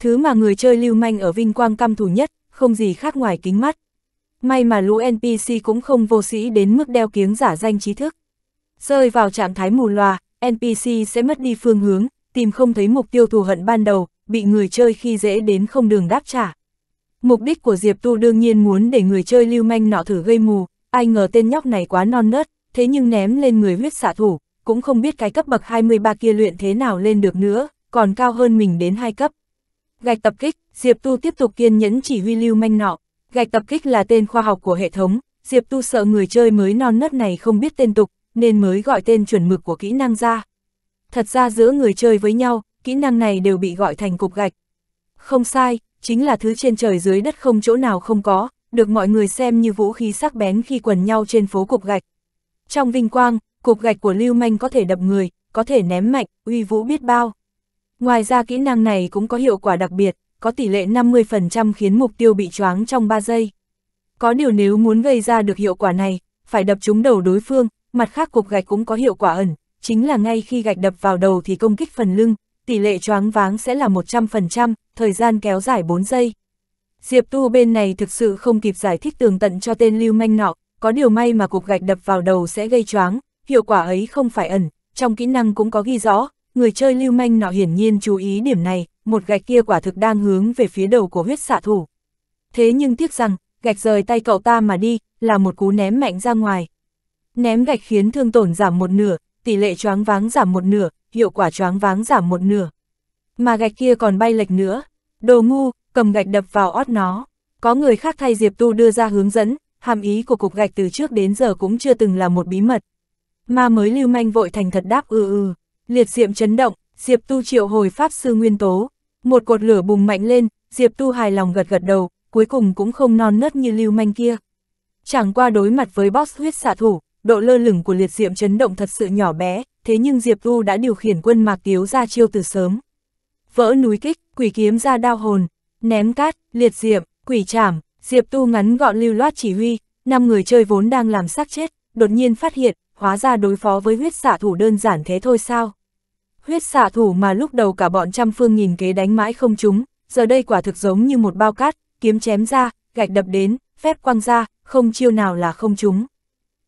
Thứ mà người chơi lưu manh ở Vinh Quang căm thù nhất, không gì khác ngoài kính mắt. May mà lũ NPC cũng không vô sĩ đến mức đeo kiếng giả danh trí thức. Rơi vào trạng thái mù loà, NPC sẽ mất đi phương hướng, tìm không thấy mục tiêu thù hận ban đầu, bị người chơi khi dễ đến không đường đáp trả. Mục đích của Diệp Tu đương nhiên muốn để người chơi lưu manh nọ thử gây mù, ai ngờ tên nhóc này quá non nớt, thế nhưng ném lên người huyết xạ thủ, cũng không biết cái cấp bậc 23 kia luyện thế nào lên được nữa, còn cao hơn mình đến hai cấp. Gạch tập kích, Diệp Tu tiếp tục kiên nhẫn chỉ huy lưu manh nọ. Gạch tập kích là tên khoa học của hệ thống, Diệp Tu sợ người chơi mới non nớt này không biết tên tục, nên mới gọi tên chuẩn mực của kỹ năng ra. Thật ra giữa người chơi với nhau, kỹ năng này đều bị gọi thành cục gạch. Không sai, chính là thứ trên trời dưới đất không chỗ nào không có, được mọi người xem như vũ khí sắc bén khi quần nhau trên phố cục gạch. Trong vinh quang, cục gạch của Lưu Manh có thể đập người, có thể ném mạnh, uy vũ biết bao. Ngoài ra kỹ năng này cũng có hiệu quả đặc biệt, có tỷ lệ 50% khiến mục tiêu bị choáng trong 3 giây. Có điều nếu muốn gây ra được hiệu quả này, phải đập trúng đầu đối phương, mặt khác cục gạch cũng có hiệu quả ẩn, chính là ngay khi gạch đập vào đầu thì công kích phần lưng, tỷ lệ choáng váng sẽ là 100%, thời gian kéo dài 4 giây. Diệp Tu bên này thực sự không kịp giải thích tường tận cho tên lưu manh nọ, có điều may mà cục gạch đập vào đầu sẽ gây choáng, hiệu quả ấy không phải ẩn, trong kỹ năng cũng có ghi rõ, người chơi lưu manh nọ hiển nhiên chú ý điểm này, một gạch kia quả thực đang hướng về phía đầu của huyết xạ thủ. Thế nhưng tiếc rằng, gạch rời tay cậu ta mà đi, là một cú ném mạnh ra ngoài. Ném gạch khiến thương tổn giảm một nửa, tỷ lệ choáng váng giảm một nửa, hiệu quả choáng váng giảm một nửa. Mà gạch kia còn bay lệch nữa, đồ ngu, cầm gạch đập vào ót nó. Có người khác thay Diệp Tu đưa ra hướng dẫn, hàm ý của cục gạch từ trước đến giờ cũng chưa từng là một bí mật. Mà mới lưu manh vội thành thật đáp ừ ừ, liệt diệm chấn động, Diệp Tu triệu hồi pháp sư nguyên tố. Một cột lửa bùng mạnh lên, Diệp Tu hài lòng gật gật đầu, cuối cùng cũng không non nớt như lưu manh kia. Chẳng qua đối mặt với boss huyết xạ thủ, độ lơ lửng của liệt diệm chấn động thật sự nhỏ bé, thế nhưng Diệp tu đã điều khiển quân mạc tiếu ra chiêu từ sớm. Vỡ núi kích, quỷ kiếm ra đao hồn, ném cát, liệt diệm, quỷ trảm, Diệp Tu ngắn gọn lưu loát chỉ huy, năm người chơi vốn đang làm sắc chết, đột nhiên phát hiện, hóa ra đối phó với huyết xạ thủ đơn giản thế thôi sao. Huyết xạ thủ mà lúc đầu cả bọn trăm phương nghìn kế đánh mãi không trúng, giờ đây quả thực giống như một bao cát, kiếm chém ra, gạch đập đến, phép quăng ra, không chiêu nào là không trúng.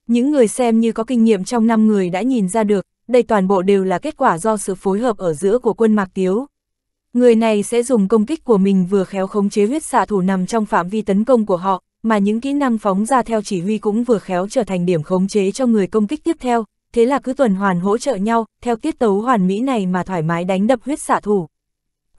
Những người xem như có kinh nghiệm trong năm người đã nhìn ra được, đây toàn bộ đều là kết quả do sự phối hợp ở giữa của quân Mạc Tiếu. Người này sẽ dùng công kích của mình vừa khéo khống chế huyết xạ thủ nằm trong phạm vi tấn công của họ, mà những kỹ năng phóng ra theo chỉ huy cũng vừa khéo trở thành điểm khống chế cho người công kích tiếp theo, thế là cứ tuần hoàn hỗ trợ nhau, theo tiết tấu hoàn mỹ này mà thoải mái đánh đập huyết xạ thủ.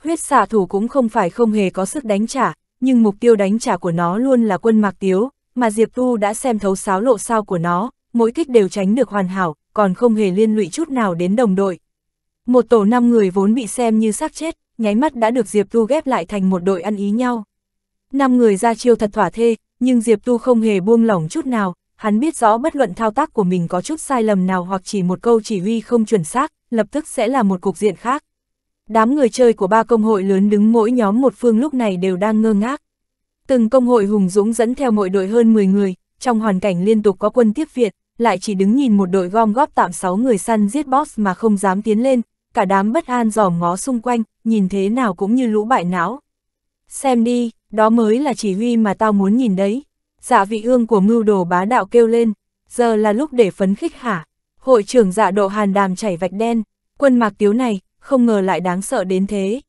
Huyết xạ thủ cũng không phải không hề có sức đánh trả, nhưng mục tiêu đánh trả của nó luôn là quân Mạc Tiếu, mà Diệp Tu đã xem thấu sáo lộ sao của nó, mỗi kích đều tránh được hoàn hảo, còn không hề liên lụy chút nào đến đồng đội. Một tổ năm người vốn bị xem như xác chết, nháy mắt đã được Diệp Tu ghép lại thành một đội ăn ý nhau. Năm người ra chiêu thật thỏa thê, nhưng Diệp Tu không hề buông lỏng chút nào, hắn biết rõ bất luận thao tác của mình có chút sai lầm nào hoặc chỉ một câu chỉ huy không chuẩn xác, lập tức sẽ là một cục diện khác. Đám người chơi của ba công hội lớn đứng mỗi nhóm một phương lúc này đều đang ngơ ngác. Từng công hội hùng dũng dẫn theo mỗi đội hơn 10 người, trong hoàn cảnh liên tục có quân tiếp viện, lại chỉ đứng nhìn một đội gom góp tạm 6 người săn giết boss mà không dám tiến lên, cả đám bất an dòm ngó xung quanh, nhìn thế nào cũng như lũ bại não. Xem đi, đó mới là chỉ huy mà tao muốn nhìn đấy. Dạ vị ương của mưu đồ bá đạo kêu lên, giờ là lúc để phấn khích hả? Hội trưởng dạ độ hàn đàm chảy vạch đen, quân mạc tiếu này, không ngờ lại đáng sợ đến thế.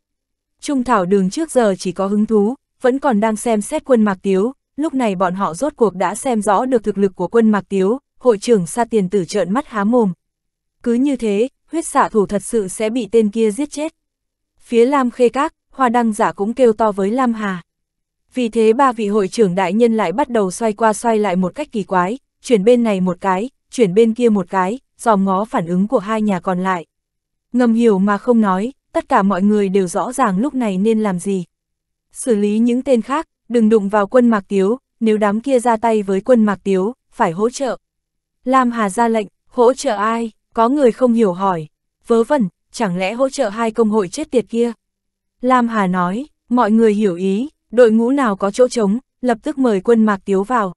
Trung thảo đường trước giờ chỉ có hứng thú, vẫn còn đang xem xét quân Mạc Tiếu, lúc này bọn họ rốt cuộc đã xem rõ được thực lực của quân Mạc Tiếu, hội trưởng Sa Tiền Tử trợn mắt há mồm. Cứ như thế, huyết xạ thủ thật sự sẽ bị tên kia giết chết. Phía Lam Khê Các, Hoa Đăng giả cũng kêu to với Lam Hà. Vì thế ba vị hội trưởng đại nhân lại bắt đầu xoay qua xoay lại một cách kỳ quái, chuyển bên này một cái, chuyển bên kia một cái, dòm ngó phản ứng của hai nhà còn lại. Ngầm hiểu mà không nói, tất cả mọi người đều rõ ràng lúc này nên làm gì xử lý những tên khác, đừng đụng vào quân Mạc Tiếu, nếu đám kia ra tay với quân Mạc Tiếu, phải hỗ trợ. Lam Hà ra lệnh, hỗ trợ ai, có người không hiểu hỏi, vớ vẩn, chẳng lẽ hỗ trợ hai công hội chết tiệt kia. Lam Hà nói, mọi người hiểu ý, đội ngũ nào có chỗ trống, lập tức mời quân Mạc Tiếu vào.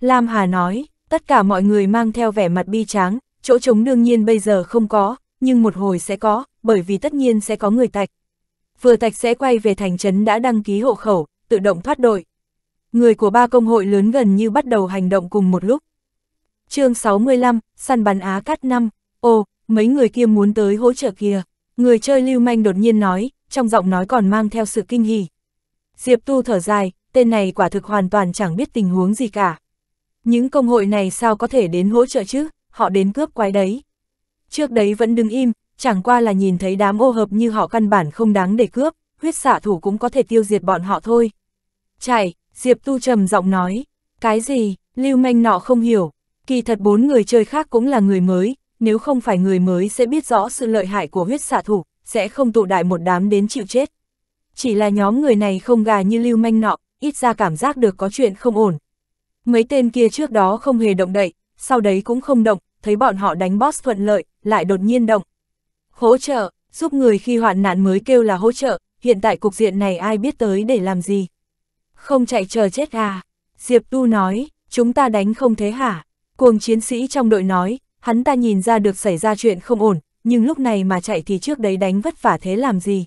Lam Hà nói, tất cả mọi người mang theo vẻ mặt bi tráng, chỗ trống đương nhiên bây giờ không có, nhưng một hồi sẽ có, bởi vì tất nhiên sẽ có người tạch vừa tạch sẽ quay về thành trấn đã đăng ký hộ khẩu, tự động thoát đội. Người của ba công hội lớn gần như bắt đầu hành động cùng một lúc. chương 65, săn bắn Á cắt 5, ô, mấy người kia muốn tới hỗ trợ kia Người chơi lưu manh đột nhiên nói, trong giọng nói còn mang theo sự kinh hỉ. Diệp Tu thở dài, tên này quả thực hoàn toàn chẳng biết tình huống gì cả. Những công hội này sao có thể đến hỗ trợ chứ, họ đến cướp quái đấy. Trước đấy vẫn đứng im, chẳng qua là nhìn thấy đám ô hợp như họ căn bản không đáng để cướp, huyết xạ thủ cũng có thể tiêu diệt bọn họ thôi. Chạy, Diệp Tu trầm giọng nói, cái gì, Lưu Manh nọ không hiểu, kỳ thật bốn người chơi khác cũng là người mới, nếu không phải người mới sẽ biết rõ sự lợi hại của huyết xạ thủ, sẽ không tụ đại một đám đến chịu chết. Chỉ là nhóm người này không gà như Lưu Manh nọ, ít ra cảm giác được có chuyện không ổn. Mấy tên kia trước đó không hề động đậy, sau đấy cũng không động, thấy bọn họ đánh boss thuận lợi, lại đột nhiên động hỗ trợ, giúp người khi hoạn nạn mới kêu là hỗ trợ, hiện tại cục diện này ai biết tới để làm gì. Không chạy chờ chết à, Diệp Tu nói, chúng ta đánh không thế hả, cuồng chiến sĩ trong đội nói, hắn ta nhìn ra được xảy ra chuyện không ổn, nhưng lúc này mà chạy thì trước đấy đánh vất vả thế làm gì.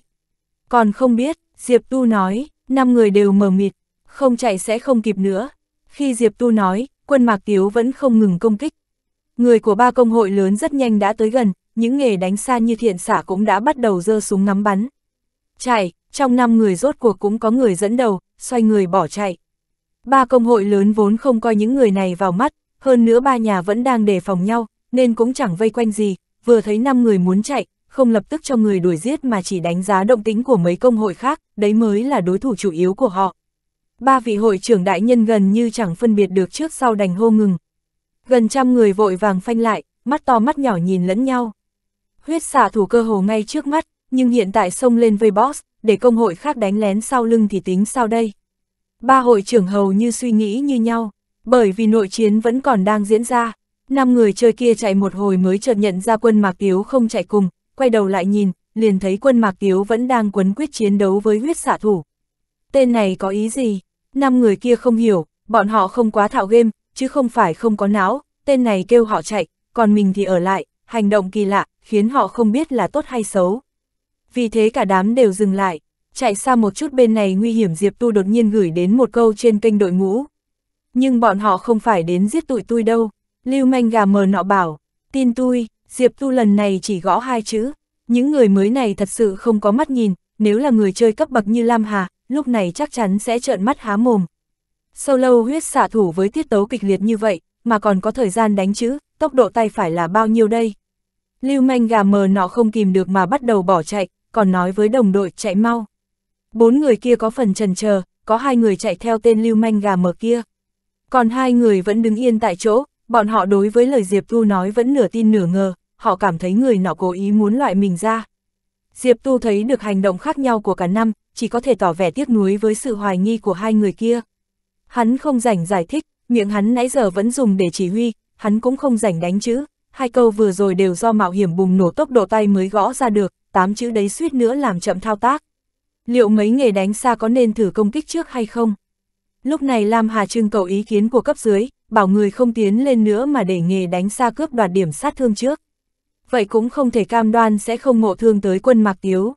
Còn không biết, Diệp Tu nói, năm người đều mờ mịt, không chạy sẽ không kịp nữa. Khi Diệp Tu nói, quân Mạc Tiếu vẫn không ngừng công kích. Người của ba công hội lớn rất nhanh đã tới gần, những nghề đánh xa như thiện xả cũng đã bắt đầu dơ súng ngắm bắn. Chạy, trong năm người rốt cuộc cũng có người dẫn đầu, xoay người bỏ chạy. Ba công hội lớn vốn không coi những người này vào mắt, hơn nữa ba nhà vẫn đang đề phòng nhau, nên cũng chẳng vây quanh gì, vừa thấy năm người muốn chạy, không lập tức cho người đuổi giết mà chỉ đánh giá động tính của mấy công hội khác, đấy mới là đối thủ chủ yếu của họ. Ba vị hội trưởng đại nhân gần như chẳng phân biệt được trước sau đành hô ngừng. Gần trăm người vội vàng phanh lại, mắt to mắt nhỏ nhìn lẫn nhau. Huyết xạ thủ cơ hồ ngay trước mắt, nhưng hiện tại xông lên vây boss, để công hội khác đánh lén sau lưng thì tính sao đây? Ba hội trưởng hầu như suy nghĩ như nhau, bởi vì nội chiến vẫn còn đang diễn ra. Năm người chơi kia chạy một hồi mới chợt nhận ra quân Mạc Tiếu không chạy cùng, quay đầu lại nhìn, liền thấy quân Mạc Tiếu vẫn đang quấn quyết chiến đấu với huyết xạ thủ. Tên này có ý gì? Năm người kia không hiểu, bọn họ không quá thạo game, chứ không phải không có não, tên này kêu họ chạy, còn mình thì ở lại, hành động kỳ lạ, khiến họ không biết là tốt hay xấu. Vì thế cả đám đều dừng lại, chạy xa một chút bên này nguy hiểm Diệp Tu đột nhiên gửi đến một câu trên kênh đội ngũ. Nhưng bọn họ không phải đến giết tụi tôi đâu, Lưu Manh gà mờ nọ bảo, tin tôi, Diệp Tu lần này chỉ gõ hai chữ, những người mới này thật sự không có mắt nhìn, nếu là người chơi cấp bậc như Lam Hà, lúc này chắc chắn sẽ trợn mắt há mồm. Sâu lâu huyết xạ thủ với tiết tấu kịch liệt như vậy, mà còn có thời gian đánh chữ, tốc độ tay phải là bao nhiêu đây? Lưu manh gà mờ nọ không kìm được mà bắt đầu bỏ chạy, còn nói với đồng đội chạy mau. Bốn người kia có phần trần chờ, có hai người chạy theo tên lưu manh gà mờ kia. Còn hai người vẫn đứng yên tại chỗ, bọn họ đối với lời Diệp Thu nói vẫn nửa tin nửa ngờ, họ cảm thấy người nọ cố ý muốn loại mình ra. Diệp Tu thấy được hành động khác nhau của cả năm, chỉ có thể tỏ vẻ tiếc nuối với sự hoài nghi của hai người kia. Hắn không rảnh giải thích, miệng hắn nãy giờ vẫn dùng để chỉ huy, hắn cũng không rảnh đánh chữ, hai câu vừa rồi đều do mạo hiểm bùng nổ tốc độ tay mới gõ ra được, tám chữ đấy suýt nữa làm chậm thao tác. Liệu mấy nghề đánh xa có nên thử công kích trước hay không? Lúc này Lam Hà trưng cầu ý kiến của cấp dưới, bảo người không tiến lên nữa mà để nghề đánh xa cướp đoạt điểm sát thương trước. Vậy cũng không thể cam đoan sẽ không ngộ thương tới quân Mạc Tiếu.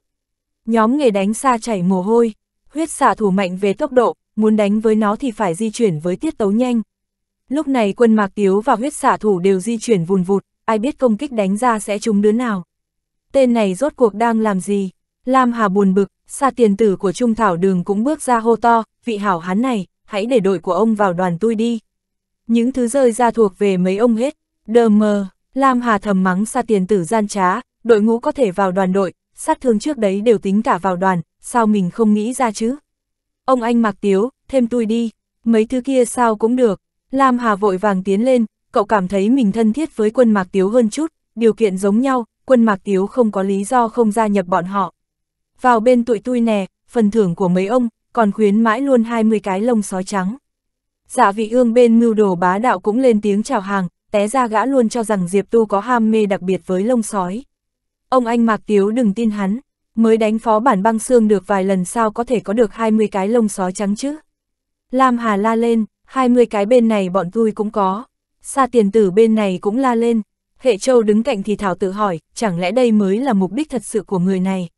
Nhóm nghề đánh xa chảy mồ hôi, huyết xạ thủ mạnh về tốc độ, muốn đánh với nó thì phải di chuyển với tiết tấu nhanh, Lúc này quân mạc tiếu và huyết xả thủ đều di chuyển vùn vụt, ai biết công kích đánh ra sẽ trúng đứa nào. Tên này rốt cuộc đang làm gì? Lam Hà buồn bực, xa tiền tử của Trung Thảo Đường cũng bước ra hô to, vị hảo hán này, hãy để đội của ông vào đoàn tôi đi. Những thứ rơi ra thuộc về mấy ông hết, đờ mờ, Lam Hà thầm mắng xa tiền tử gian trá, đội ngũ có thể vào đoàn đội, sát thương trước đấy đều tính cả vào đoàn, sao mình không nghĩ ra chứ? Ông anh mặc tiếu, thêm tôi đi, mấy thứ kia sao cũng được, Lam Hà vội vàng tiến lên, cậu cảm thấy mình thân thiết với quân Mạc Tiếu hơn chút, điều kiện giống nhau, quân Mạc Tiếu không có lý do không gia nhập bọn họ. Vào bên tụi tui nè, phần thưởng của mấy ông, còn khuyến mãi luôn 20 cái lông sói trắng. Dạ vị ương bên mưu đồ bá đạo cũng lên tiếng chào hàng, té ra gã luôn cho rằng Diệp Tu có ham mê đặc biệt với lông sói. Ông anh Mạc Tiếu đừng tin hắn, mới đánh phó bản băng xương được vài lần sao có thể có được 20 cái lông sói trắng chứ. Lam Hà la lên, 20 cái bên này bọn tôi cũng có. Sa tiền tử bên này cũng la lên. Hệ Châu đứng cạnh thì Thảo tự hỏi, chẳng lẽ đây mới là mục đích thật sự của người này.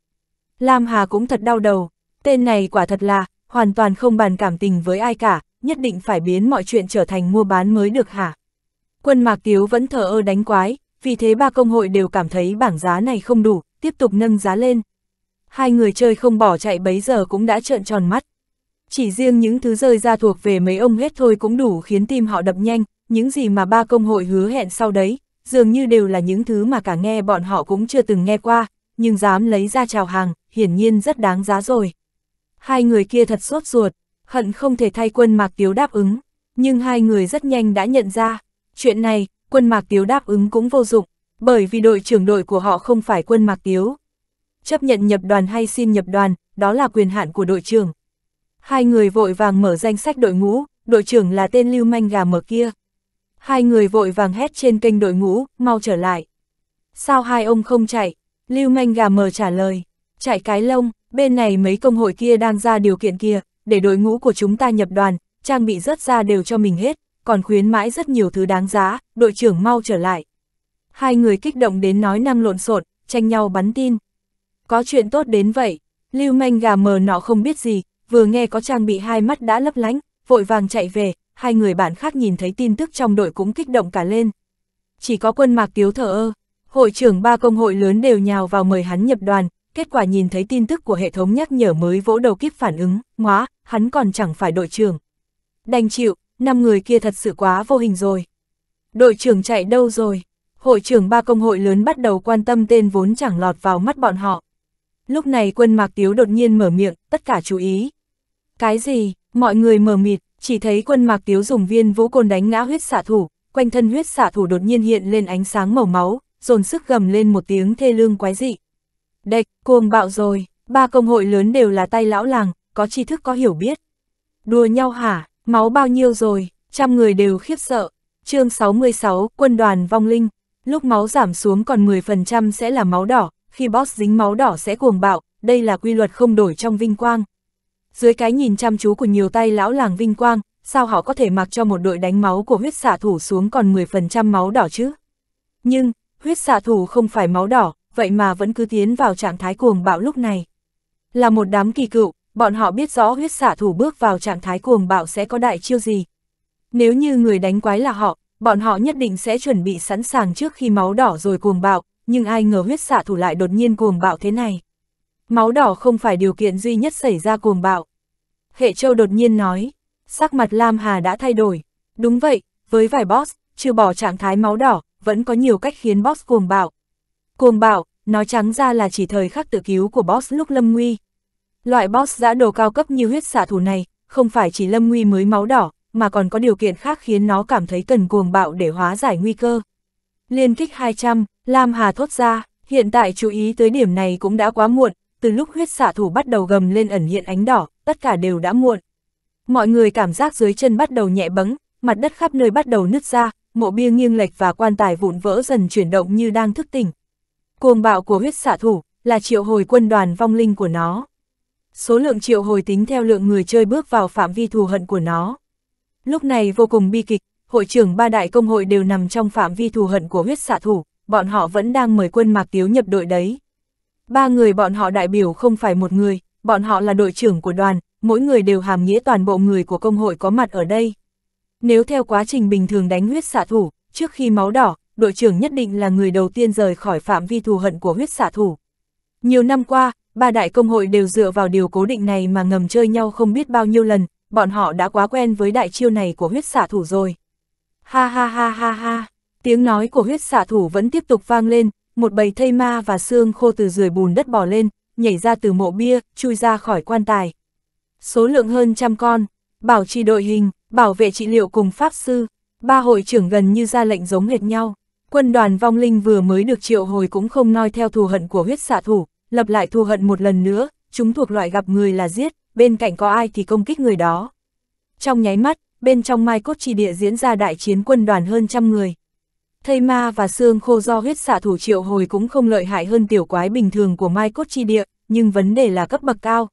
Lam Hà cũng thật đau đầu. Tên này quả thật là, hoàn toàn không bàn cảm tình với ai cả, nhất định phải biến mọi chuyện trở thành mua bán mới được hả? Quân Mạc Tiếu vẫn thờ ơ đánh quái, vì thế ba công hội đều cảm thấy bảng giá này không đủ, tiếp tục nâng giá lên. Hai người chơi không bỏ chạy bấy giờ cũng đã trợn tròn mắt. Chỉ riêng những thứ rơi ra thuộc về mấy ông hết thôi cũng đủ khiến tim họ đập nhanh, những gì mà ba công hội hứa hẹn sau đấy, dường như đều là những thứ mà cả nghe bọn họ cũng chưa từng nghe qua, nhưng dám lấy ra chào hàng, hiển nhiên rất đáng giá rồi. Hai người kia thật sốt ruột, hận không thể thay quân Mạc Tiếu đáp ứng, nhưng hai người rất nhanh đã nhận ra, chuyện này, quân Mạc Tiếu đáp ứng cũng vô dụng, bởi vì đội trưởng đội của họ không phải quân Mạc Tiếu. Chấp nhận nhập đoàn hay xin nhập đoàn, đó là quyền hạn của đội trưởng, Hai người vội vàng mở danh sách đội ngũ, đội trưởng là tên lưu manh gà mở kia. Hai người vội vàng hét trên kênh đội ngũ, mau trở lại. Sao hai ông không chạy? Lưu manh gà mờ trả lời. Chạy cái lông, bên này mấy công hội kia đang ra điều kiện kia, để đội ngũ của chúng ta nhập đoàn, trang bị rất ra đều cho mình hết, còn khuyến mãi rất nhiều thứ đáng giá, đội trưởng mau trở lại. Hai người kích động đến nói năng lộn xộn, tranh nhau bắn tin. Có chuyện tốt đến vậy, lưu manh gà mờ nọ không biết gì, vừa nghe có trang bị hai mắt đã lấp lánh, vội vàng chạy về, hai người bạn khác nhìn thấy tin tức trong đội cũng kích động cả lên. Chỉ có quân mạc tiếu thở ơ, hội trưởng ba công hội lớn đều nhào vào mời hắn nhập đoàn, kết quả nhìn thấy tin tức của hệ thống nhắc nhở mới vỗ đầu kiếp phản ứng, ngóa, hắn còn chẳng phải đội trưởng. Đành chịu, năm người kia thật sự quá vô hình rồi. Đội trưởng chạy đâu rồi? Hội trưởng ba công hội lớn bắt đầu quan tâm tên vốn chẳng lọt vào mắt bọn họ. Lúc này quân Mạc Tiếu đột nhiên mở miệng, tất cả chú ý, cái gì? Mọi người mờ mịt, chỉ thấy quân mạc tiếu dùng viên vũ côn đánh ngã huyết xạ thủ, quanh thân huyết xạ thủ đột nhiên hiện lên ánh sáng màu máu, dồn sức gầm lên một tiếng thê lương quái dị. Đệch, cuồng bạo rồi, ba công hội lớn đều là tay lão làng, có tri thức có hiểu biết. Đùa nhau hả, máu bao nhiêu rồi, trăm người đều khiếp sợ. chương 66, quân đoàn vong linh, lúc máu giảm xuống còn 10% sẽ là máu đỏ, khi boss dính máu đỏ sẽ cuồng bạo, đây là quy luật không đổi trong vinh quang dưới cái nhìn chăm chú của nhiều tay lão làng vinh quang, sao họ có thể mặc cho một đội đánh máu của huyết xạ thủ xuống còn 10% máu đỏ chứ? Nhưng, huyết xạ thủ không phải máu đỏ, vậy mà vẫn cứ tiến vào trạng thái cuồng bạo lúc này. Là một đám kỳ cựu, bọn họ biết rõ huyết xạ thủ bước vào trạng thái cuồng bạo sẽ có đại chiêu gì. Nếu như người đánh quái là họ, bọn họ nhất định sẽ chuẩn bị sẵn sàng trước khi máu đỏ rồi cuồng bạo, nhưng ai ngờ huyết xạ thủ lại đột nhiên cuồng bạo thế này. Máu đỏ không phải điều kiện duy nhất xảy ra cuồng bạo. Hệ Châu đột nhiên nói, sắc mặt Lam Hà đã thay đổi. Đúng vậy, với vài boss, trừ bỏ trạng thái máu đỏ, vẫn có nhiều cách khiến boss cuồng bạo. Cuồng bạo, nói trắng ra là chỉ thời khắc tự cứu của boss lúc lâm nguy. Loại boss giã đồ cao cấp như huyết xạ thủ này, không phải chỉ lâm nguy mới máu đỏ, mà còn có điều kiện khác khiến nó cảm thấy cần cuồng bạo để hóa giải nguy cơ. Liên kích 200, Lam Hà thốt ra, hiện tại chú ý tới điểm này cũng đã quá muộn, từ lúc huyết xạ thủ bắt đầu gầm lên ẩn hiện ánh đỏ, tất cả đều đã muộn. Mọi người cảm giác dưới chân bắt đầu nhẹ bẫng, mặt đất khắp nơi bắt đầu nứt ra, mộ bia nghiêng lệch và quan tài vụn vỡ dần chuyển động như đang thức tỉnh. Cuồng bạo của huyết xạ thủ là triệu hồi quân đoàn vong linh của nó. Số lượng triệu hồi tính theo lượng người chơi bước vào phạm vi thù hận của nó. Lúc này vô cùng bi kịch, hội trưởng ba đại công hội đều nằm trong phạm vi thù hận của huyết xạ thủ, bọn họ vẫn đang mời quân Mạc Tiếu nhập đội đấy. Ba người bọn họ đại biểu không phải một người, bọn họ là đội trưởng của đoàn, mỗi người đều hàm nghĩa toàn bộ người của công hội có mặt ở đây. Nếu theo quá trình bình thường đánh huyết xạ thủ, trước khi máu đỏ, đội trưởng nhất định là người đầu tiên rời khỏi phạm vi thù hận của huyết xạ thủ. Nhiều năm qua, ba đại công hội đều dựa vào điều cố định này mà ngầm chơi nhau không biết bao nhiêu lần, bọn họ đã quá quen với đại chiêu này của huyết xạ thủ rồi. Ha ha ha ha ha, tiếng nói của huyết xạ thủ vẫn tiếp tục vang lên, một bầy thây ma và xương khô từ rười bùn đất bò lên, nhảy ra từ mộ bia, chui ra khỏi quan tài. Số lượng hơn trăm con, bảo trì đội hình, bảo vệ trị liệu cùng pháp sư, ba hội trưởng gần như ra lệnh giống hệt nhau. Quân đoàn vong linh vừa mới được triệu hồi cũng không noi theo thù hận của huyết xạ thủ, lập lại thù hận một lần nữa, chúng thuộc loại gặp người là giết, bên cạnh có ai thì công kích người đó. Trong nháy mắt, bên trong mai cốt trì địa diễn ra đại chiến quân đoàn hơn trăm người thây ma và xương khô do huyết xạ thủ triệu hồi cũng không lợi hại hơn tiểu quái bình thường của mai cốt chi địa, nhưng vấn đề là cấp bậc cao.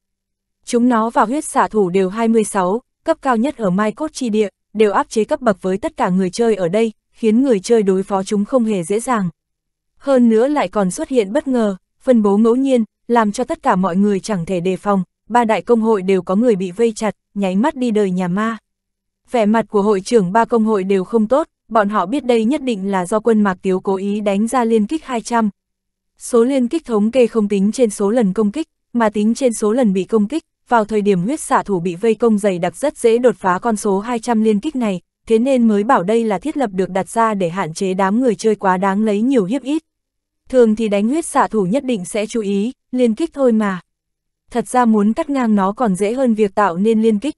Chúng nó và huyết xạ thủ đều 26, cấp cao nhất ở mai cốt chi địa, đều áp chế cấp bậc với tất cả người chơi ở đây, khiến người chơi đối phó chúng không hề dễ dàng. Hơn nữa lại còn xuất hiện bất ngờ, phân bố ngẫu nhiên, làm cho tất cả mọi người chẳng thể đề phòng, ba đại công hội đều có người bị vây chặt, nháy mắt đi đời nhà ma. Vẻ mặt của hội trưởng ba công hội đều không tốt, bọn họ biết đây nhất định là do quân Mạc Tiếu cố ý đánh ra liên kích 200. Số liên kích thống kê không tính trên số lần công kích, mà tính trên số lần bị công kích, vào thời điểm huyết xạ thủ bị vây công dày đặc rất dễ đột phá con số 200 liên kích này, thế nên mới bảo đây là thiết lập được đặt ra để hạn chế đám người chơi quá đáng lấy nhiều hiếp ít. Thường thì đánh huyết xạ thủ nhất định sẽ chú ý, liên kích thôi mà. Thật ra muốn cắt ngang nó còn dễ hơn việc tạo nên liên kích.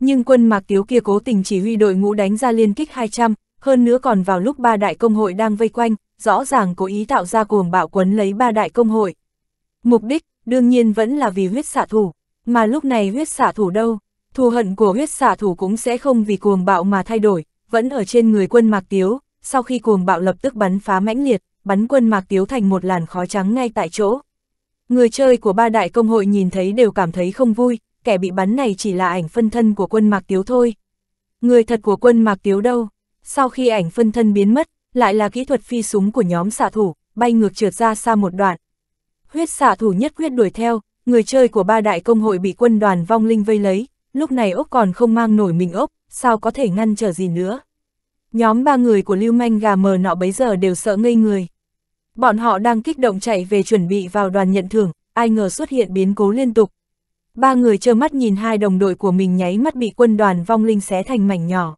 Nhưng quân Mạc Tiếu kia cố tình chỉ huy đội ngũ đánh ra liên kích 200, hơn nữa còn vào lúc ba đại công hội đang vây quanh, rõ ràng cố ý tạo ra cuồng bạo quấn lấy ba đại công hội. Mục đích, đương nhiên vẫn là vì huyết xạ thủ, mà lúc này huyết xạ thủ đâu, thù hận của huyết xạ thủ cũng sẽ không vì cuồng bạo mà thay đổi, vẫn ở trên người quân mạc tiếu, sau khi cuồng bạo lập tức bắn phá mãnh liệt, bắn quân mạc tiếu thành một làn khói trắng ngay tại chỗ. Người chơi của ba đại công hội nhìn thấy đều cảm thấy không vui, kẻ bị bắn này chỉ là ảnh phân thân của quân mạc tiếu thôi. Người thật của quân mạc tiếu đâu, sau khi ảnh phân thân biến mất, lại là kỹ thuật phi súng của nhóm xạ thủ, bay ngược trượt ra xa một đoạn. Huyết xạ thủ nhất quyết đuổi theo, người chơi của ba đại công hội bị quân đoàn vong linh vây lấy, lúc này ốc còn không mang nổi mình ốc, sao có thể ngăn trở gì nữa. Nhóm ba người của lưu manh gà mờ nọ bấy giờ đều sợ ngây người. Bọn họ đang kích động chạy về chuẩn bị vào đoàn nhận thưởng, ai ngờ xuất hiện biến cố liên tục. Ba người trơ mắt nhìn hai đồng đội của mình nháy mắt bị quân đoàn vong linh xé thành mảnh nhỏ.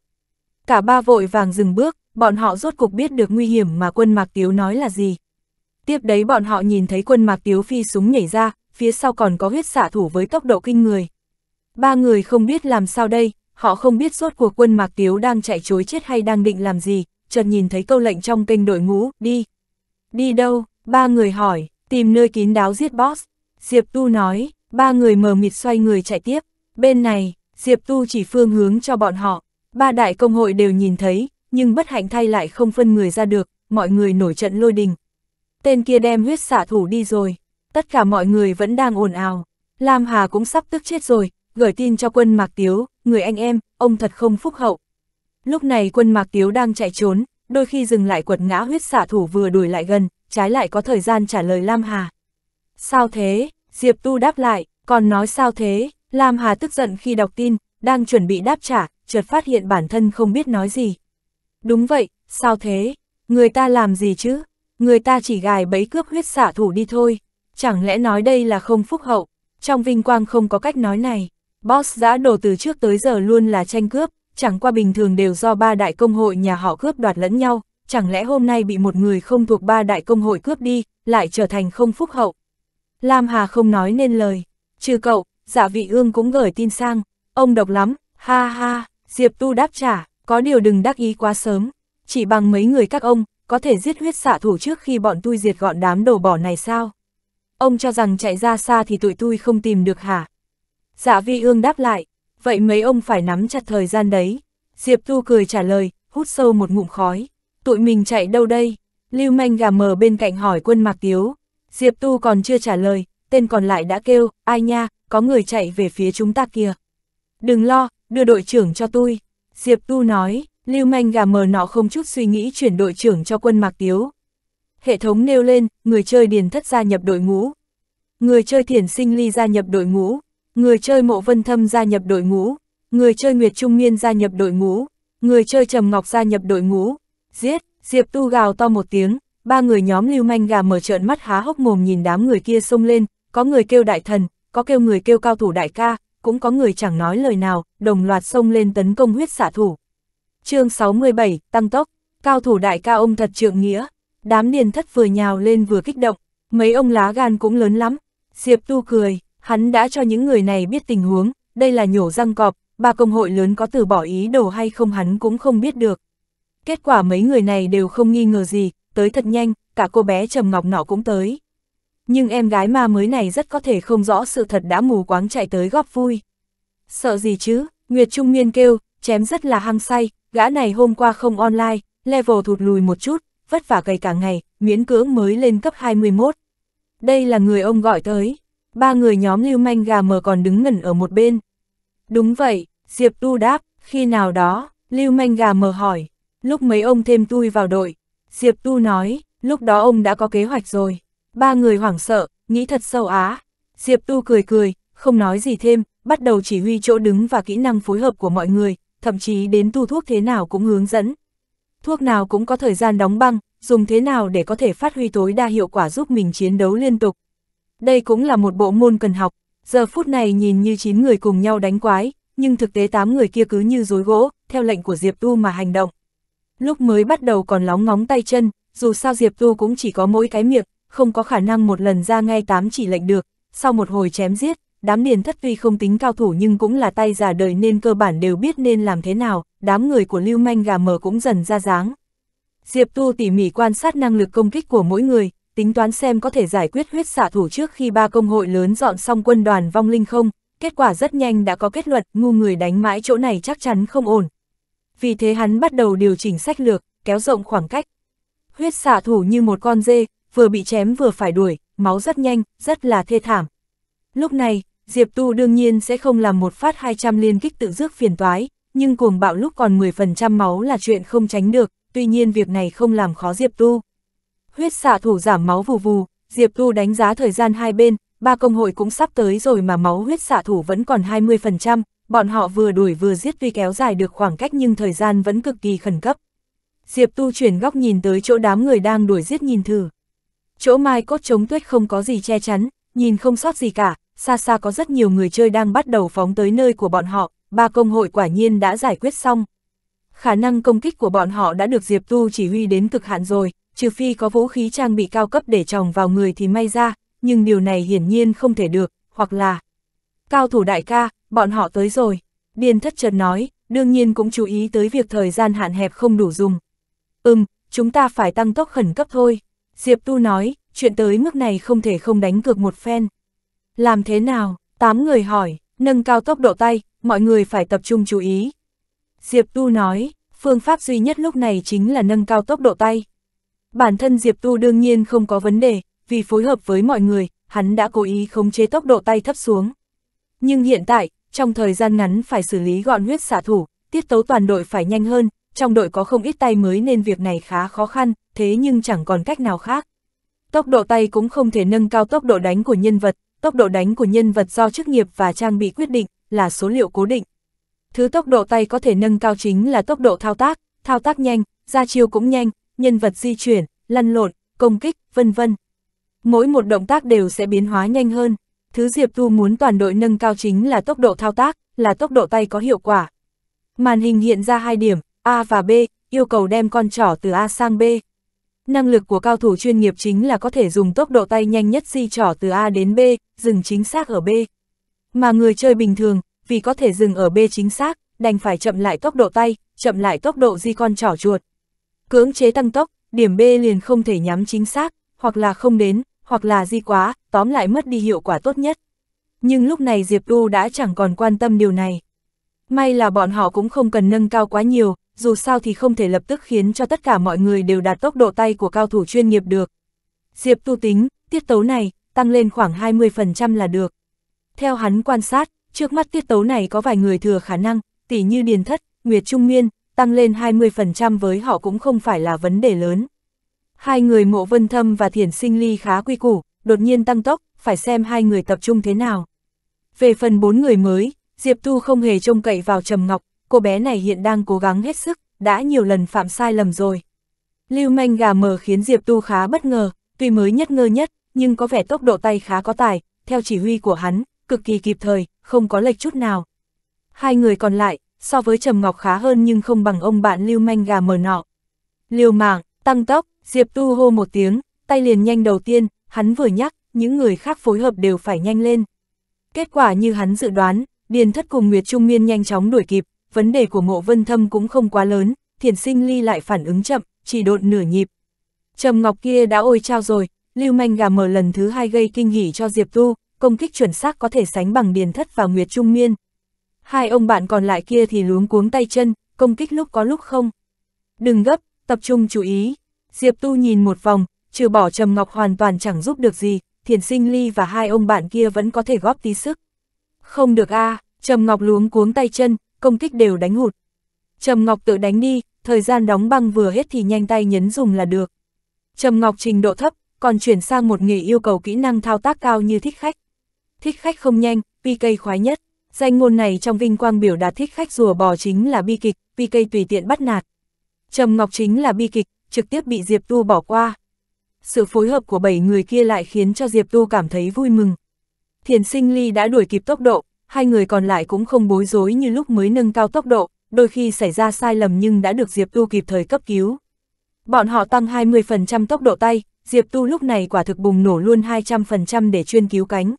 Cả ba vội vàng dừng bước, bọn họ rốt cuộc biết được nguy hiểm mà quân Mạc Tiếu nói là gì. Tiếp đấy bọn họ nhìn thấy quân Mạc Tiếu phi súng nhảy ra, phía sau còn có huyết xạ thủ với tốc độ kinh người. Ba người không biết làm sao đây, họ không biết rốt cuộc quân Mạc Tiếu đang chạy chối chết hay đang định làm gì, chợt nhìn thấy câu lệnh trong kênh đội ngũ, đi. Đi đâu? Ba người hỏi, tìm nơi kín đáo giết boss. Diệp Tu nói, ba người mờ mịt xoay người chạy tiếp. Bên này, Diệp Tu chỉ phương hướng cho bọn họ. Ba đại công hội đều nhìn thấy, nhưng bất hạnh thay lại không phân người ra được, mọi người nổi trận lôi đình. Tên kia đem huyết xả thủ đi rồi, tất cả mọi người vẫn đang ồn ào. Lam Hà cũng sắp tức chết rồi, gửi tin cho quân Mạc Tiếu, người anh em, ông thật không phúc hậu. Lúc này quân Mạc Tiếu đang chạy trốn, đôi khi dừng lại quật ngã huyết xả thủ vừa đuổi lại gần, trái lại có thời gian trả lời Lam Hà. Sao thế? Diệp Tu đáp lại, còn nói sao thế? Lam Hà tức giận khi đọc tin, đang chuẩn bị đáp trả, chợt phát hiện bản thân không biết nói gì. Đúng vậy, sao thế? Người ta làm gì chứ? Người ta chỉ gài bẫy cướp huyết xả thủ đi thôi. Chẳng lẽ nói đây là không phúc hậu? Trong vinh quang không có cách nói này. Boss giã đồ từ trước tới giờ luôn là tranh cướp, chẳng qua bình thường đều do ba đại công hội nhà họ cướp đoạt lẫn nhau. Chẳng lẽ hôm nay bị một người không thuộc ba đại công hội cướp đi, lại trở thành không phúc hậu? Lam Hà không nói nên lời. Trừ cậu, dạ vị ương cũng gửi tin sang, ông độc lắm, ha ha, Diệp Tu đáp trả, có điều đừng đắc ý quá sớm, chỉ bằng mấy người các ông, có thể giết huyết xạ thủ trước khi bọn tôi diệt gọn đám đồ bỏ này sao? Ông cho rằng chạy ra xa thì tụi tôi không tìm được hả? Dạ vi ương đáp lại, vậy mấy ông phải nắm chặt thời gian đấy. Diệp Tu cười trả lời, hút sâu một ngụm khói. Tụi mình chạy đâu đây? Lưu manh gà mờ bên cạnh hỏi quân Mạc Tiếu. Diệp Tu còn chưa trả lời, tên còn lại đã kêu, ai nha, có người chạy về phía chúng ta kìa đừng lo, đưa đội trưởng cho tôi. Diệp Tu nói, Lưu Manh gà mờ nọ không chút suy nghĩ chuyển đội trưởng cho quân Mạc Tiếu. Hệ thống nêu lên, người chơi điền thất gia nhập đội ngũ. Người chơi thiển sinh ly gia nhập đội ngũ. Người chơi mộ vân thâm gia nhập đội ngũ. Người chơi Nguyệt Trung Nguyên gia nhập đội ngũ. Người chơi Trầm Ngọc gia nhập đội ngũ. Giết, Diệp Tu gào to một tiếng, ba người nhóm lưu manh gà mở trợn mắt há hốc mồm nhìn đám người kia xông lên, có người kêu đại thần, có kêu người kêu cao thủ đại ca, cũng có người chẳng nói lời nào, đồng loạt xông lên tấn công huyết xạ thủ. chương 67, tăng tốc, cao thủ đại ca ông thật trượng nghĩa, đám điền thất vừa nhào lên vừa kích động, mấy ông lá gan cũng lớn lắm. Diệp Tu cười, hắn đã cho những người này biết tình huống, đây là nhổ răng cọp, ba công hội lớn có từ bỏ ý đồ hay không hắn cũng không biết được. Kết quả mấy người này đều không nghi ngờ gì, tới thật nhanh, cả cô bé Trầm Ngọc nọ cũng tới nhưng em gái ma mới này rất có thể không rõ sự thật đã mù quáng chạy tới góp vui. Sợ gì chứ, Nguyệt Trung Nguyên kêu, chém rất là hăng say, gã này hôm qua không online, level thụt lùi một chút, vất vả gầy cả ngày, miễn cưỡng mới lên cấp 21. Đây là người ông gọi tới, ba người nhóm lưu manh gà mờ còn đứng ngẩn ở một bên. Đúng vậy, Diệp Tu đáp, khi nào đó, lưu manh gà mờ hỏi, lúc mấy ông thêm tui vào đội, Diệp Tu nói, lúc đó ông đã có kế hoạch rồi. Ba người hoảng sợ, nghĩ thật sâu á. Diệp Tu cười cười, không nói gì thêm, bắt đầu chỉ huy chỗ đứng và kỹ năng phối hợp của mọi người, thậm chí đến tu thuốc thế nào cũng hướng dẫn. Thuốc nào cũng có thời gian đóng băng, dùng thế nào để có thể phát huy tối đa hiệu quả giúp mình chiến đấu liên tục. Đây cũng là một bộ môn cần học, giờ phút này nhìn như 9 người cùng nhau đánh quái, nhưng thực tế 8 người kia cứ như dối gỗ, theo lệnh của Diệp Tu mà hành động. Lúc mới bắt đầu còn lóng ngóng tay chân, dù sao Diệp Tu cũng chỉ có mỗi cái miệng, không có khả năng một lần ra ngay tám chỉ lệnh được, sau một hồi chém giết, đám điền thất tuy không tính cao thủ nhưng cũng là tay già đời nên cơ bản đều biết nên làm thế nào, đám người của lưu manh gà mờ cũng dần ra dáng. Diệp Tu tỉ mỉ quan sát năng lực công kích của mỗi người, tính toán xem có thể giải quyết huyết xạ thủ trước khi ba công hội lớn dọn xong quân đoàn vong linh không, kết quả rất nhanh đã có kết luận ngu người đánh mãi chỗ này chắc chắn không ổn. Vì thế hắn bắt đầu điều chỉnh sách lược, kéo rộng khoảng cách. Huyết xạ thủ như một con dê, vừa bị chém vừa phải đuổi, máu rất nhanh, rất là thê thảm. Lúc này, Diệp Tu đương nhiên sẽ không làm một phát 200 liên kích tự dước phiền toái, nhưng cuồng bạo lúc còn 10% máu là chuyện không tránh được, tuy nhiên việc này không làm khó Diệp Tu. Huyết xạ thủ giảm máu vù vù, Diệp Tu đánh giá thời gian hai bên, ba công hội cũng sắp tới rồi mà máu huyết xạ thủ vẫn còn 20%, bọn họ vừa đuổi vừa giết tuy kéo dài được khoảng cách nhưng thời gian vẫn cực kỳ khẩn cấp. Diệp Tu chuyển góc nhìn tới chỗ đám người đang đuổi giết nhìn thử chỗ mai cốt chống tuyết không có gì che chắn, nhìn không sót gì cả, xa xa có rất nhiều người chơi đang bắt đầu phóng tới nơi của bọn họ, ba công hội quả nhiên đã giải quyết xong. Khả năng công kích của bọn họ đã được Diệp Tu chỉ huy đến cực hạn rồi, trừ phi có vũ khí trang bị cao cấp để tròng vào người thì may ra, nhưng điều này hiển nhiên không thể được, hoặc là... Cao thủ đại ca, bọn họ tới rồi. Điền thất trần nói, đương nhiên cũng chú ý tới việc thời gian hạn hẹp không đủ dùng. Ừm, chúng ta phải tăng tốc khẩn cấp thôi. Diệp Tu nói, chuyện tới mức này không thể không đánh cược một phen. Làm thế nào? Tám người hỏi, nâng cao tốc độ tay, mọi người phải tập trung chú ý. Diệp Tu nói, phương pháp duy nhất lúc này chính là nâng cao tốc độ tay. Bản thân Diệp Tu đương nhiên không có vấn đề, vì phối hợp với mọi người, hắn đã cố ý khống chế tốc độ tay thấp xuống. Nhưng hiện tại, trong thời gian ngắn phải xử lý gọn huyết xạ thủ, tiết tấu toàn đội phải nhanh hơn, trong đội có không ít tay mới nên việc này khá khó khăn, thế nhưng chẳng còn cách nào khác. Tốc độ tay cũng không thể nâng cao tốc độ đánh của nhân vật, tốc độ đánh của nhân vật do chức nghiệp và trang bị quyết định, là số liệu cố định. Thứ tốc độ tay có thể nâng cao chính là tốc độ thao tác, thao tác nhanh, ra chiêu cũng nhanh, nhân vật di chuyển, lăn lộn, công kích, vân vân. Mỗi một động tác đều sẽ biến hóa nhanh hơn. Thứ Diệp tu muốn toàn đội nâng cao chính là tốc độ thao tác, là tốc độ tay có hiệu quả. Màn hình hiện ra hai điểm, A và B, yêu cầu đem con trỏ từ A sang B. Năng lực của cao thủ chuyên nghiệp chính là có thể dùng tốc độ tay nhanh nhất di trỏ từ A đến B, dừng chính xác ở B. Mà người chơi bình thường, vì có thể dừng ở B chính xác, đành phải chậm lại tốc độ tay, chậm lại tốc độ di con trỏ chuột. Cưỡng chế tăng tốc, điểm B liền không thể nhắm chính xác, hoặc là không đến, hoặc là di quá, tóm lại mất đi hiệu quả tốt nhất. Nhưng lúc này Diệp U đã chẳng còn quan tâm điều này. May là bọn họ cũng không cần nâng cao quá nhiều, dù sao thì không thể lập tức khiến cho tất cả mọi người đều đạt tốc độ tay của cao thủ chuyên nghiệp được. Diệp tu tính, tiết tấu này, tăng lên khoảng 20% là được. Theo hắn quan sát, trước mắt tiết tấu này có vài người thừa khả năng, tỉ như Điền Thất, Nguyệt Trung Nguyên, tăng lên 20% với họ cũng không phải là vấn đề lớn. Hai người mộ vân thâm và thiền sinh ly khá quy củ, đột nhiên tăng tốc, phải xem hai người tập trung thế nào. Về phần bốn người mới, Diệp Tu không hề trông cậy vào Trầm Ngọc, cô bé này hiện đang cố gắng hết sức, đã nhiều lần phạm sai lầm rồi. Lưu manh gà mờ khiến Diệp Tu khá bất ngờ, tuy mới nhất ngơ nhất, nhưng có vẻ tốc độ tay khá có tài, theo chỉ huy của hắn, cực kỳ kịp thời, không có lệch chút nào. Hai người còn lại, so với Trầm Ngọc khá hơn nhưng không bằng ông bạn Lưu manh gà mờ nọ. lưu mạng, tăng tốc, Diệp Tu hô một tiếng, tay liền nhanh đầu tiên, hắn vừa nhắc, những người khác phối hợp đều phải nhanh lên. Kết quả như hắn dự đoán, Điền Thất cùng Nguyệt Trung Miên nhanh chóng đuổi kịp, vấn đề của Ngộ Vân Thâm cũng không quá lớn, thiền sinh ly lại phản ứng chậm, chỉ độn nửa nhịp. Trầm Ngọc kia đã ôi trao rồi, Lưu Manh gà mở lần thứ hai gây kinh hỉ cho Diệp Tu, công kích chuẩn xác có thể sánh bằng Điền Thất và Nguyệt Trung Miên. Hai ông bạn còn lại kia thì luống cuống tay chân, công kích lúc có lúc không. Đừng gấp, tập trung chú ý. Diệp Tu nhìn một vòng, trừ bỏ Trầm Ngọc hoàn toàn chẳng giúp được gì, Thiền Sinh Ly và hai ông bạn kia vẫn có thể góp tí sức. Không được a, à, Trầm Ngọc luống cuống tay chân, công kích đều đánh hụt. Trầm Ngọc tự đánh đi, thời gian đóng băng vừa hết thì nhanh tay nhấn dùng là được. Trầm Ngọc trình độ thấp, còn chuyển sang một nghề yêu cầu kỹ năng thao tác cao như thích khách. Thích khách không nhanh, PK khoái nhất. Danh ngôn này trong vinh quang biểu đạt thích khách rùa bò chính là bi kịch, PK tùy tiện bắt nạt. Trầm Ngọc chính là bi kịch, trực tiếp bị Diệp Tu bỏ qua. Sự phối hợp của bảy người kia lại khiến cho Diệp Tu cảm thấy vui mừng. Thiền sinh ly đã đuổi kịp tốc độ, hai người còn lại cũng không bối rối như lúc mới nâng cao tốc độ, đôi khi xảy ra sai lầm nhưng đã được Diệp Tu kịp thời cấp cứu. Bọn họ tăng 20% tốc độ tay, Diệp Tu lúc này quả thực bùng nổ luôn 200% để chuyên cứu cánh.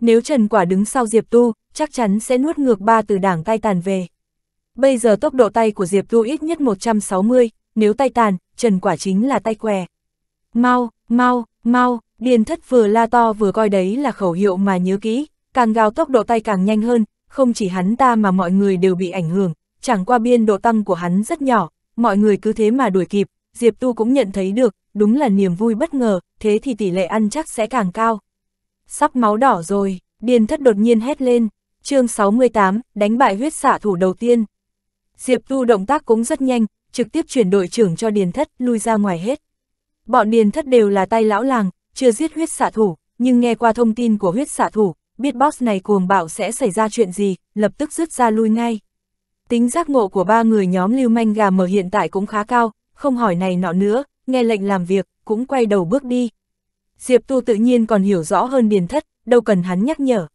Nếu Trần Quả đứng sau Diệp Tu, chắc chắn sẽ nuốt ngược ba từ đảng tay tàn về. Bây giờ tốc độ tay của Diệp Tu ít nhất 160, nếu tay tàn, Trần Quả chính là tay què. Mau, mau, mau, Điền Thất vừa la to vừa coi đấy là khẩu hiệu mà nhớ kỹ, càng gào tốc độ tay càng nhanh hơn, không chỉ hắn ta mà mọi người đều bị ảnh hưởng, chẳng qua biên độ tăng của hắn rất nhỏ, mọi người cứ thế mà đuổi kịp, Diệp Tu cũng nhận thấy được, đúng là niềm vui bất ngờ, thế thì tỷ lệ ăn chắc sẽ càng cao. Sắp máu đỏ rồi, Điền Thất đột nhiên hét lên, chương 68, đánh bại huyết xạ thủ đầu tiên. Diệp Tu động tác cũng rất nhanh, trực tiếp chuyển đội trưởng cho Điền Thất lui ra ngoài hết. Bọn Điền Thất đều là tay lão làng, chưa giết huyết xạ thủ, nhưng nghe qua thông tin của huyết xạ thủ, biết boss này cuồng bạo sẽ xảy ra chuyện gì, lập tức rứt ra lui ngay. Tính giác ngộ của ba người nhóm lưu manh gà mở hiện tại cũng khá cao, không hỏi này nọ nữa, nghe lệnh làm việc, cũng quay đầu bước đi. Diệp Tu tự nhiên còn hiểu rõ hơn Điền Thất, đâu cần hắn nhắc nhở.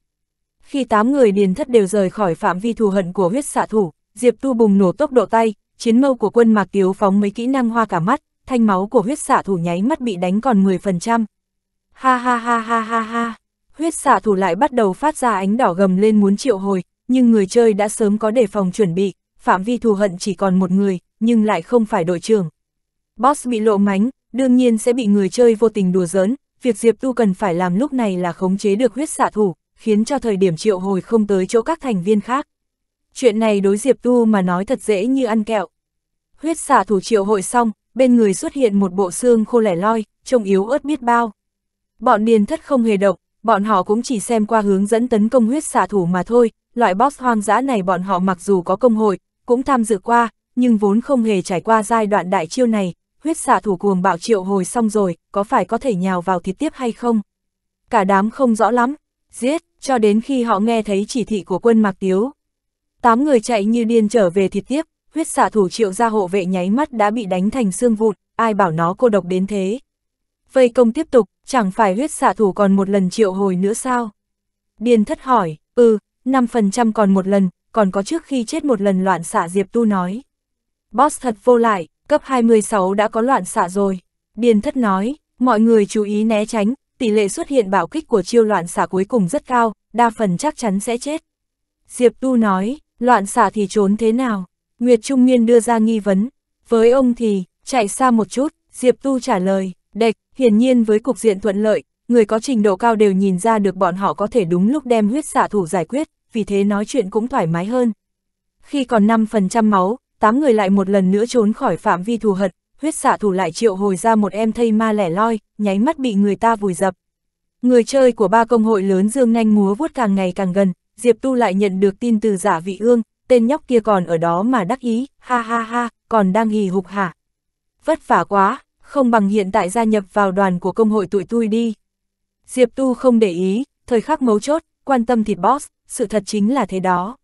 Khi tám người Điền Thất đều rời khỏi phạm vi thù hận của huyết xạ thủ, Diệp Tu bùng nổ tốc độ tay, chiến mâu của quân Mạc Tiếu phóng mấy kỹ năng hoa cả mắt, thanh máu của huyết xạ thủ nháy mắt bị đánh còn 10%. Ha ha ha ha ha ha huyết xạ thủ lại bắt đầu phát ra ánh đỏ gầm lên muốn triệu hồi, nhưng người chơi đã sớm có đề phòng chuẩn bị, phạm vi thù hận chỉ còn một người, nhưng lại không phải đội trưởng. Boss bị lộ mánh, đương nhiên sẽ bị người chơi vô tình đùa giỡn, việc Diệp Tu cần phải làm lúc này là khống chế được huyết xạ thủ, khiến cho thời điểm triệu hồi không tới chỗ các thành viên khác. Chuyện này đối Diệp Tu mà nói thật dễ như ăn kẹo. Huyết xạ thủ triệu hội xong, bên người xuất hiện một bộ xương khô lẻ loi, trông yếu ớt biết bao. Bọn điền thất không hề động, bọn họ cũng chỉ xem qua hướng dẫn tấn công huyết xạ thủ mà thôi, loại boss hoang dã này bọn họ mặc dù có công hội, cũng tham dự qua, nhưng vốn không hề trải qua giai đoạn đại chiêu này, huyết xạ thủ cuồng bạo triệu hồi xong rồi, có phải có thể nhào vào thịt tiếp hay không? Cả đám không rõ lắm, giết, cho đến khi họ nghe thấy chỉ thị của quân Mạc Tiếu. Tám người chạy như điên trở về thịt tiếp, huyết xạ thủ triệu ra hộ vệ nháy mắt đã bị đánh thành xương vụn, ai bảo nó cô độc đến thế. Vây công tiếp tục, chẳng phải huyết xạ thủ còn một lần triệu hồi nữa sao? Điền thất hỏi, ừ, 5% còn một lần, còn có trước khi chết một lần loạn xạ Diệp Tu nói. Boss thật vô lại, cấp 26 đã có loạn xạ rồi. Điền thất nói, mọi người chú ý né tránh, tỷ lệ xuất hiện bạo kích của chiêu loạn xạ cuối cùng rất cao, đa phần chắc chắn sẽ chết. Diệp Tu nói, loạn xạ thì trốn thế nào? Nguyệt Trung Nguyên đưa ra nghi vấn. Với ông thì, chạy xa một chút, Diệp Tu trả lời, địch, hiển nhiên với cục diện thuận lợi, người có trình độ cao đều nhìn ra được bọn họ có thể đúng lúc đem huyết xạ thủ giải quyết, vì thế nói chuyện cũng thoải mái hơn. Khi còn 5% máu, 8 người lại một lần nữa trốn khỏi phạm vi thù hận, huyết xạ thủ lại triệu hồi ra một em thây ma lẻ loi, nháy mắt bị người ta vùi dập. Người chơi của ba công hội lớn dương nhanh múa vuốt càng ngày càng gần, Diệp Tu lại nhận được tin từ giả vị ương, tên nhóc kia còn ở đó mà đắc ý, ha ha ha, còn đang hì hục hả. Vất vả quá, không bằng hiện tại gia nhập vào đoàn của công hội tụi tui đi. Diệp Tu không để ý, thời khắc mấu chốt, quan tâm thịt boss, sự thật chính là thế đó.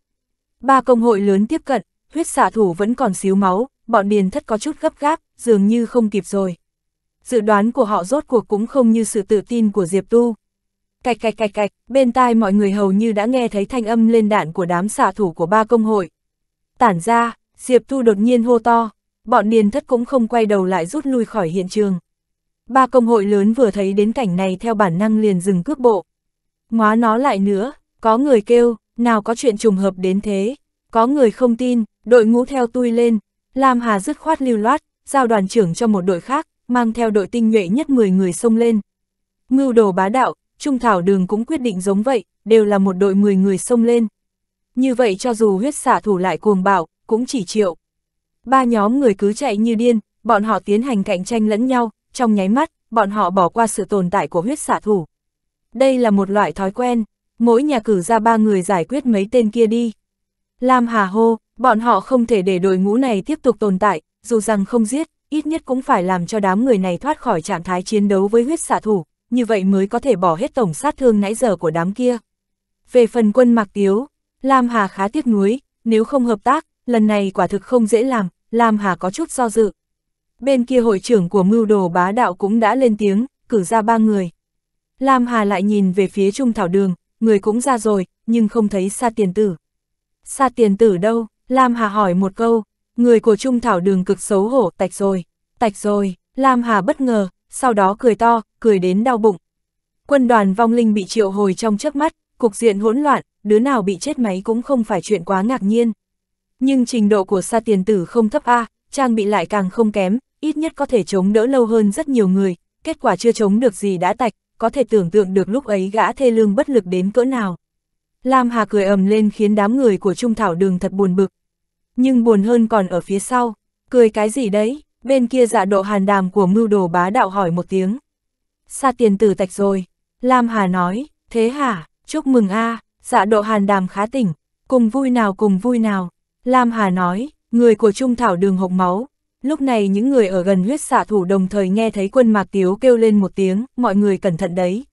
Ba công hội lớn tiếp cận, huyết xạ thủ vẫn còn xíu máu, bọn điền thất có chút gấp gáp, dường như không kịp rồi. Dự đoán của họ rốt cuộc cũng không như sự tự tin của Diệp Tu. Cạch cạch cạch cạch, bên tai mọi người hầu như đã nghe thấy thanh âm lên đạn của đám xạ thủ của ba công hội. Tản ra, Diệp Tu đột nhiên hô to, bọn niên thất cũng không quay đầu lại rút lui khỏi hiện trường. Ba công hội lớn vừa thấy đến cảnh này theo bản năng liền dừng cước bộ. Ngóa nó lại nữa, có người kêu, nào có chuyện trùng hợp đến thế, có người không tin, đội ngũ theo tui lên, Lam Hà dứt khoát lưu loát, giao đoàn trưởng cho một đội khác, mang theo đội tinh nhuệ nhất 10 người xông lên. mưu đồ bá đạo, Trung Thảo Đường cũng quyết định giống vậy, đều là một đội 10 người xông lên. Như vậy cho dù huyết xả thủ lại cuồng bạo, cũng chỉ triệu. Ba nhóm người cứ chạy như điên, bọn họ tiến hành cạnh tranh lẫn nhau, trong nháy mắt, bọn họ bỏ qua sự tồn tại của huyết xạ thủ. Đây là một loại thói quen, mỗi nhà cử ra ba người giải quyết mấy tên kia đi. Lam Hà Hô, bọn họ không thể để đội ngũ này tiếp tục tồn tại, dù rằng không giết, ít nhất cũng phải làm cho đám người này thoát khỏi trạng thái chiến đấu với huyết xạ thủ, như vậy mới có thể bỏ hết tổng sát thương nãy giờ của đám kia. Về phần quân Mặc Tiếu, Lam Hà khá tiếc nuối, nếu không hợp tác, lần này quả thực không dễ làm, Lam Hà có chút do dự. Bên kia hội trưởng của mưu đồ bá đạo cũng đã lên tiếng, cử ra ba người. Lam Hà lại nhìn về phía trung thảo đường, người cũng ra rồi, nhưng không thấy Sa Tiền Tử. Sa Tiền Tử đâu? Lam Hà hỏi một câu, người của trung thảo đường cực xấu hổ, tạch rồi, tạch rồi, Lam Hà bất ngờ, sau đó cười to, cười đến đau bụng. Quân đoàn vong linh bị triệu hồi trong trước mắt, cục diện hỗn loạn, đứa nào bị chết máy cũng không phải chuyện quá ngạc nhiên. Nhưng trình độ của sa tiền tử không thấp A, trang bị lại càng không kém, ít nhất có thể chống đỡ lâu hơn rất nhiều người, kết quả chưa chống được gì đã tạch, có thể tưởng tượng được lúc ấy gã thê lương bất lực đến cỡ nào. Lam Hà cười ầm lên khiến đám người của Trung Thảo Đường thật buồn bực. Nhưng buồn hơn còn ở phía sau, cười cái gì đấy, bên kia dạ độ hàn đàm của mưu đồ bá đạo hỏi một tiếng. Sa tiền tử tạch rồi, Lam Hà nói, thế hả, chúc mừng a dạ độ hàn đàm khá tỉnh, cùng vui nào cùng vui nào. Lam Hà nói, người của Trung Thảo đường hộc máu. Lúc này những người ở gần huyết xạ thủ đồng thời nghe thấy quân Mạc Tiếu kêu lên một tiếng, mọi người cẩn thận đấy.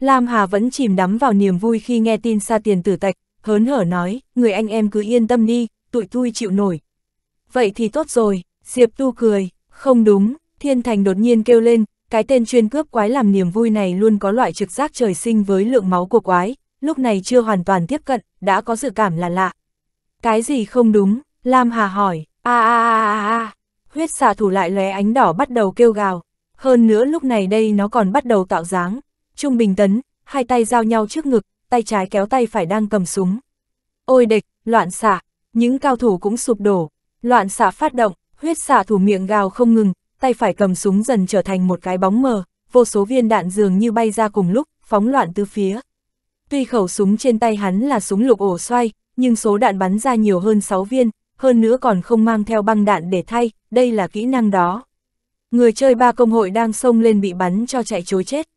Lam Hà vẫn chìm đắm vào niềm vui khi nghe tin xa tiền tử tạch, hớn hở nói, người anh em cứ yên tâm đi, tụi tui chịu nổi. Vậy thì tốt rồi, Diệp Tu cười, không đúng, Thiên Thành đột nhiên kêu lên, cái tên chuyên cướp quái làm niềm vui này luôn có loại trực giác trời sinh với lượng máu của quái, lúc này chưa hoàn toàn tiếp cận, đã có dự cảm là lạ. Cái gì không đúng? Lam Hà hỏi, a a a a a. Huyết xạ thủ lại lóe ánh đỏ bắt đầu kêu gào. Hơn nữa lúc này đây nó còn bắt đầu tạo dáng. Trung Bình Tấn, hai tay giao nhau trước ngực, tay trái kéo tay phải đang cầm súng. Ôi địch, loạn xạ, những cao thủ cũng sụp đổ. Loạn xạ phát động, huyết xạ thủ miệng gào không ngừng, tay phải cầm súng dần trở thành một cái bóng mờ, vô số viên đạn dường như bay ra cùng lúc, phóng loạn tứ phía. Tuy khẩu súng trên tay hắn là súng lục ổ xoay, nhưng số đạn bắn ra nhiều hơn 6 viên, hơn nữa còn không mang theo băng đạn để thay, đây là kỹ năng đó. Người chơi ba công hội đang xông lên bị bắn cho chạy chối chết.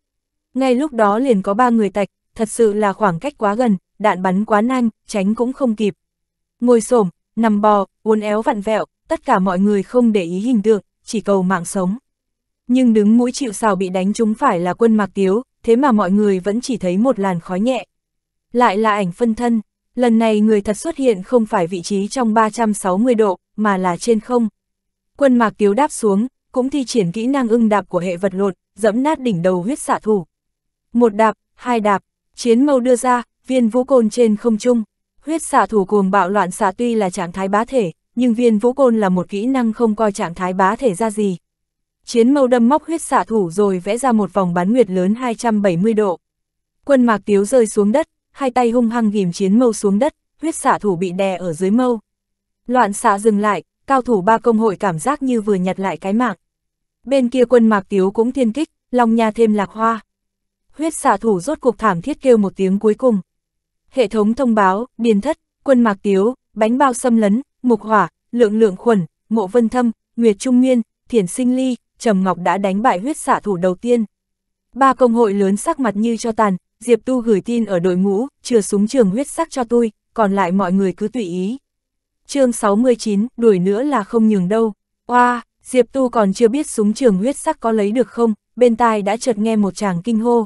Ngay lúc đó liền có ba người tạch, thật sự là khoảng cách quá gần, đạn bắn quá nhanh, tránh cũng không kịp. Ngồi xổm, nằm bò, uốn éo vặn vẹo, tất cả mọi người không để ý hình tượng, chỉ cầu mạng sống. Nhưng đứng mũi chịu sào bị đánh trúng phải là quân mạc tiếu, thế mà mọi người vẫn chỉ thấy một làn khói nhẹ. Lại là ảnh phân thân, Lần này người thật xuất hiện không phải vị trí trong 360 độ, mà là trên không. Quân mạc tiếu đáp xuống, cũng thi triển kỹ năng ưng đạp của hệ vật lộn dẫm nát đỉnh đầu huyết xạ thủ. Một đạp, hai đạp, chiến mâu đưa ra, viên vũ côn trên không trung. Huyết xạ thủ cuồng bạo loạn xạ tuy là trạng thái bá thể, nhưng viên vũ côn là một kỹ năng không coi trạng thái bá thể ra gì. Chiến mâu đâm móc huyết xạ thủ rồi vẽ ra một vòng bán nguyệt lớn 270 độ. Quân mạc tiếu rơi xuống đất, hai tay hung hăng ghim chiến mâu xuống đất, huyết xạ thủ bị đè ở dưới mâu. Loạn xạ dừng lại, cao thủ ba công hội cảm giác như vừa nhặt lại cái mạng. Bên kia quân mạc tiếu cũng thiên kích, lòng nhà thêm lạc hoa. Huyết xạ thủ rốt cuộc thảm thiết kêu một tiếng cuối cùng. Hệ thống thông báo, điền thất, quân mạc tiếu, bánh bao xâm lấn, mục hỏa, lượng lượng khuẩn, mộ vân thâm, nguyệt trung nguyên, thiển sinh ly, trầm ngọc đã đánh bại huyết xạ thủ đầu tiên. Ba công hội lớn sắc mặt như cho tàn, Diệp Tu gửi tin ở đội ngũ, chừa súng trường huyết sắc cho tôi, còn lại mọi người cứ tùy ý. chương 69, đuổi nữa là không nhường đâu. Oa, wow, Diệp Tu còn chưa biết súng trường huyết sắc có lấy được không, bên tai đã chợt nghe một chàng kinh hô.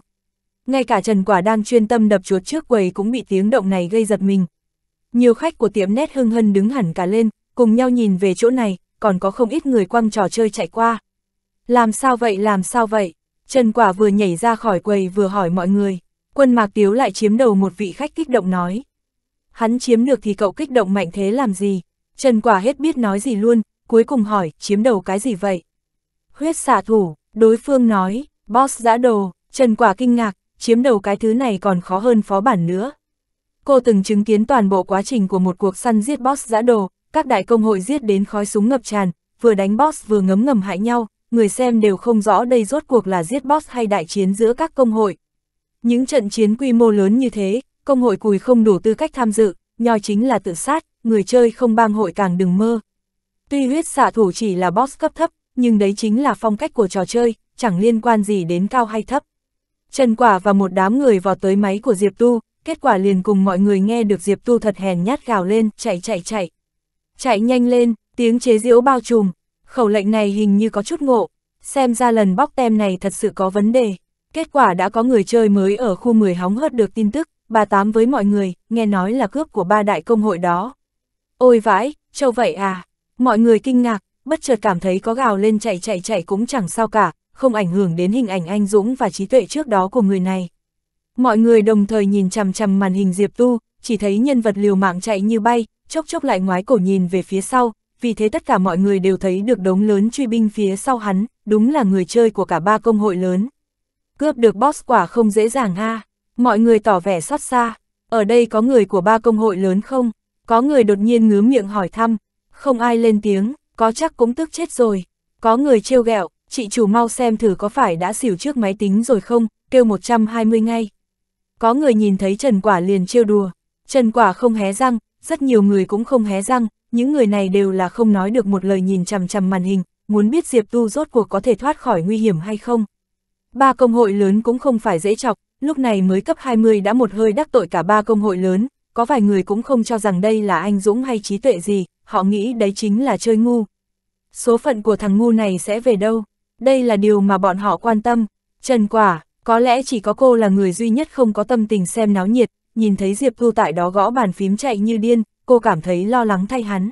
Ngay cả Trần Quả đang chuyên tâm đập chuột trước quầy cũng bị tiếng động này gây giật mình. Nhiều khách của tiệm nét hưng hân đứng hẳn cả lên, cùng nhau nhìn về chỗ này, còn có không ít người quăng trò chơi chạy qua. Làm sao vậy làm sao vậy? Trần Quả vừa nhảy ra khỏi quầy vừa hỏi mọi người. Quân Mạc Tiếu lại chiếm đầu một vị khách kích động nói. Hắn chiếm được thì cậu kích động mạnh thế làm gì? Trần Quả hết biết nói gì luôn, cuối cùng hỏi, chiếm đầu cái gì vậy? Huyết xạ thủ, đối phương nói, boss giã đồ, Trần Quả kinh ngạc, chiếm đầu cái thứ này còn khó hơn phó bản nữa. Cô từng chứng kiến toàn bộ quá trình của một cuộc săn giết boss giã đồ, các đại công hội giết đến khói súng ngập tràn, vừa đánh boss vừa ngấm ngầm hại nhau, người xem đều không rõ đây rốt cuộc là giết boss hay đại chiến giữa các công hội. Những trận chiến quy mô lớn như thế, công hội cùi không đủ tư cách tham dự, nho chính là tự sát, người chơi không bang hội càng đừng mơ. Tuy huyết xạ thủ chỉ là boss cấp thấp, nhưng đấy chính là phong cách của trò chơi, chẳng liên quan gì đến cao hay thấp. Trần Quả và một đám người vào tới máy của Diệp Tu, kết quả liền cùng mọi người nghe được Diệp Tu thật hèn nhát gào lên, chạy chạy chạy. Chạy nhanh lên, tiếng chế diễu bao trùm, khẩu lệnh này hình như có chút ngộ, xem ra lần bóc tem này thật sự có vấn đề. Kết quả đã có người chơi mới ở khu 10 hóng hớt được tin tức, bà tám với mọi người, nghe nói là cướp của ba đại công hội đó. Ôi vãi, châu vậy à? Mọi người kinh ngạc, bất chợt cảm thấy có gào lên chạy chạy chạy cũng chẳng sao cả, không ảnh hưởng đến hình ảnh anh Dũng và trí tuệ trước đó của người này. Mọi người đồng thời nhìn chằm chằm màn hình Diệp Tu, chỉ thấy nhân vật liều mạng chạy như bay, chốc chốc lại ngoái cổ nhìn về phía sau, vì thế tất cả mọi người đều thấy được đống lớn truy binh phía sau hắn, đúng là người chơi của cả ba công hội lớn cướp được boss quả không dễ dàng ha mọi người tỏ vẻ xót xa, ở đây có người của ba công hội lớn không? Có người đột nhiên ngứa miệng hỏi thăm, không ai lên tiếng, có chắc cũng tức chết rồi. Có người trêu ghẹo, chị chủ mau xem thử có phải đã xỉu trước máy tính rồi không, kêu 120 ngay. Có người nhìn thấy Trần Quả liền trêu đùa, Trần Quả không hé răng, rất nhiều người cũng không hé răng, những người này đều là không nói được một lời nhìn chằm chằm màn hình, muốn biết Diệp Tu rốt cuộc có thể thoát khỏi nguy hiểm hay không. Ba công hội lớn cũng không phải dễ chọc, lúc này mới cấp 20 đã một hơi đắc tội cả ba công hội lớn, có vài người cũng không cho rằng đây là anh dũng hay trí tuệ gì, họ nghĩ đấy chính là chơi ngu. Số phận của thằng ngu này sẽ về đâu? Đây là điều mà bọn họ quan tâm. Trần Quả, có lẽ chỉ có cô là người duy nhất không có tâm tình xem náo nhiệt, nhìn thấy Diệp Thu tại đó gõ bàn phím chạy như điên, cô cảm thấy lo lắng thay hắn.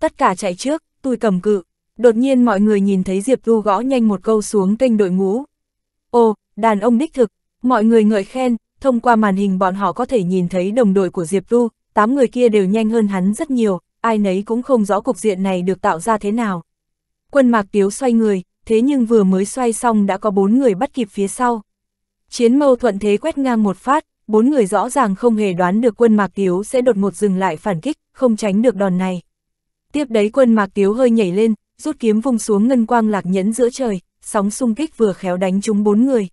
Tất cả chạy trước, tôi cầm cự. Đột nhiên mọi người nhìn thấy Diệp Thu gõ nhanh một câu xuống kênh đội ngũ, Ồ, đàn ông đích thực, mọi người ngợi khen, thông qua màn hình bọn họ có thể nhìn thấy đồng đội của Diệp Du, tám người kia đều nhanh hơn hắn rất nhiều, ai nấy cũng không rõ cục diện này được tạo ra thế nào. Quân Mạc Tiếu xoay người, thế nhưng vừa mới xoay xong đã có bốn người bắt kịp phía sau. Chiến mâu thuận thế quét ngang một phát, bốn người rõ ràng không hề đoán được quân Mạc Tiếu sẽ đột ngột dừng lại phản kích, không tránh được đòn này. Tiếp đấy quân Mạc Tiếu hơi nhảy lên, rút kiếm vung xuống ngân quang lạc nhẫn giữa trời, sóng xung kích vừa khéo đánh trúng bốn người.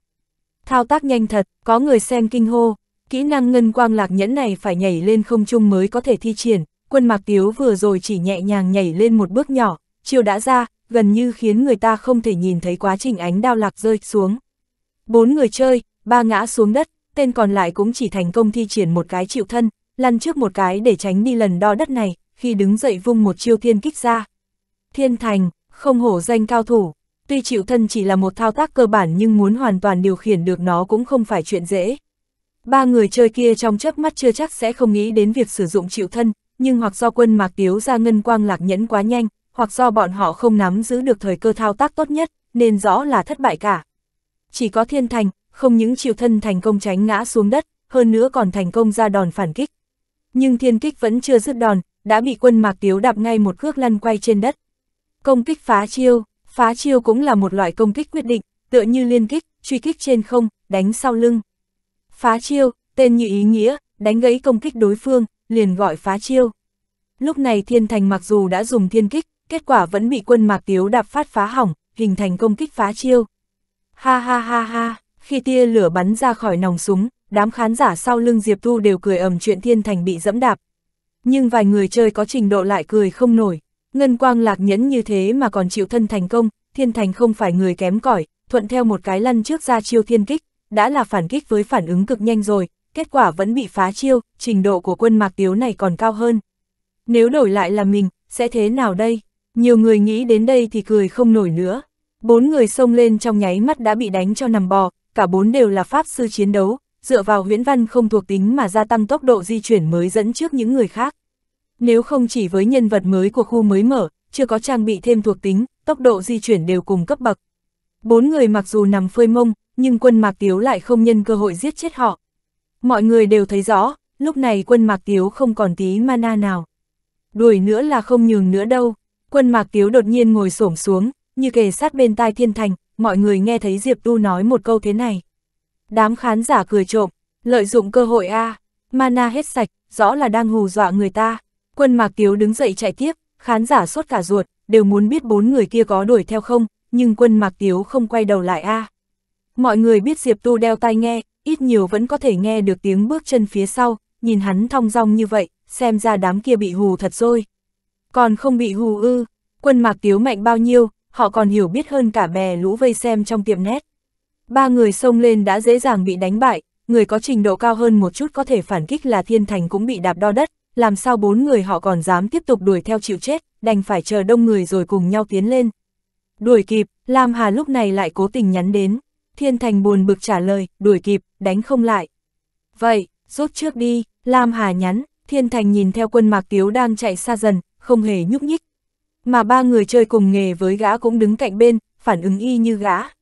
Thao tác nhanh thật, có người xem kinh hô, kỹ năng ngân quang lạc nhẫn này phải nhảy lên không trung mới có thể thi triển, quân mạc tiếu vừa rồi chỉ nhẹ nhàng nhảy lên một bước nhỏ, chiều đã ra, gần như khiến người ta không thể nhìn thấy quá trình ánh đao lạc rơi xuống. Bốn người chơi, ba ngã xuống đất, tên còn lại cũng chỉ thành công thi triển một cái chịu thân, lăn trước một cái để tránh đi lần đo đất này, khi đứng dậy vung một chiêu thiên kích ra. Thiên thành, không hổ danh cao thủ, tuy chịu thân chỉ là một thao tác cơ bản nhưng muốn hoàn toàn điều khiển được nó cũng không phải chuyện dễ. Ba người chơi kia trong chớp mắt chưa chắc sẽ không nghĩ đến việc sử dụng chịu thân, nhưng hoặc do quân mạc tiếu ra ngân quang lạc nhẫn quá nhanh, hoặc do bọn họ không nắm giữ được thời cơ thao tác tốt nhất, nên rõ là thất bại cả. Chỉ có thiên thành, không những chịu thân thành công tránh ngã xuống đất, hơn nữa còn thành công ra đòn phản kích. Nhưng thiên kích vẫn chưa dứt đòn, đã bị quân mạc tiếu đạp ngay một cước lăn quay trên đất. Công kích phá chiêu, Phá chiêu cũng là một loại công kích quyết định, tựa như liên kích, truy kích trên không, đánh sau lưng. Phá chiêu, tên như ý nghĩa, đánh gãy công kích đối phương, liền gọi phá chiêu. Lúc này Thiên Thành mặc dù đã dùng thiên kích, kết quả vẫn bị quân Mạc Tiếu đạp phát phá hỏng, hình thành công kích phá chiêu. Ha ha ha ha, khi tia lửa bắn ra khỏi nòng súng, đám khán giả sau lưng Diệp Thu đều cười ầm chuyện Thiên Thành bị dẫm đạp. Nhưng vài người chơi có trình độ lại cười không nổi. Ngân quang lạc nhẫn như thế mà còn chịu thân thành công, thiên thành không phải người kém cỏi thuận theo một cái lăn trước ra chiêu thiên kích, đã là phản kích với phản ứng cực nhanh rồi, kết quả vẫn bị phá chiêu, trình độ của quân mạc tiếu này còn cao hơn. Nếu đổi lại là mình, sẽ thế nào đây? Nhiều người nghĩ đến đây thì cười không nổi nữa. Bốn người xông lên trong nháy mắt đã bị đánh cho nằm bò, cả bốn đều là pháp sư chiến đấu, dựa vào huyễn văn không thuộc tính mà gia tăng tốc độ di chuyển mới dẫn trước những người khác. Nếu không chỉ với nhân vật mới của khu mới mở, chưa có trang bị thêm thuộc tính, tốc độ di chuyển đều cùng cấp bậc. Bốn người mặc dù nằm phơi mông, nhưng quân Mạc Tiếu lại không nhân cơ hội giết chết họ. Mọi người đều thấy rõ, lúc này quân Mạc Tiếu không còn tí mana nào. Đuổi nữa là không nhường nữa đâu. Quân Mạc Tiếu đột nhiên ngồi xổm xuống, như kề sát bên tai thiên thành, mọi người nghe thấy Diệp Tu nói một câu thế này. Đám khán giả cười trộm, lợi dụng cơ hội a à, mana hết sạch, rõ là đang hù dọa người ta. Quân Mạc Tiếu đứng dậy chạy tiếp, khán giả sốt cả ruột, đều muốn biết bốn người kia có đuổi theo không, nhưng quân Mạc Tiếu không quay đầu lại a. À. Mọi người biết Diệp Tu đeo tai nghe, ít nhiều vẫn có thể nghe được tiếng bước chân phía sau, nhìn hắn thong dong như vậy, xem ra đám kia bị hù thật rồi. Còn không bị hù ư, quân Mạc Tiếu mạnh bao nhiêu, họ còn hiểu biết hơn cả bè lũ vây xem trong tiệm nét. Ba người xông lên đã dễ dàng bị đánh bại, người có trình độ cao hơn một chút có thể phản kích là Thiên Thành cũng bị đạp đo đất, làm sao bốn người họ còn dám tiếp tục đuổi theo chịu chết, đành phải chờ đông người rồi cùng nhau tiến lên. Đuổi kịp, Lam Hà lúc này lại cố tình nhắn đến, Thiên Thành buồn bực trả lời, đuổi kịp, đánh không lại. Vậy, rút trước đi, Lam Hà nhắn, Thiên Thành nhìn theo quân Mạc Tiếu đang chạy xa dần, không hề nhúc nhích. Mà ba người chơi cùng nghề với gã cũng đứng cạnh bên, phản ứng y như gã.